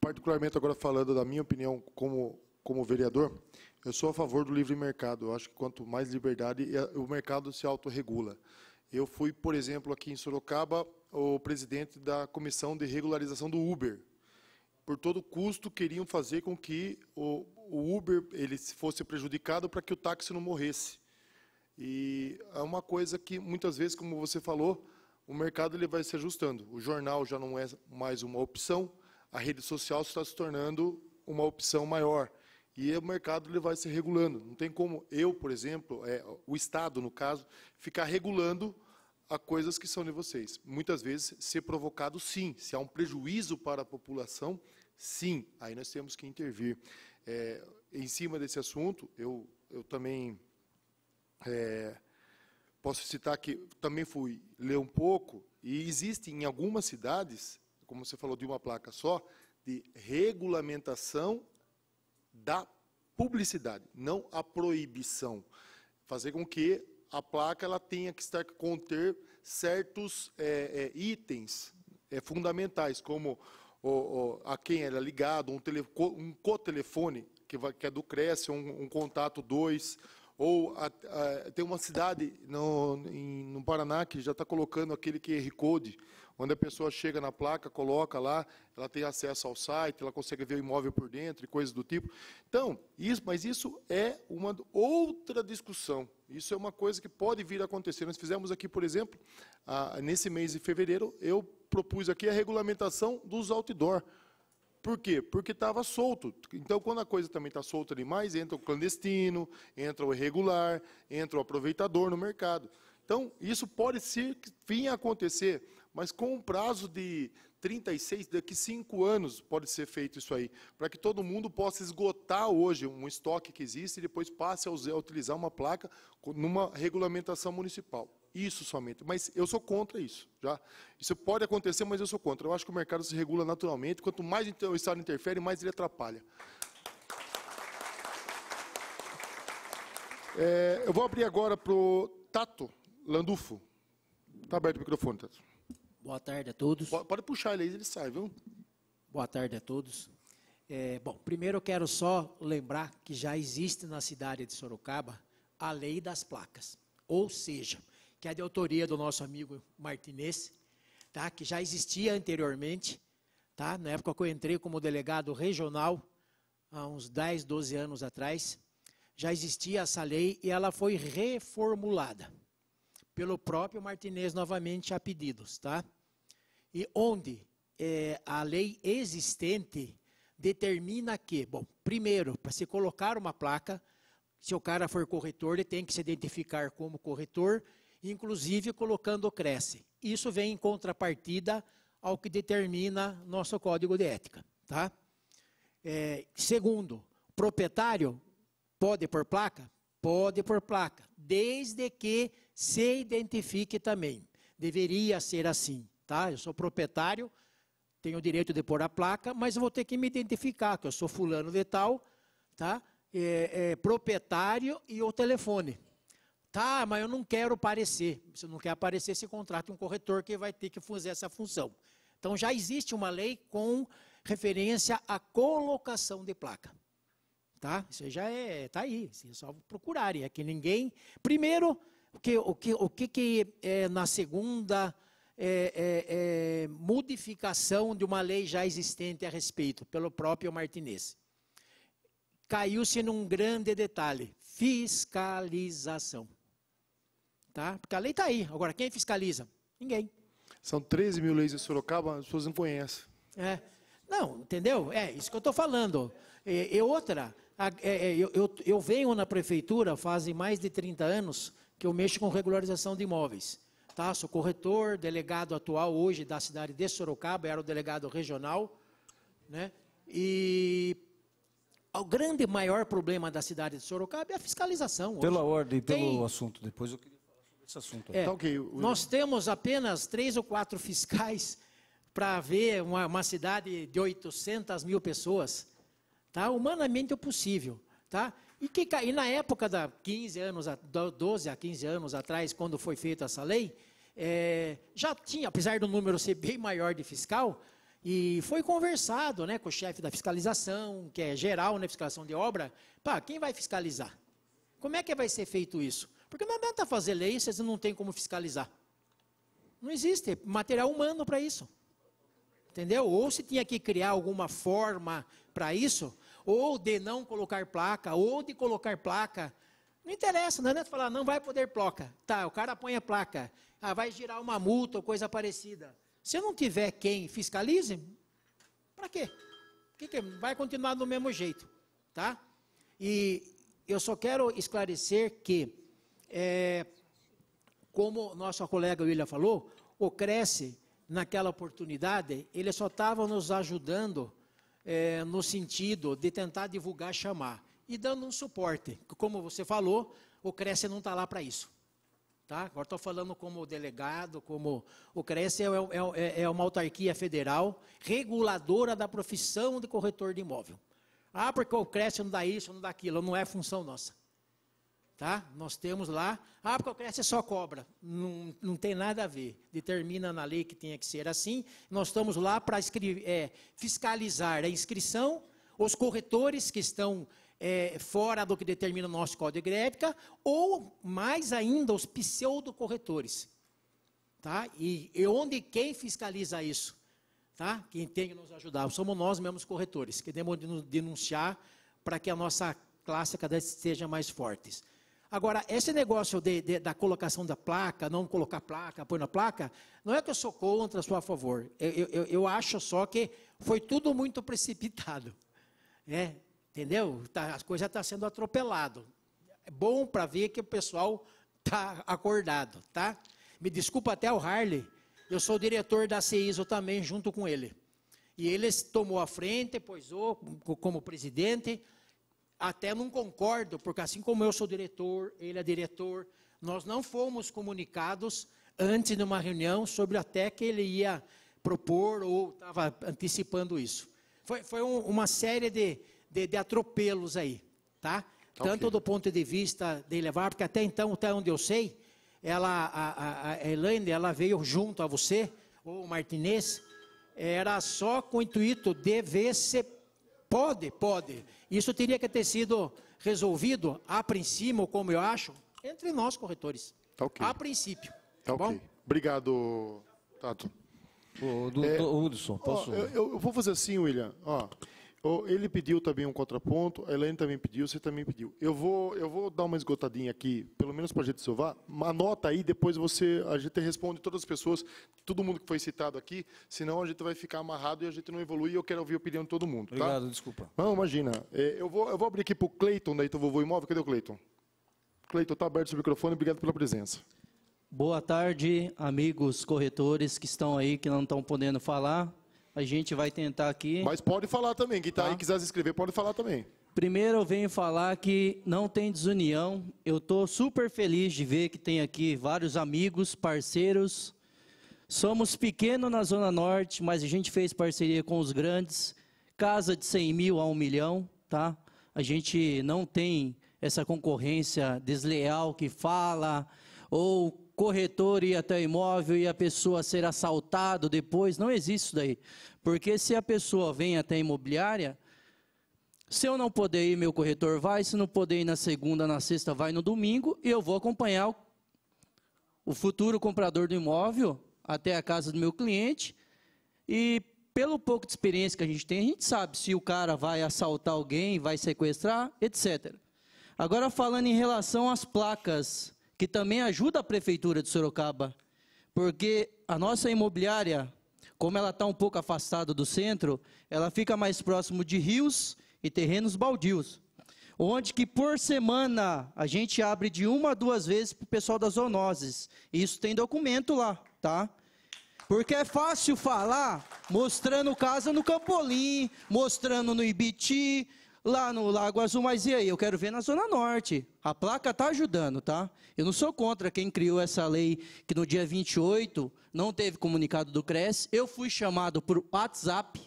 particularmente agora falando da minha opinião como como vereador, eu sou a favor do livre mercado. Eu acho que quanto mais liberdade, o mercado se autorregula. Eu fui, por exemplo, aqui em Sorocaba, o presidente da comissão de regularização do Uber. Por todo custo, queriam fazer com que o, o Uber ele fosse prejudicado para que o táxi não morresse. E é uma coisa que, muitas vezes, como você falou, o mercado ele vai se ajustando. O jornal já não é mais uma opção, a rede social está se tornando uma opção maior. E o mercado ele vai se regulando. Não tem como eu, por exemplo, é, o Estado, no caso, ficar regulando a coisas que são de vocês. Muitas vezes, ser provocado, sim. Se há um prejuízo para a população, sim. Aí nós temos que intervir. É, em cima desse assunto, eu, eu também é, Posso citar que também fui ler um pouco, e existe em algumas cidades, como você falou de uma placa só, de regulamentação da publicidade, não a proibição. Fazer com que a placa ela tenha que estar conter certos é, é, itens é, fundamentais, como o, o, a quem ela é ligado, um, um cotelefone, que, que é do Cresce, um, um contato 2, ou a, a, tem uma cidade no, em, no Paraná que já está colocando aquele QR Code, onde a pessoa chega na placa, coloca lá, ela tem acesso ao site, ela consegue ver o imóvel por dentro e coisas do tipo. Então, isso, mas isso é uma outra discussão. Isso é uma coisa que pode vir a acontecer. Nós fizemos aqui, por exemplo, a, nesse mês de fevereiro, eu propus aqui a regulamentação dos outdoor. Por quê? Porque estava solto. Então, quando a coisa também está solta demais, entra o clandestino, entra o irregular, entra o aproveitador no mercado. Então, isso pode ser que vinha a acontecer, mas com um prazo de 36, daqui 5 anos pode ser feito isso aí, para que todo mundo possa esgotar hoje um estoque que existe e depois passe a utilizar uma placa numa regulamentação municipal. Isso somente. Mas eu sou contra isso. Já. Isso pode acontecer, mas eu sou contra. Eu acho que o mercado se regula naturalmente. Quanto mais então o Estado interfere, mais ele atrapalha. É, eu vou abrir agora para o Tato Landufo. Está aberto o microfone, Tato. Boa tarde a todos. Pode, pode puxar ele aí, ele sai, viu? Boa tarde a todos. É, bom, primeiro eu quero só lembrar que já existe na cidade de Sorocaba a lei das placas. Ou seja, que é de autoria do nosso amigo Martinez, tá? que já existia anteriormente, tá? na época que eu entrei como delegado regional, há uns 10, 12 anos atrás, já existia essa lei e ela foi reformulada pelo próprio Martinez novamente a pedidos, tá? E onde é, a lei existente determina que, bom, primeiro, para se colocar uma placa, se o cara for corretor, ele tem que se identificar como corretor inclusive colocando o Cresce. Isso vem em contrapartida ao que determina nosso código de ética. Tá? É, segundo, proprietário pode pôr placa? Pode pôr placa, desde que se identifique também. Deveria ser assim, tá? Eu sou proprietário, tenho o direito de pôr a placa, mas vou ter que me identificar, que eu sou fulano de tal, tá? É, é, proprietário e o telefone. Tá, mas eu não quero aparecer. Se não quer aparecer, se contrata um corretor que vai ter que fazer essa função. Então já existe uma lei com referência à colocação de placa. Tá? Isso já é, tá aí, é só procurarem, é que ninguém, primeiro, o que o que, o que, que é, na segunda é, é, é modificação de uma lei já existente a respeito, pelo próprio Martinez. Caiu-se num grande detalhe, fiscalização. Tá? Porque a lei está aí. Agora, quem fiscaliza? Ninguém. São 13 mil leis em Sorocaba, as pessoas não conhecem. É. Não, entendeu? É isso que eu estou falando. E, e outra, a, é, é, eu, eu, eu venho na prefeitura fazem mais de 30 anos que eu mexo com regularização de imóveis. Tá? Sou corretor, delegado atual hoje da cidade de Sorocaba, era o delegado regional. Né? E o grande maior problema da cidade de Sorocaba é a fiscalização. Hoje. Pela ordem, pelo assunto, depois eu queria. Esse assunto né? é. Tá okay, o... Nós temos apenas três ou quatro fiscais para ver uma, uma, cidade de 800 mil pessoas. Tá? Humanamente é possível. Tá? E, que, e na época da 15 anos, 12 a 15 anos atrás, quando foi feita essa lei, é, já tinha, apesar do número ser bem maior de fiscal, e foi conversado né, com o chefe da fiscalização, que é geral na né, fiscalização de obra, pá, quem vai fiscalizar? Como é que vai ser feito isso? Porque não adianta fazer lei se você não têm como fiscalizar. Não existe material humano para isso. Entendeu? Ou se tinha que criar alguma forma para isso, ou de não colocar placa, ou de colocar placa. Não interessa, não adianta falar, não vai poder placa. Tá, o cara põe a placa. Ah, vai girar uma multa ou coisa parecida. Se não tiver quem fiscalize, para quê? Que que vai continuar do mesmo jeito, tá? E eu só quero esclarecer que é, como nossa colega William falou, o Cresce, naquela oportunidade, ele só estava nos ajudando é, no sentido de tentar divulgar, chamar e dando um suporte. Como você falou, o Cresce não está lá para isso. Tá? Agora estou falando como delegado, como o Cresce é, é, é, é, uma autarquia federal reguladora da profissão de corretor de imóvel. Ah, porque o Cresce não dá isso, não dá aquilo, não é função nossa. Tá? Nós temos lá, ah, Procreste é só cobra. Não, não tem nada a ver. Determina na lei que tinha que ser assim. Nós estamos lá para é, fiscalizar a inscrição, os corretores que estão é, fora do que determina o nosso código de ou mais ainda, os corretores Tá? E, e onde quem fiscaliza isso? Tá? Quem tem que nos ajudar? Somos nós mesmos corretores, que temos de nos denunciar para que a nossa classe cada vez seja mais fortes. Agora, esse negócio de, de, da colocação da placa, não colocar placa, pôr na placa, não é que eu sou contra, sou a favor. Eu, eu, eu acho só que foi tudo muito precipitado. [laughs] Né? Entendeu? Tá, as coisas estão tá sendo atropelado. É bom para ver que o pessoal está acordado, tá? Me desculpa até o Harley, eu sou diretor da CISO também, junto com ele. E ele tomou a frente, poisou como presidente, até não concordo, porque assim como eu sou diretor, ele é diretor, nós não fomos comunicados antes de uma reunião sobre até que ele ia propor ou estava antecipando isso. Foi, foi um, uma série de, de, de, atropelos aí, tá? Okay. Tanto do ponto de vista de levar, porque até então, até onde eu sei, ela, a, a, a Elaine, ela veio junto a você, ou o Martinez, era só com o intuito de ver se Pode, pode. Isso teria que ter sido resolvido, a princípio, como eu acho, entre nós, corretores. Tá A princípio. Tá, tá Obrigado, Tato. Ô, é, Hudson, posso... Ó, eu, eu, vou fazer assim, William. Ó, ele pediu também um contraponto, a Helene também pediu, você também pediu. Eu vou, eu vou dar uma esgotadinha aqui, pelo menos para a gente salvar. Anota aí, depois você, a gente responde todas as pessoas, todo mundo que foi citado aqui, senão a gente vai ficar amarrado e a gente não evolui. Eu quero ouvir a opinião de todo mundo. Tá? Obrigado, desculpa. Não, imagina. É, eu vou, eu vou abrir aqui para o Cleiton, daí tu vovô imóvel. Cadê o Cleiton? Cleiton, está aberto o microfone, obrigado pela presença. Boa tarde, amigos corretores que estão aí, que não estão podendo falar. A gente vai tentar aqui. Mas pode falar também, quem está tá aí tá. quiser se inscrever, pode falar também. Primeiro eu venho falar que não tem desunião. Eu estou super feliz de ver que tem aqui vários amigos, parceiros. Somos pequeno na Zona Norte, mas a gente fez parceria com os grandes. Casa de 100 mil a 1 milhão, tá? A gente não tem essa concorrência desleal que fala ou corretor ir até o imóvel e a pessoa ser assaltado depois, não existe isso daí. Porque se a pessoa vem até a imobiliária, se eu não puder ir, meu corretor vai, se não puder ir na segunda, na sexta, vai no domingo, e eu vou acompanhar o, o futuro comprador do imóvel até a casa do meu cliente, e pelo pouco de experiência que a gente tem, a gente sabe se o cara vai assaltar alguém, vai sequestrar, etc. Agora, falando em relação às placas que também ajuda a Prefeitura de Sorocaba, porque a nossa imobiliária, como ela está um pouco afastada do centro, ela fica mais próximo de rios e terrenos baldios, onde que por semana a gente abre de uma a duas vezes para o pessoal das zoonoses. Isso tem documento lá, tá? Porque é fácil falar mostrando casa no Campolim, mostrando no Ibiti, lá no Lago Azul, mas e aí? Eu quero ver na Zona Norte. A placa está ajudando, tá? Eu não sou contra quem criou essa lei que no dia 28 não teve comunicado do CRES. Eu fui chamado por WhatsApp,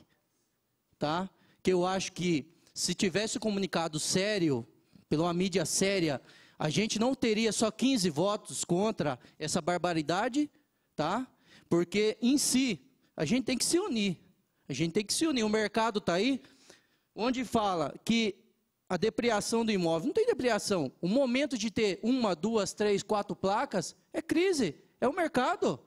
tá? Que eu acho que se tivesse comunicado sério, pela mídia séria, a gente não teria só 15 votos contra essa barbaridade, tá? Porque em si, a gente tem que se unir. A gente tem que se unir. O mercado está aí, onde fala que a depreciação do imóvel, não tem depreciação. O momento de ter uma, duas, três, quatro placas é crise, é o mercado.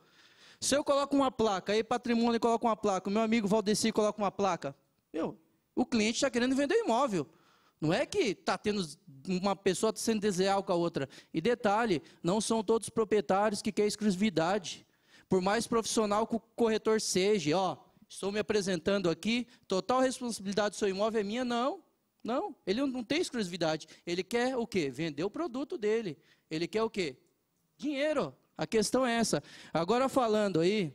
Se eu coloco uma placa, aí patrimônio coloca uma placa, o meu amigo Valdeci coloca uma placa, meu, o cliente está querendo vender imóvel. Não é que está tendo uma pessoa tá sendo desleal com a outra. E detalhe, não são todos proprietários que querem exclusividade. Por mais profissional que o corretor seja, ó, Estou me apresentando aqui, total responsabilidade do seu imóvel é minha? Não. Não, ele não tem exclusividade. Ele quer o quê? Vender o produto dele. Ele quer o quê? Dinheiro. A questão é essa. Agora falando aí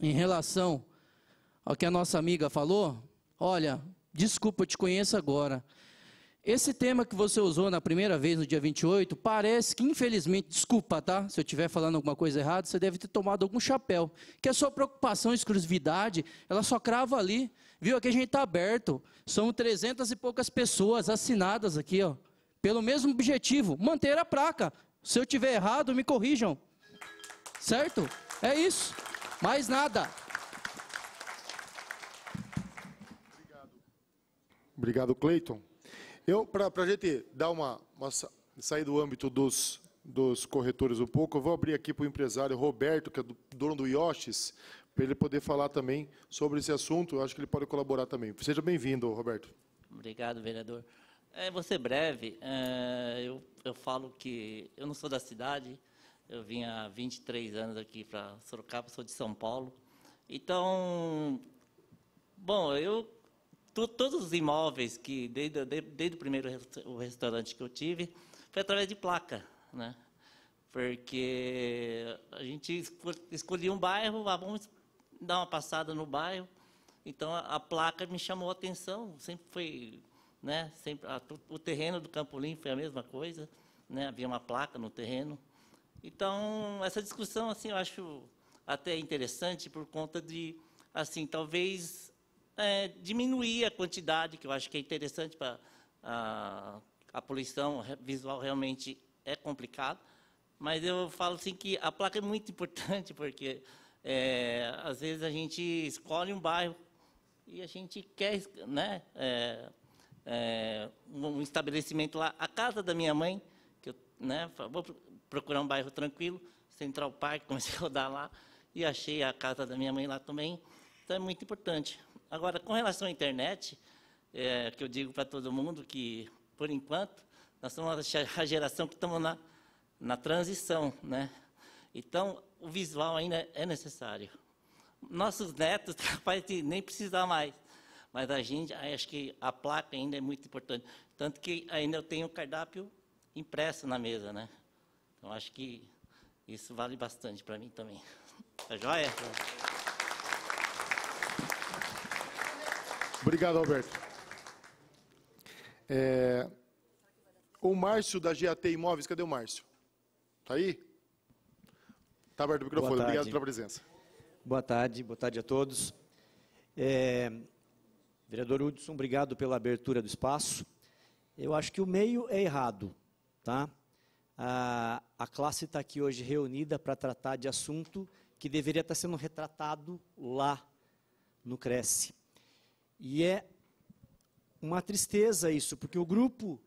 em relação ao que a nossa amiga falou, olha, desculpa, eu te conheço agora. Esse tema que você usou na primeira vez, no dia 28, parece que, infelizmente, desculpa, tá? Se eu estiver falando alguma coisa errada, você deve ter tomado algum chapéu. Que a sua preocupação, exclusividade, ela só crava ali. Viu? Aqui a gente está aberto. São 300 e poucas pessoas assinadas aqui, ó. Pelo mesmo objetivo, manter a placa. Se eu tiver errado, me corrijam. Certo? É isso. Mais nada. Obrigado, Obrigado Cleiton. Eu, para a gente dar uma, uma, sair do âmbito dos, dos corretores um pouco, eu vou abrir aqui para o empresário Roberto, que é do, dono do Yoshis, para ele poder falar também sobre esse assunto. Eu acho que ele pode colaborar também. Seja bem-vindo, Roberto. Obrigado, vereador. É, vou ser breve. É, eu, eu falo que eu não sou da cidade, eu vim há 23 anos aqui para Sorocaba, sou de São Paulo. Então, bom, eu todos os imóveis que, desde, desde o primeiro o restaurante que eu tive, foi através de placa, né? Porque a gente escolhia um bairro, ah, vamos dar uma passada no bairro. Então a, a placa me chamou a atenção, sempre foi, né? Sempre, a, ah, o terreno do Campolim foi a mesma coisa, né? Havia uma placa no terreno. Então essa discussão assim, eu acho até interessante por conta de, assim, talvez é, diminuir a quantidade, que eu acho que é interessante para a, a poluição visual realmente é complicado, mas eu falo assim que a placa é muito [laughs] importante porque é, às vezes a gente escolhe um bairro e a gente quer, né, é, é, um estabelecimento lá, a casa da minha mãe, que eu, né, vou procurar um bairro tranquilo, Central Park, [laughs] comecei a rodar lá e achei a casa da minha mãe lá também, então é muito importante. Agora, com relação à internet, é, que eu digo para todo mundo que, por enquanto, nós somos a geração que estamos na, na transição, né? Então, o visual ainda é necessário. Nossos netos, capaz [laughs] de nem precisar mais. Mas a gente, acho que a placa ainda é muito importante. Tanto que ainda eu tenho o cardápio impresso na mesa, né? Então, acho que isso vale bastante para mim também. Tá joia? Obrigado, Alberto. É... O Márcio da GAT Imóveis, cadê o Márcio? Está aí? Está aberto o microfone. Obrigado pela presença. Boa tarde, boa tarde a todos. É... Vereador Hudson, obrigado pela abertura do espaço. Eu acho que o meio é errado, tá? A, a classe está aqui hoje reunida para tratar de assunto que deveria estar tá sendo retratado lá no Cresce. E é uma tristeza isso, porque o grupo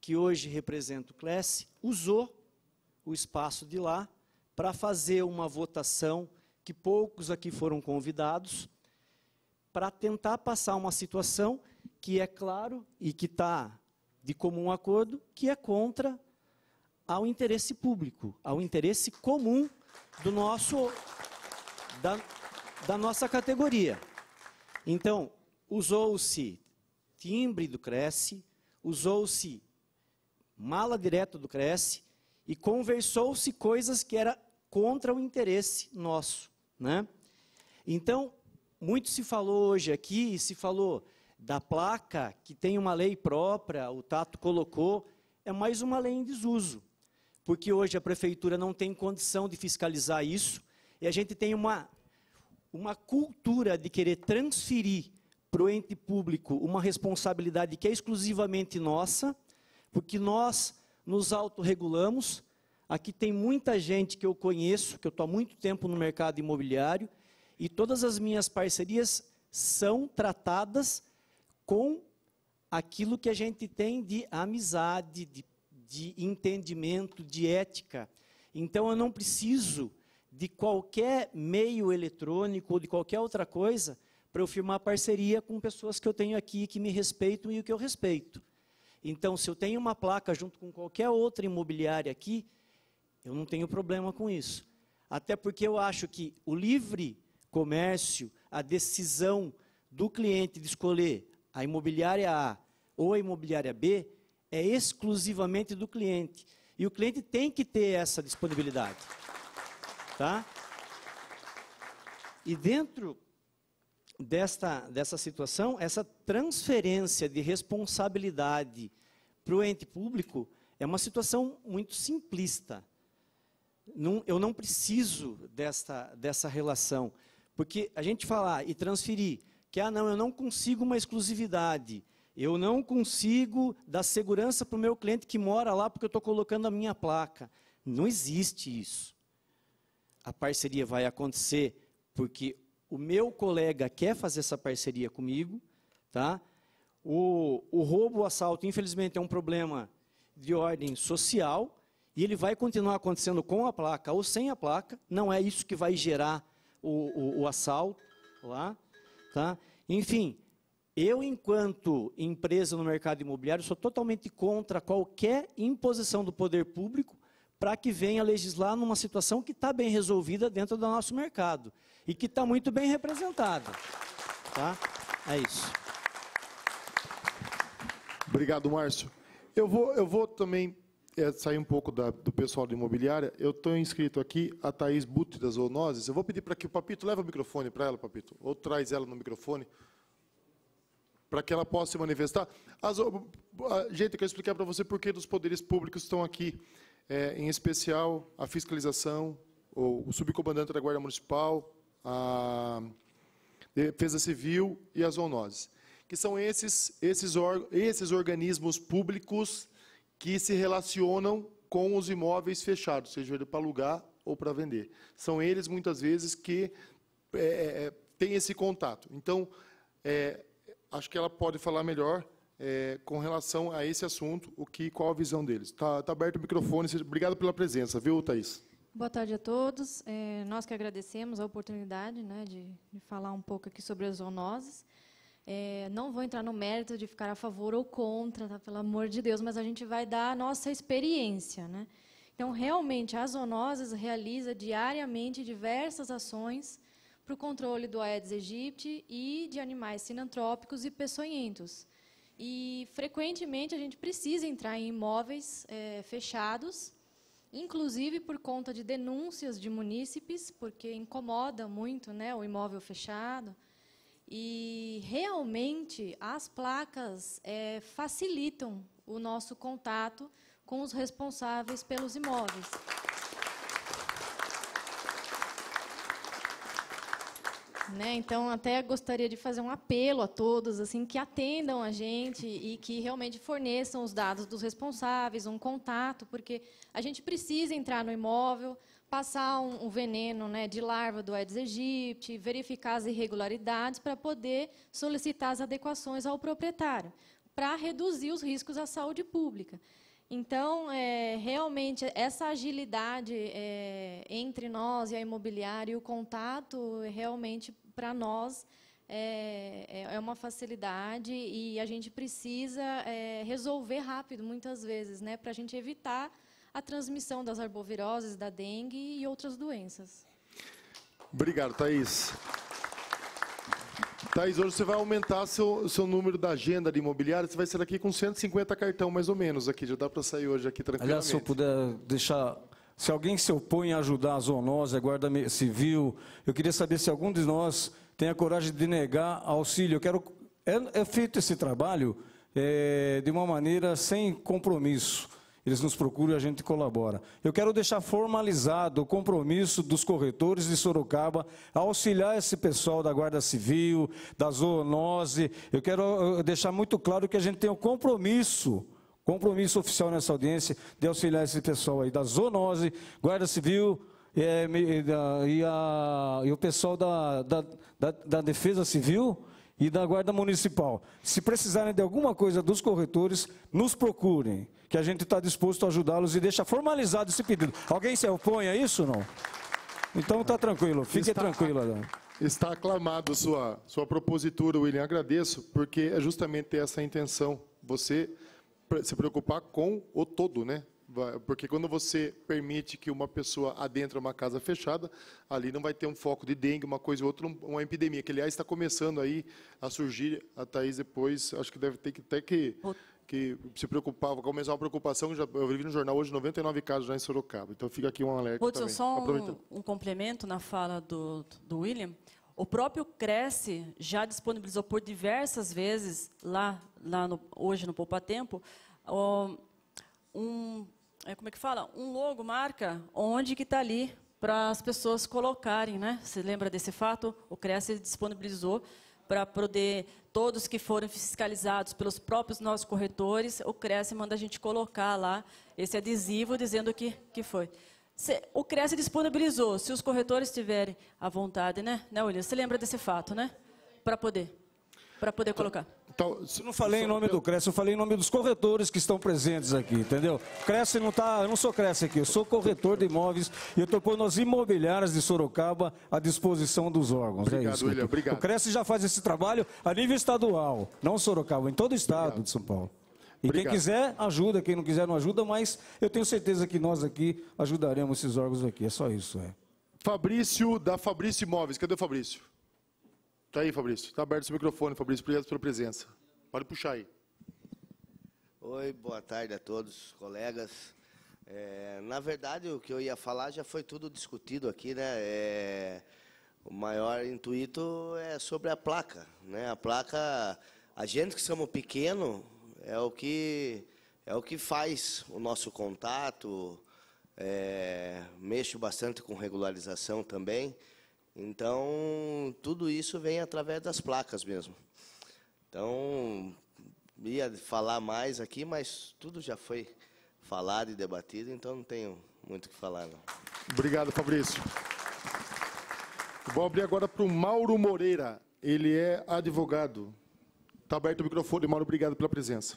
que hoje representa o Classe usou o espaço de lá para fazer uma votação que poucos aqui foram convidados para tentar passar uma situação que é claro e que está de comum acordo, que é contra ao interesse público, ao interesse comum do nosso da, da nossa categoria. Então, usou-se timbre do Cresce, usou-se mala direta do Cresce e conversou-se coisas que era contra o interesse nosso, né? Então, muito se falou hoje aqui, se falou da placa que tem uma lei própria, o Tato colocou, é mais uma lei em desuso. Porque hoje a prefeitura não tem condição de fiscalizar isso, e a gente tem uma uma cultura de querer transferir para o ente público uma responsabilidade que é exclusivamente nossa, porque nós nos autorregulamos. Aqui tem muita gente que eu conheço, que eu estou há muito tempo no mercado imobiliário, e todas as minhas parcerias são tratadas com aquilo que a gente tem de amizade, de, de entendimento, de ética. Então eu não preciso de qualquer meio eletrônico ou de qualquer outra coisa para eu firmar parceria com pessoas que eu tenho aqui que me respeitam e o que eu respeito. Então, se eu tenho uma placa junto com qualquer outra imobiliária aqui, eu não tenho problema com isso. Até porque eu acho que o livre comércio, a decisão do cliente de escolher a imobiliária A ou a imobiliária B, é exclusivamente do cliente. E o cliente tem que ter essa disponibilidade. Tá? E dentro desta, dessa situação, essa transferência de responsabilidade para o ente público é uma situação muito simplista. Não, eu não preciso desta, dessa relação. Porque a gente falar e transferir que, ah, não, eu não consigo uma exclusividade, eu não consigo dar segurança para o meu cliente que mora lá porque eu estou colocando a minha placa. Não existe isso. A parceria vai acontecer porque o meu colega quer fazer essa parceria comigo, tá? O, o roubo, o assalto, infelizmente, é um problema de ordem social e ele vai continuar acontecendo com a placa ou sem a placa. Não é isso que vai gerar o, o, o assalto lá, tá? Enfim, eu, enquanto empresa no mercado imobiliário, sou totalmente contra qualquer imposição do poder público para que venha legislar numa situação que está bem resolvida dentro do nosso mercado e que está muito bem representado. Tá? É isso. Obrigado, Márcio. Eu vou, eu vou também é, sair um pouco da, do pessoal da imobiliária. Eu estou inscrito aqui a Thaís Butti das Zoonoses. Eu vou pedir para que o Papito leve o microfone para ela, Papito, ou traz ela no microfone, para que ela possa se manifestar. As, gente, eu quero explicar para você por que os poderes públicos estão aqui, é, em especial a fiscalização, o subcomandante da Guarda Municipal, a Defesa Civil e a zoonoses, que são esses, esses, esses organismos públicos que se relacionam com os imóveis fechados, seja ele para alugar ou para vender. São eles, muitas vezes, que é, é, é, têm esse contato. Então, é, acho que ela pode falar melhor é, com relação a esse assunto, o que, qual a visão deles. Está tá aberto o microfone. Obrigado pela presença, viu, Thaís? Boa tarde a todos. É, nós que agradecemos a oportunidade né, de, de, falar um pouco aqui sobre as zoonoses. É, não vou entrar no mérito de ficar a favor ou contra, tá, pelo amor de Deus, mas a gente vai dar a nossa experiência. Né? Então, realmente, a zoonoses realiza diariamente diversas ações para o controle do Aedes aegypti e de animais sinantrópicos e peçonhentos. E, frequentemente, a gente precisa entrar em imóveis é, fechados, inclusive por conta de denúncias de munícipes, porque incomoda muito né, o imóvel fechado. E, realmente, as placas é, facilitam o nosso contato com os responsáveis pelos imóveis. Né? Então, até gostaria de fazer um apelo a todos, assim, que atendam a gente e que realmente forneçam os dados dos responsáveis, um contato, porque a gente precisa entrar no imóvel, passar um, um veneno né, de larva do Aedes aegypti, verificar as irregularidades para poder solicitar as adequações ao proprietário, para reduzir os riscos à saúde pública. Então, é, realmente, essa agilidade é, entre nós e a imobiliária e o contato realmente para nós, é, é, é uma facilidade e a gente precisa é, resolver rápido, muitas vezes, né, para a gente evitar a transmissão das arboviroses, da dengue e outras doenças. Obrigado, Thaís. Thaís, hoje você vai aumentar seu, seu número da agenda de imobiliário, você vai ser aqui com 150 cartão, mais ou menos, aqui. Já dá para sair hoje aqui tranquilamente. Aliás, se eu puder deixar se alguém se opõe a ajudar a zoonose, a guarda civil, eu queria saber se algum de nós tem a coragem de negar auxílio. Eu quero é, é feito esse trabalho é, de uma maneira sem compromisso. Eles nos procuram e a gente colabora. Eu quero deixar formalizado o compromisso dos corretores de Sorocaba a auxiliar esse pessoal da Guarda Civil, da zoonose. Eu quero eh, deixar muito claro que a gente tem um compromisso Compromisso oficial nessa audiência de auxiliar esse pessoal aí da zoonose, Guarda Civil eh, e, a, e, o pessoal da, da, da, da Defesa Civil e da Guarda Municipal. Se precisarem de alguma coisa dos corretores, nos procurem, que a gente está disposto a ajudá-los e deixa formalizado esse pedido. Alguém se opõe a isso não? Então está tranquilo, fique está, tranquilo, Adão. Está aclamado sua, sua propositura, William. Agradeço, porque é justamente essa a intenção. Você se preocupar com o todo, né? Porque quando você permite que uma pessoa adentre uma casa fechada, ali não vai ter um foco de dengue, uma coisa ou outra, uma epidemia, que aliás está começando aí a surgir, a Thaís depois, acho que deve ter que até que, que se preocupar, começar uma preocupação, já, eu vi no jornal hoje 99 casos já em Sorocaba, então fica aqui um alerta Outro só um, um, complemento na fala do, do William, o próprio Cresce já disponibilizou por diversas vezes, lá, lá no, hoje no Poupa Tempo, um, é, como é que fala? Um logo, marca, onde que está ali para as pessoas colocarem. Né? Você lembra desse fato? O Cresce disponibilizou para poder todos que foram fiscalizados pelos próprios nossos corretores, o Cresce manda a gente colocar lá esse adesivo dizendo que, que foi o Cresce disponibilizou, se os corretores tiverem a vontade, né? Né, William? Você lembra desse fato, né? Para poder, para poder colocar. Então, eu não falei em nome do Cresce, eu falei em nome dos corretores que estão presentes aqui, entendeu? Cresce não está. eu não sou Cresce aqui, eu sou corretor de imóveis e eu estou pondo as imobiliárias de Sorocaba à disposição dos órgãos. É obrigado, é isso, William, obrigado. O Cresce já faz esse trabalho a nível estadual, não Sorocaba, em todo o estado obrigado. de São Paulo. E Obrigado. quem quiser, ajuda. Quem não quiser, não ajuda. Mas eu tenho certeza que nós aqui ajudaremos esses órgãos aqui. É só isso, é. Fabrício, da Fabrício Imóveis. Cadê o Fabrício? Está aí, Fabrício. Está aberto o microfone, Fabrício. Obrigado pela presença. Pode puxar aí. Oi, boa tarde a todos, colegas. É, na verdade, o que eu ia falar já foi tudo discutido aqui, né? É, o maior intuito é sobre a placa, né? A placa, a gente que somos pequeno, é o que é o que faz o nosso contato. É, mexo bastante com regularização também. Então, tudo isso vem através das placas mesmo. Então, ia falar mais aqui, mas tudo já foi falado e debatido, então não tenho muito o que falar, não. Obrigado, Fabrício. Vou abrir agora para o Mauro Moreira. Ele é advogado. Está aberto o microfone. Mauro, obrigado pela presença.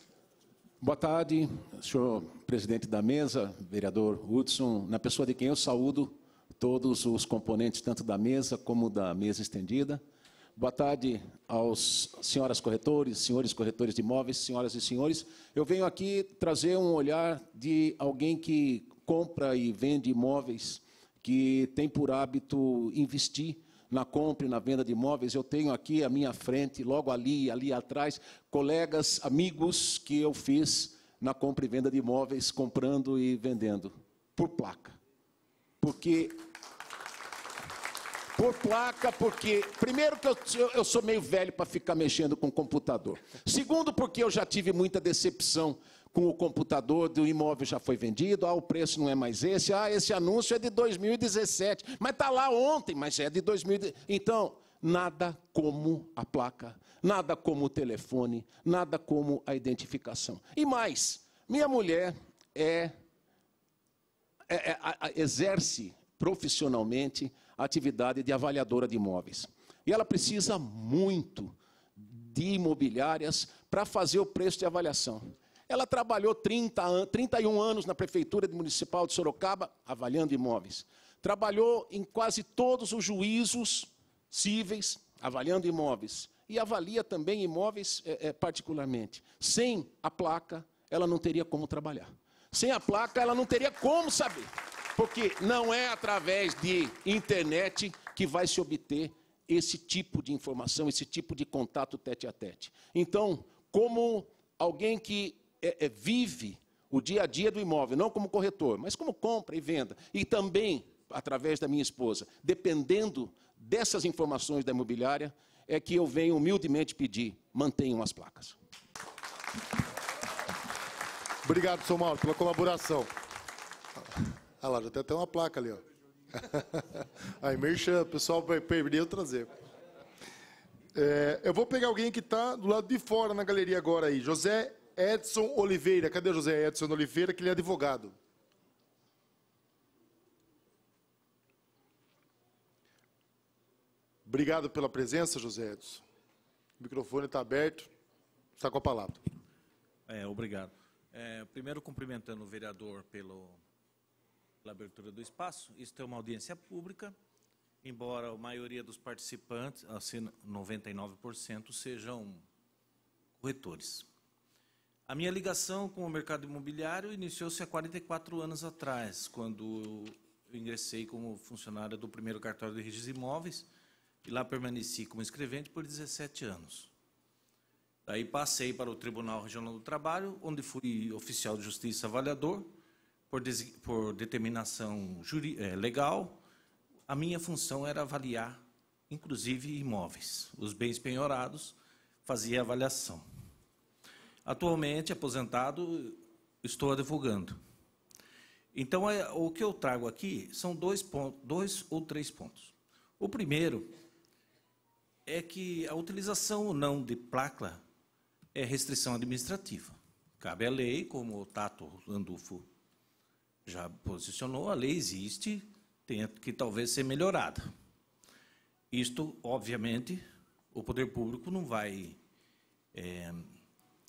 Boa tarde, senhor presidente da mesa, vereador Hudson, na pessoa de quem eu saúdo todos os componentes, tanto da mesa como da mesa estendida. Boa tarde aos senhoras corretores, senhores corretores de imóveis, senhoras e senhores. Eu venho aqui trazer um olhar de alguém que compra e vende imóveis, que tem por hábito investir na compra e na venda de imóveis. Eu tenho aqui à minha frente, logo ali, ali atrás, colegas, amigos que eu fiz na compra e venda de imóveis, comprando e vendendo por placa. Porque por placa, porque, primeiro, que eu, eu sou meio velho para ficar mexendo com computador. Segundo, porque eu já tive muita decepção com o computador do imóvel já foi vendido, ah, o preço não é mais esse, ah, esse anúncio é de 2017, mas está lá ontem, mas é de 2017. Então, nada como a placa, nada como o telefone, nada como a identificação. E mais, minha mulher é, é, é, exerce profissionalmente a atividade de avaliadora de imóveis. E ela precisa muito de imobiliárias para fazer o preço de avaliação. Ela trabalhou 30, 31 anos na Prefeitura Municipal de Sorocaba, avaliando imóveis. Trabalhou em quase todos os juízos cíveis, avaliando imóveis. E avalia também imóveis é, é, particularmente. Sem a placa, ela não teria como trabalhar. Sem a placa, ela não teria como saber. Porque não é através de internet que vai se obter esse tipo de informação, esse tipo de contato tete a tete. Então, como alguém que é, é, vive o dia a dia do imóvel, não como corretor, mas como compra e venda. E também, através da minha esposa, dependendo dessas informações da imobiliária, é que eu venho humildemente pedir: mantenham as placas. Obrigado, senhor Mauro, pela colaboração. Ah lá, já tem até uma placa ali, ó. [laughs] Aí, merchan, o pessoal o trazer. É, eu vou pegar alguém que está do lado de fora na galeria agora aí. José Edson Oliveira. Cadê José Edson Oliveira, que ele é advogado? Obrigado pela presença, José Edson. O microfone está aberto. Está com a palavra. É, obrigado. É, primeiro, cumprimentando o vereador pelo, pela abertura do espaço. Isso é uma audiência pública, embora a maioria dos participantes, assim, 99%, sejam corretores. A minha ligação com o mercado imobiliário iniciou-se há 44 anos atrás, quando eu ingressei como funcionário do primeiro cartório de registros imóveis e lá permaneci como escrevente por 17 anos. Daí passei para o Tribunal Regional do Trabalho, onde fui oficial de justiça avaliador, por, por determinação é, legal. A minha função era avaliar, inclusive imóveis, os bens penhorados, fazia avaliação. Atualmente, aposentado, estou advogando. Então, é, o que eu trago aqui são dois, dois ou três pontos. O primeiro é que a utilização ou não de placa é restrição administrativa. Cabe à lei, como o Tato Landulfo já posicionou, a lei existe, tem que talvez ser melhorada. Isto, obviamente, o poder público não vai é,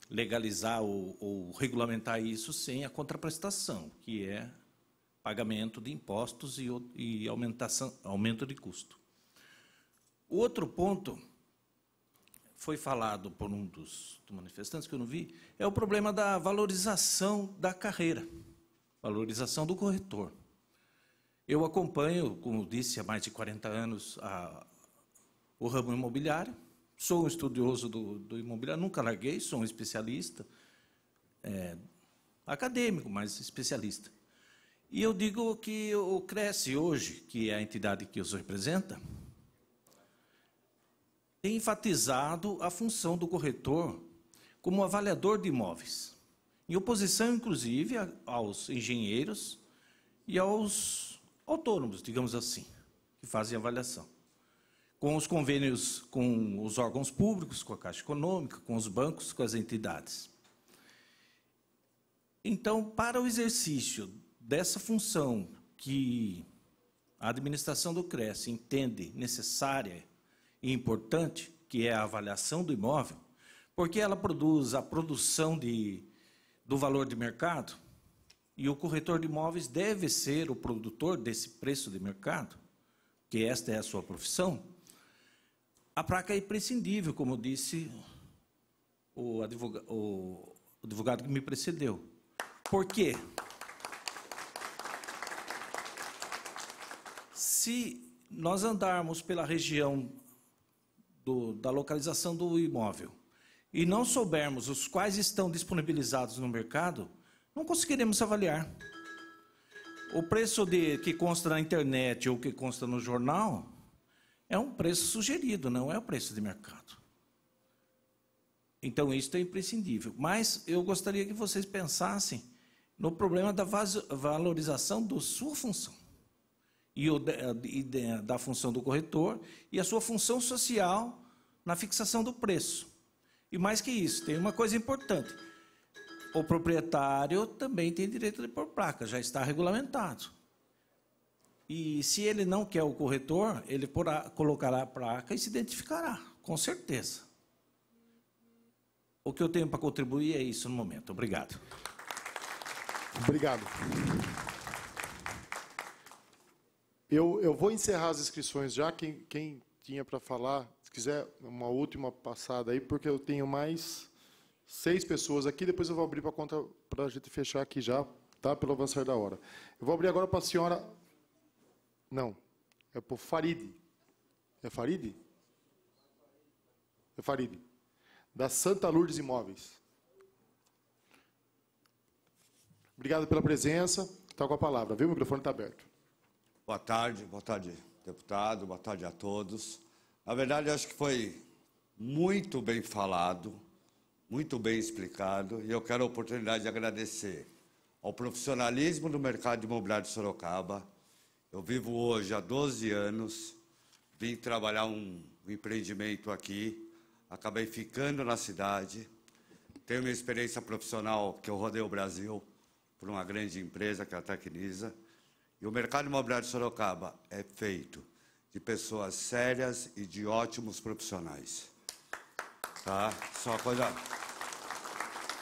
legalizar ou, ou regulamentar isso sem a contraprestação, que é pagamento de impostos e, e aumentação, aumento de custo. O outro ponto foi falado por um dos manifestantes que eu não vi, é o problema da valorização da carreira, valorização do corretor. Eu acompanho, como disse, há mais de 40 anos a, o ramo imobiliário, sou um estudioso do, do imobiliário, nunca larguei, sou um especialista, é, acadêmico, mas especialista. E eu digo que o Cresce hoje, que é a entidade que os representa, tem enfatizado a função do corretor como avaliador de imóveis, em oposição, inclusive, aos engenheiros e aos autônomos, digamos assim, que fazem avaliação com os convênios com os órgãos públicos, com a Caixa Econômica, com os bancos, com as entidades. Então, para o exercício dessa função que a administração do CRES entende necessária e importante, que é a avaliação do imóvel, porque ela produz a produção de, do valor de mercado, e o corretor de imóveis deve ser o produtor desse preço de mercado, que esta é a sua profissão, a placa é imprescindível, como disse o, o advogado que me precedeu. Por quê? Se nós andarmos pela região do, da localização do imóvel e não soubermos os quais estão disponibilizados no mercado, não conseguiremos avaliar. O preço de, que consta na internet ou que consta no jornal é um preço sugerido, não é o preço de mercado. Então, isso é imprescindível. Mas eu gostaria que vocês pensassem no problema da valorização da sua função e, e da função do corretor e a sua função social na fixação do preço. E mais que isso, tem uma coisa importante: o proprietário também tem direito de pôr placa, já está regulamentado. E se ele não quer o corretor, ele porá, colocará a placa e se identificará, com certeza. O que eu tenho para contribuir é isso no momento. Obrigado. Obrigado. Eu, eu vou encerrar as inscrições já. Quem, quem tinha para falar, se quiser uma última passada aí, porque eu tenho mais seis pessoas aqui. Depois eu vou abrir para a gente fechar aqui já, tá? Pelo avançar da hora. Eu vou abrir agora para a senhora não, é por Farid. É Farid? É Farid. Da Santa Lourdes Imóveis. Obrigado pela presença. Está com a palavra, viu? O microfone está aberto. Boa tarde, boa tarde, deputado, boa tarde a todos. Na verdade, acho que foi muito bem falado, muito bem explicado, e eu quero a oportunidade de agradecer ao profissionalismo do mercado imobiliário de Sorocaba, eu vivo hoje há 12 anos, vim trabalhar um empreendimento aqui, acabei ficando na cidade, tenho uma experiência profissional que eu rodei o Brasil por uma grande empresa, que é a Tecnisa, e o mercado imobiliário de Sorocaba é feito de pessoas sérias e de ótimos profissionais. Tá? Só uma coisa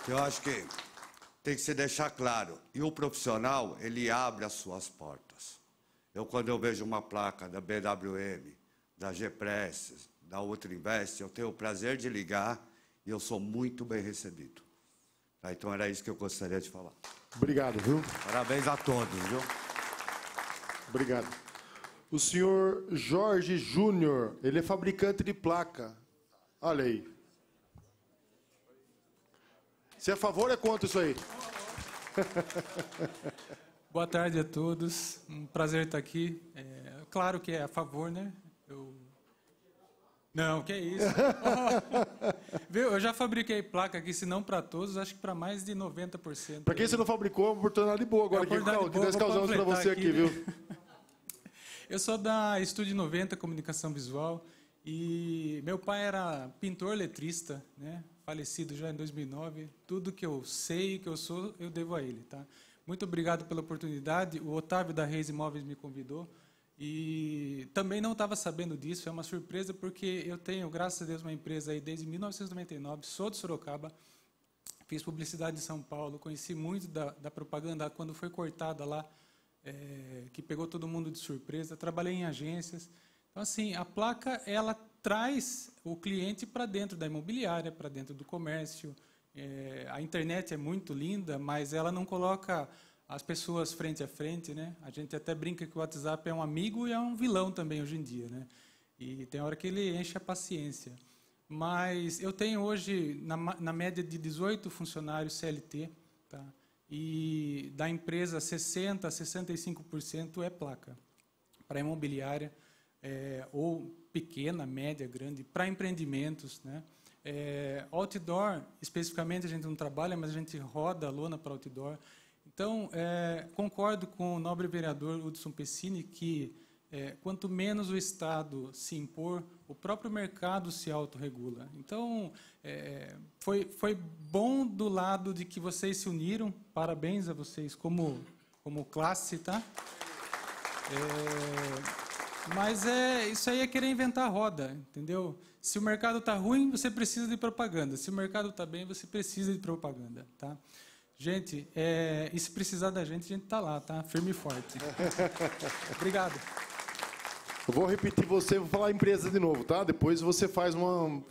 que eu acho que tem que se deixar claro. E o profissional, ele abre as suas portas. Eu, quando eu vejo uma placa da BWM, da Gpress, da Invest, eu tenho o prazer de ligar e eu sou muito bem recebido. Tá, então era isso que eu gostaria de falar. Obrigado, viu? Parabéns a todos, viu? Obrigado. O senhor Jorge Júnior, ele é fabricante de placa. Olha aí. Você é a favor ou é contra isso aí? [laughs] Boa tarde a todos. Um prazer estar aqui. É, claro que é a favor, né? Eu... Não, que isso. [laughs] Viu? Eu já fabriquei placa aqui, se não para todos, acho que para mais de 90%. Para quem você não fabricou, é uma oportunidade boa agora é que, boa, que nós causamos para você aqui, aqui viu? Né? [laughs] Eu sou da Estúdio 90 Comunicação Visual e meu pai era pintor letrista, né? falecido já em 2009. Tudo que eu sei, que eu sou, eu devo a ele. Tá? Muito obrigado pela oportunidade. O Otávio da Reis Imóveis me convidou e também não estava sabendo disso. É uma surpresa porque eu tenho, graças a Deus, uma empresa aí desde 1999. Sou de Sorocaba, fiz publicidade em São Paulo, conheci muito da, da propaganda quando foi cortada lá, é, que pegou todo mundo de surpresa. Trabalhei em agências. Então, assim, a placa ela traz o cliente para dentro da imobiliária, para dentro do comércio. É, a internet é muito linda, mas ela não coloca as pessoas frente a frente, né? A gente até brinca que o WhatsApp é um amigo e é um vilão também hoje em dia, né? E tem hora que ele enche a paciência. Mas eu tenho hoje, na, na média, de 18 funcionários CLT, tá? e da empresa, 60% a 65% é placa. Para imobiliária, é, ou pequena, média, grande, para empreendimentos, né? É, outdoor, especificamente, a gente não trabalha, mas a gente roda a lona para outdoor. Então, é, concordo com o nobre vereador Hudson Pessini que é, quanto menos o Estado se impor, o próprio mercado se autorregula. Então, é, foi, foi bom do lado de que vocês se uniram, parabéns a vocês como, como classe, tá? É, mas é, isso aí é querer inventar roda, entendeu? Se o mercado está ruim, você precisa de propaganda. Se o mercado está bem, você precisa de propaganda, tá? Gente, é, e se precisar da gente, a gente está lá, tá? Firme e forte. [laughs] Obrigado. Eu vou repetir você, vou falar a empresa de novo, tá? Depois você faz uma.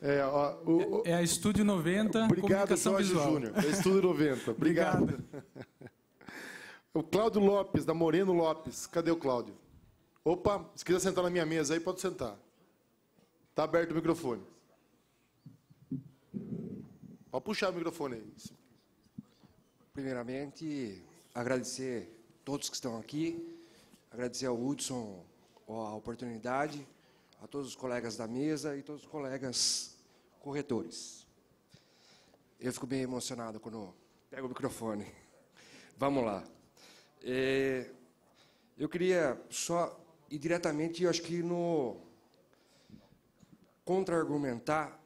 É, ó, o, é, é a Estúdio 90. Obrigado, Jorge Júnior. É Estúdio 90. [laughs] Obrigado. Obrigado. [laughs] o Cláudio Lopes, da Moreno Lopes. Cadê o Cláudio? Opa, se quiser sentar na minha mesa aí, pode sentar. Está aberto o microfone. Pode puxar o microfone aí. Primeiramente, agradecer a todos que estão aqui, agradecer ao Hudson a oportunidade, a todos os colegas da mesa e todos os colegas corretores. Eu fico bem emocionado quando pego o microfone. [laughs] Vamos lá. É, eu queria só ir diretamente, eu acho que no contra-argumentar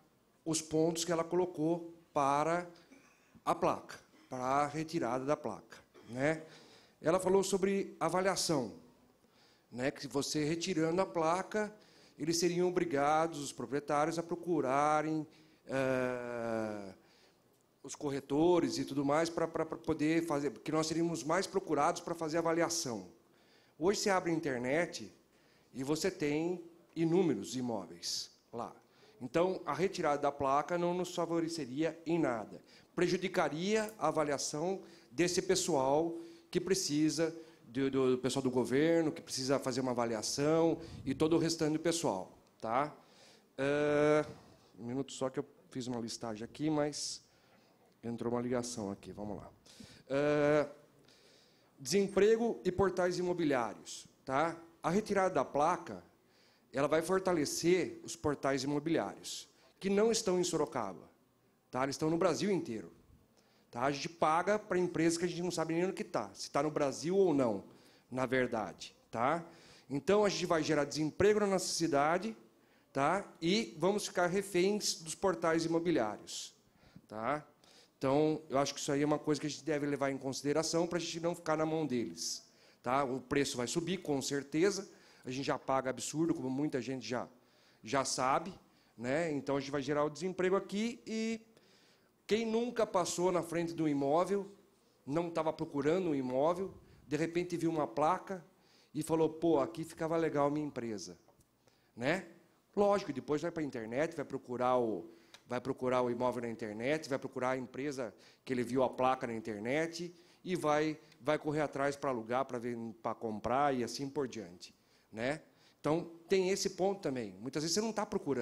os pontos que ela colocou para a placa, para a retirada da placa. Né? Ela falou sobre avaliação, né? que você retirando a placa, eles seriam obrigados, os proprietários, a procurarem uh, os corretores e tudo mais para poder fazer, que nós seríamos mais procurados para fazer avaliação. Hoje se abre a internet e você tem inúmeros imóveis lá. Então, a retirada da placa não nos favoreceria em nada. Prejudicaria a avaliação desse pessoal que precisa, do, do pessoal do governo, que precisa fazer uma avaliação e todo o restante do pessoal. Tá? Uh, um minuto só que eu fiz uma listagem aqui, mas entrou uma ligação aqui. Vamos lá. Uh, desemprego e portais imobiliários. Tá? A retirada da placa ela vai fortalecer os portais imobiliários, que não estão em Sorocaba, tá? eles estão no Brasil inteiro. Tá? A gente paga para empresas que a gente não sabe nem onde que está, se está no Brasil ou não, na verdade. Tá? Então, a gente vai gerar desemprego na nossa cidade tá? e vamos ficar reféns dos portais imobiliários. Tá? Então, eu acho que isso aí é uma coisa que a gente deve levar em consideração para a gente não ficar na mão deles. Tá? O preço vai subir, com certeza, a gente já paga absurdo, como muita gente já, já sabe. Né? Então a gente vai gerar o desemprego aqui e quem nunca passou na frente de um imóvel, não estava procurando um imóvel, de repente viu uma placa e falou: pô, aqui ficava legal a minha empresa. Né? Lógico, depois vai para a internet, vai procurar o, vai procurar o imóvel na internet, vai procurar a empresa que ele viu a placa na internet e vai, vai correr atrás para alugar, para comprar e assim por diante. Né? Então, tem esse ponto também. Muitas vezes você não está procurando.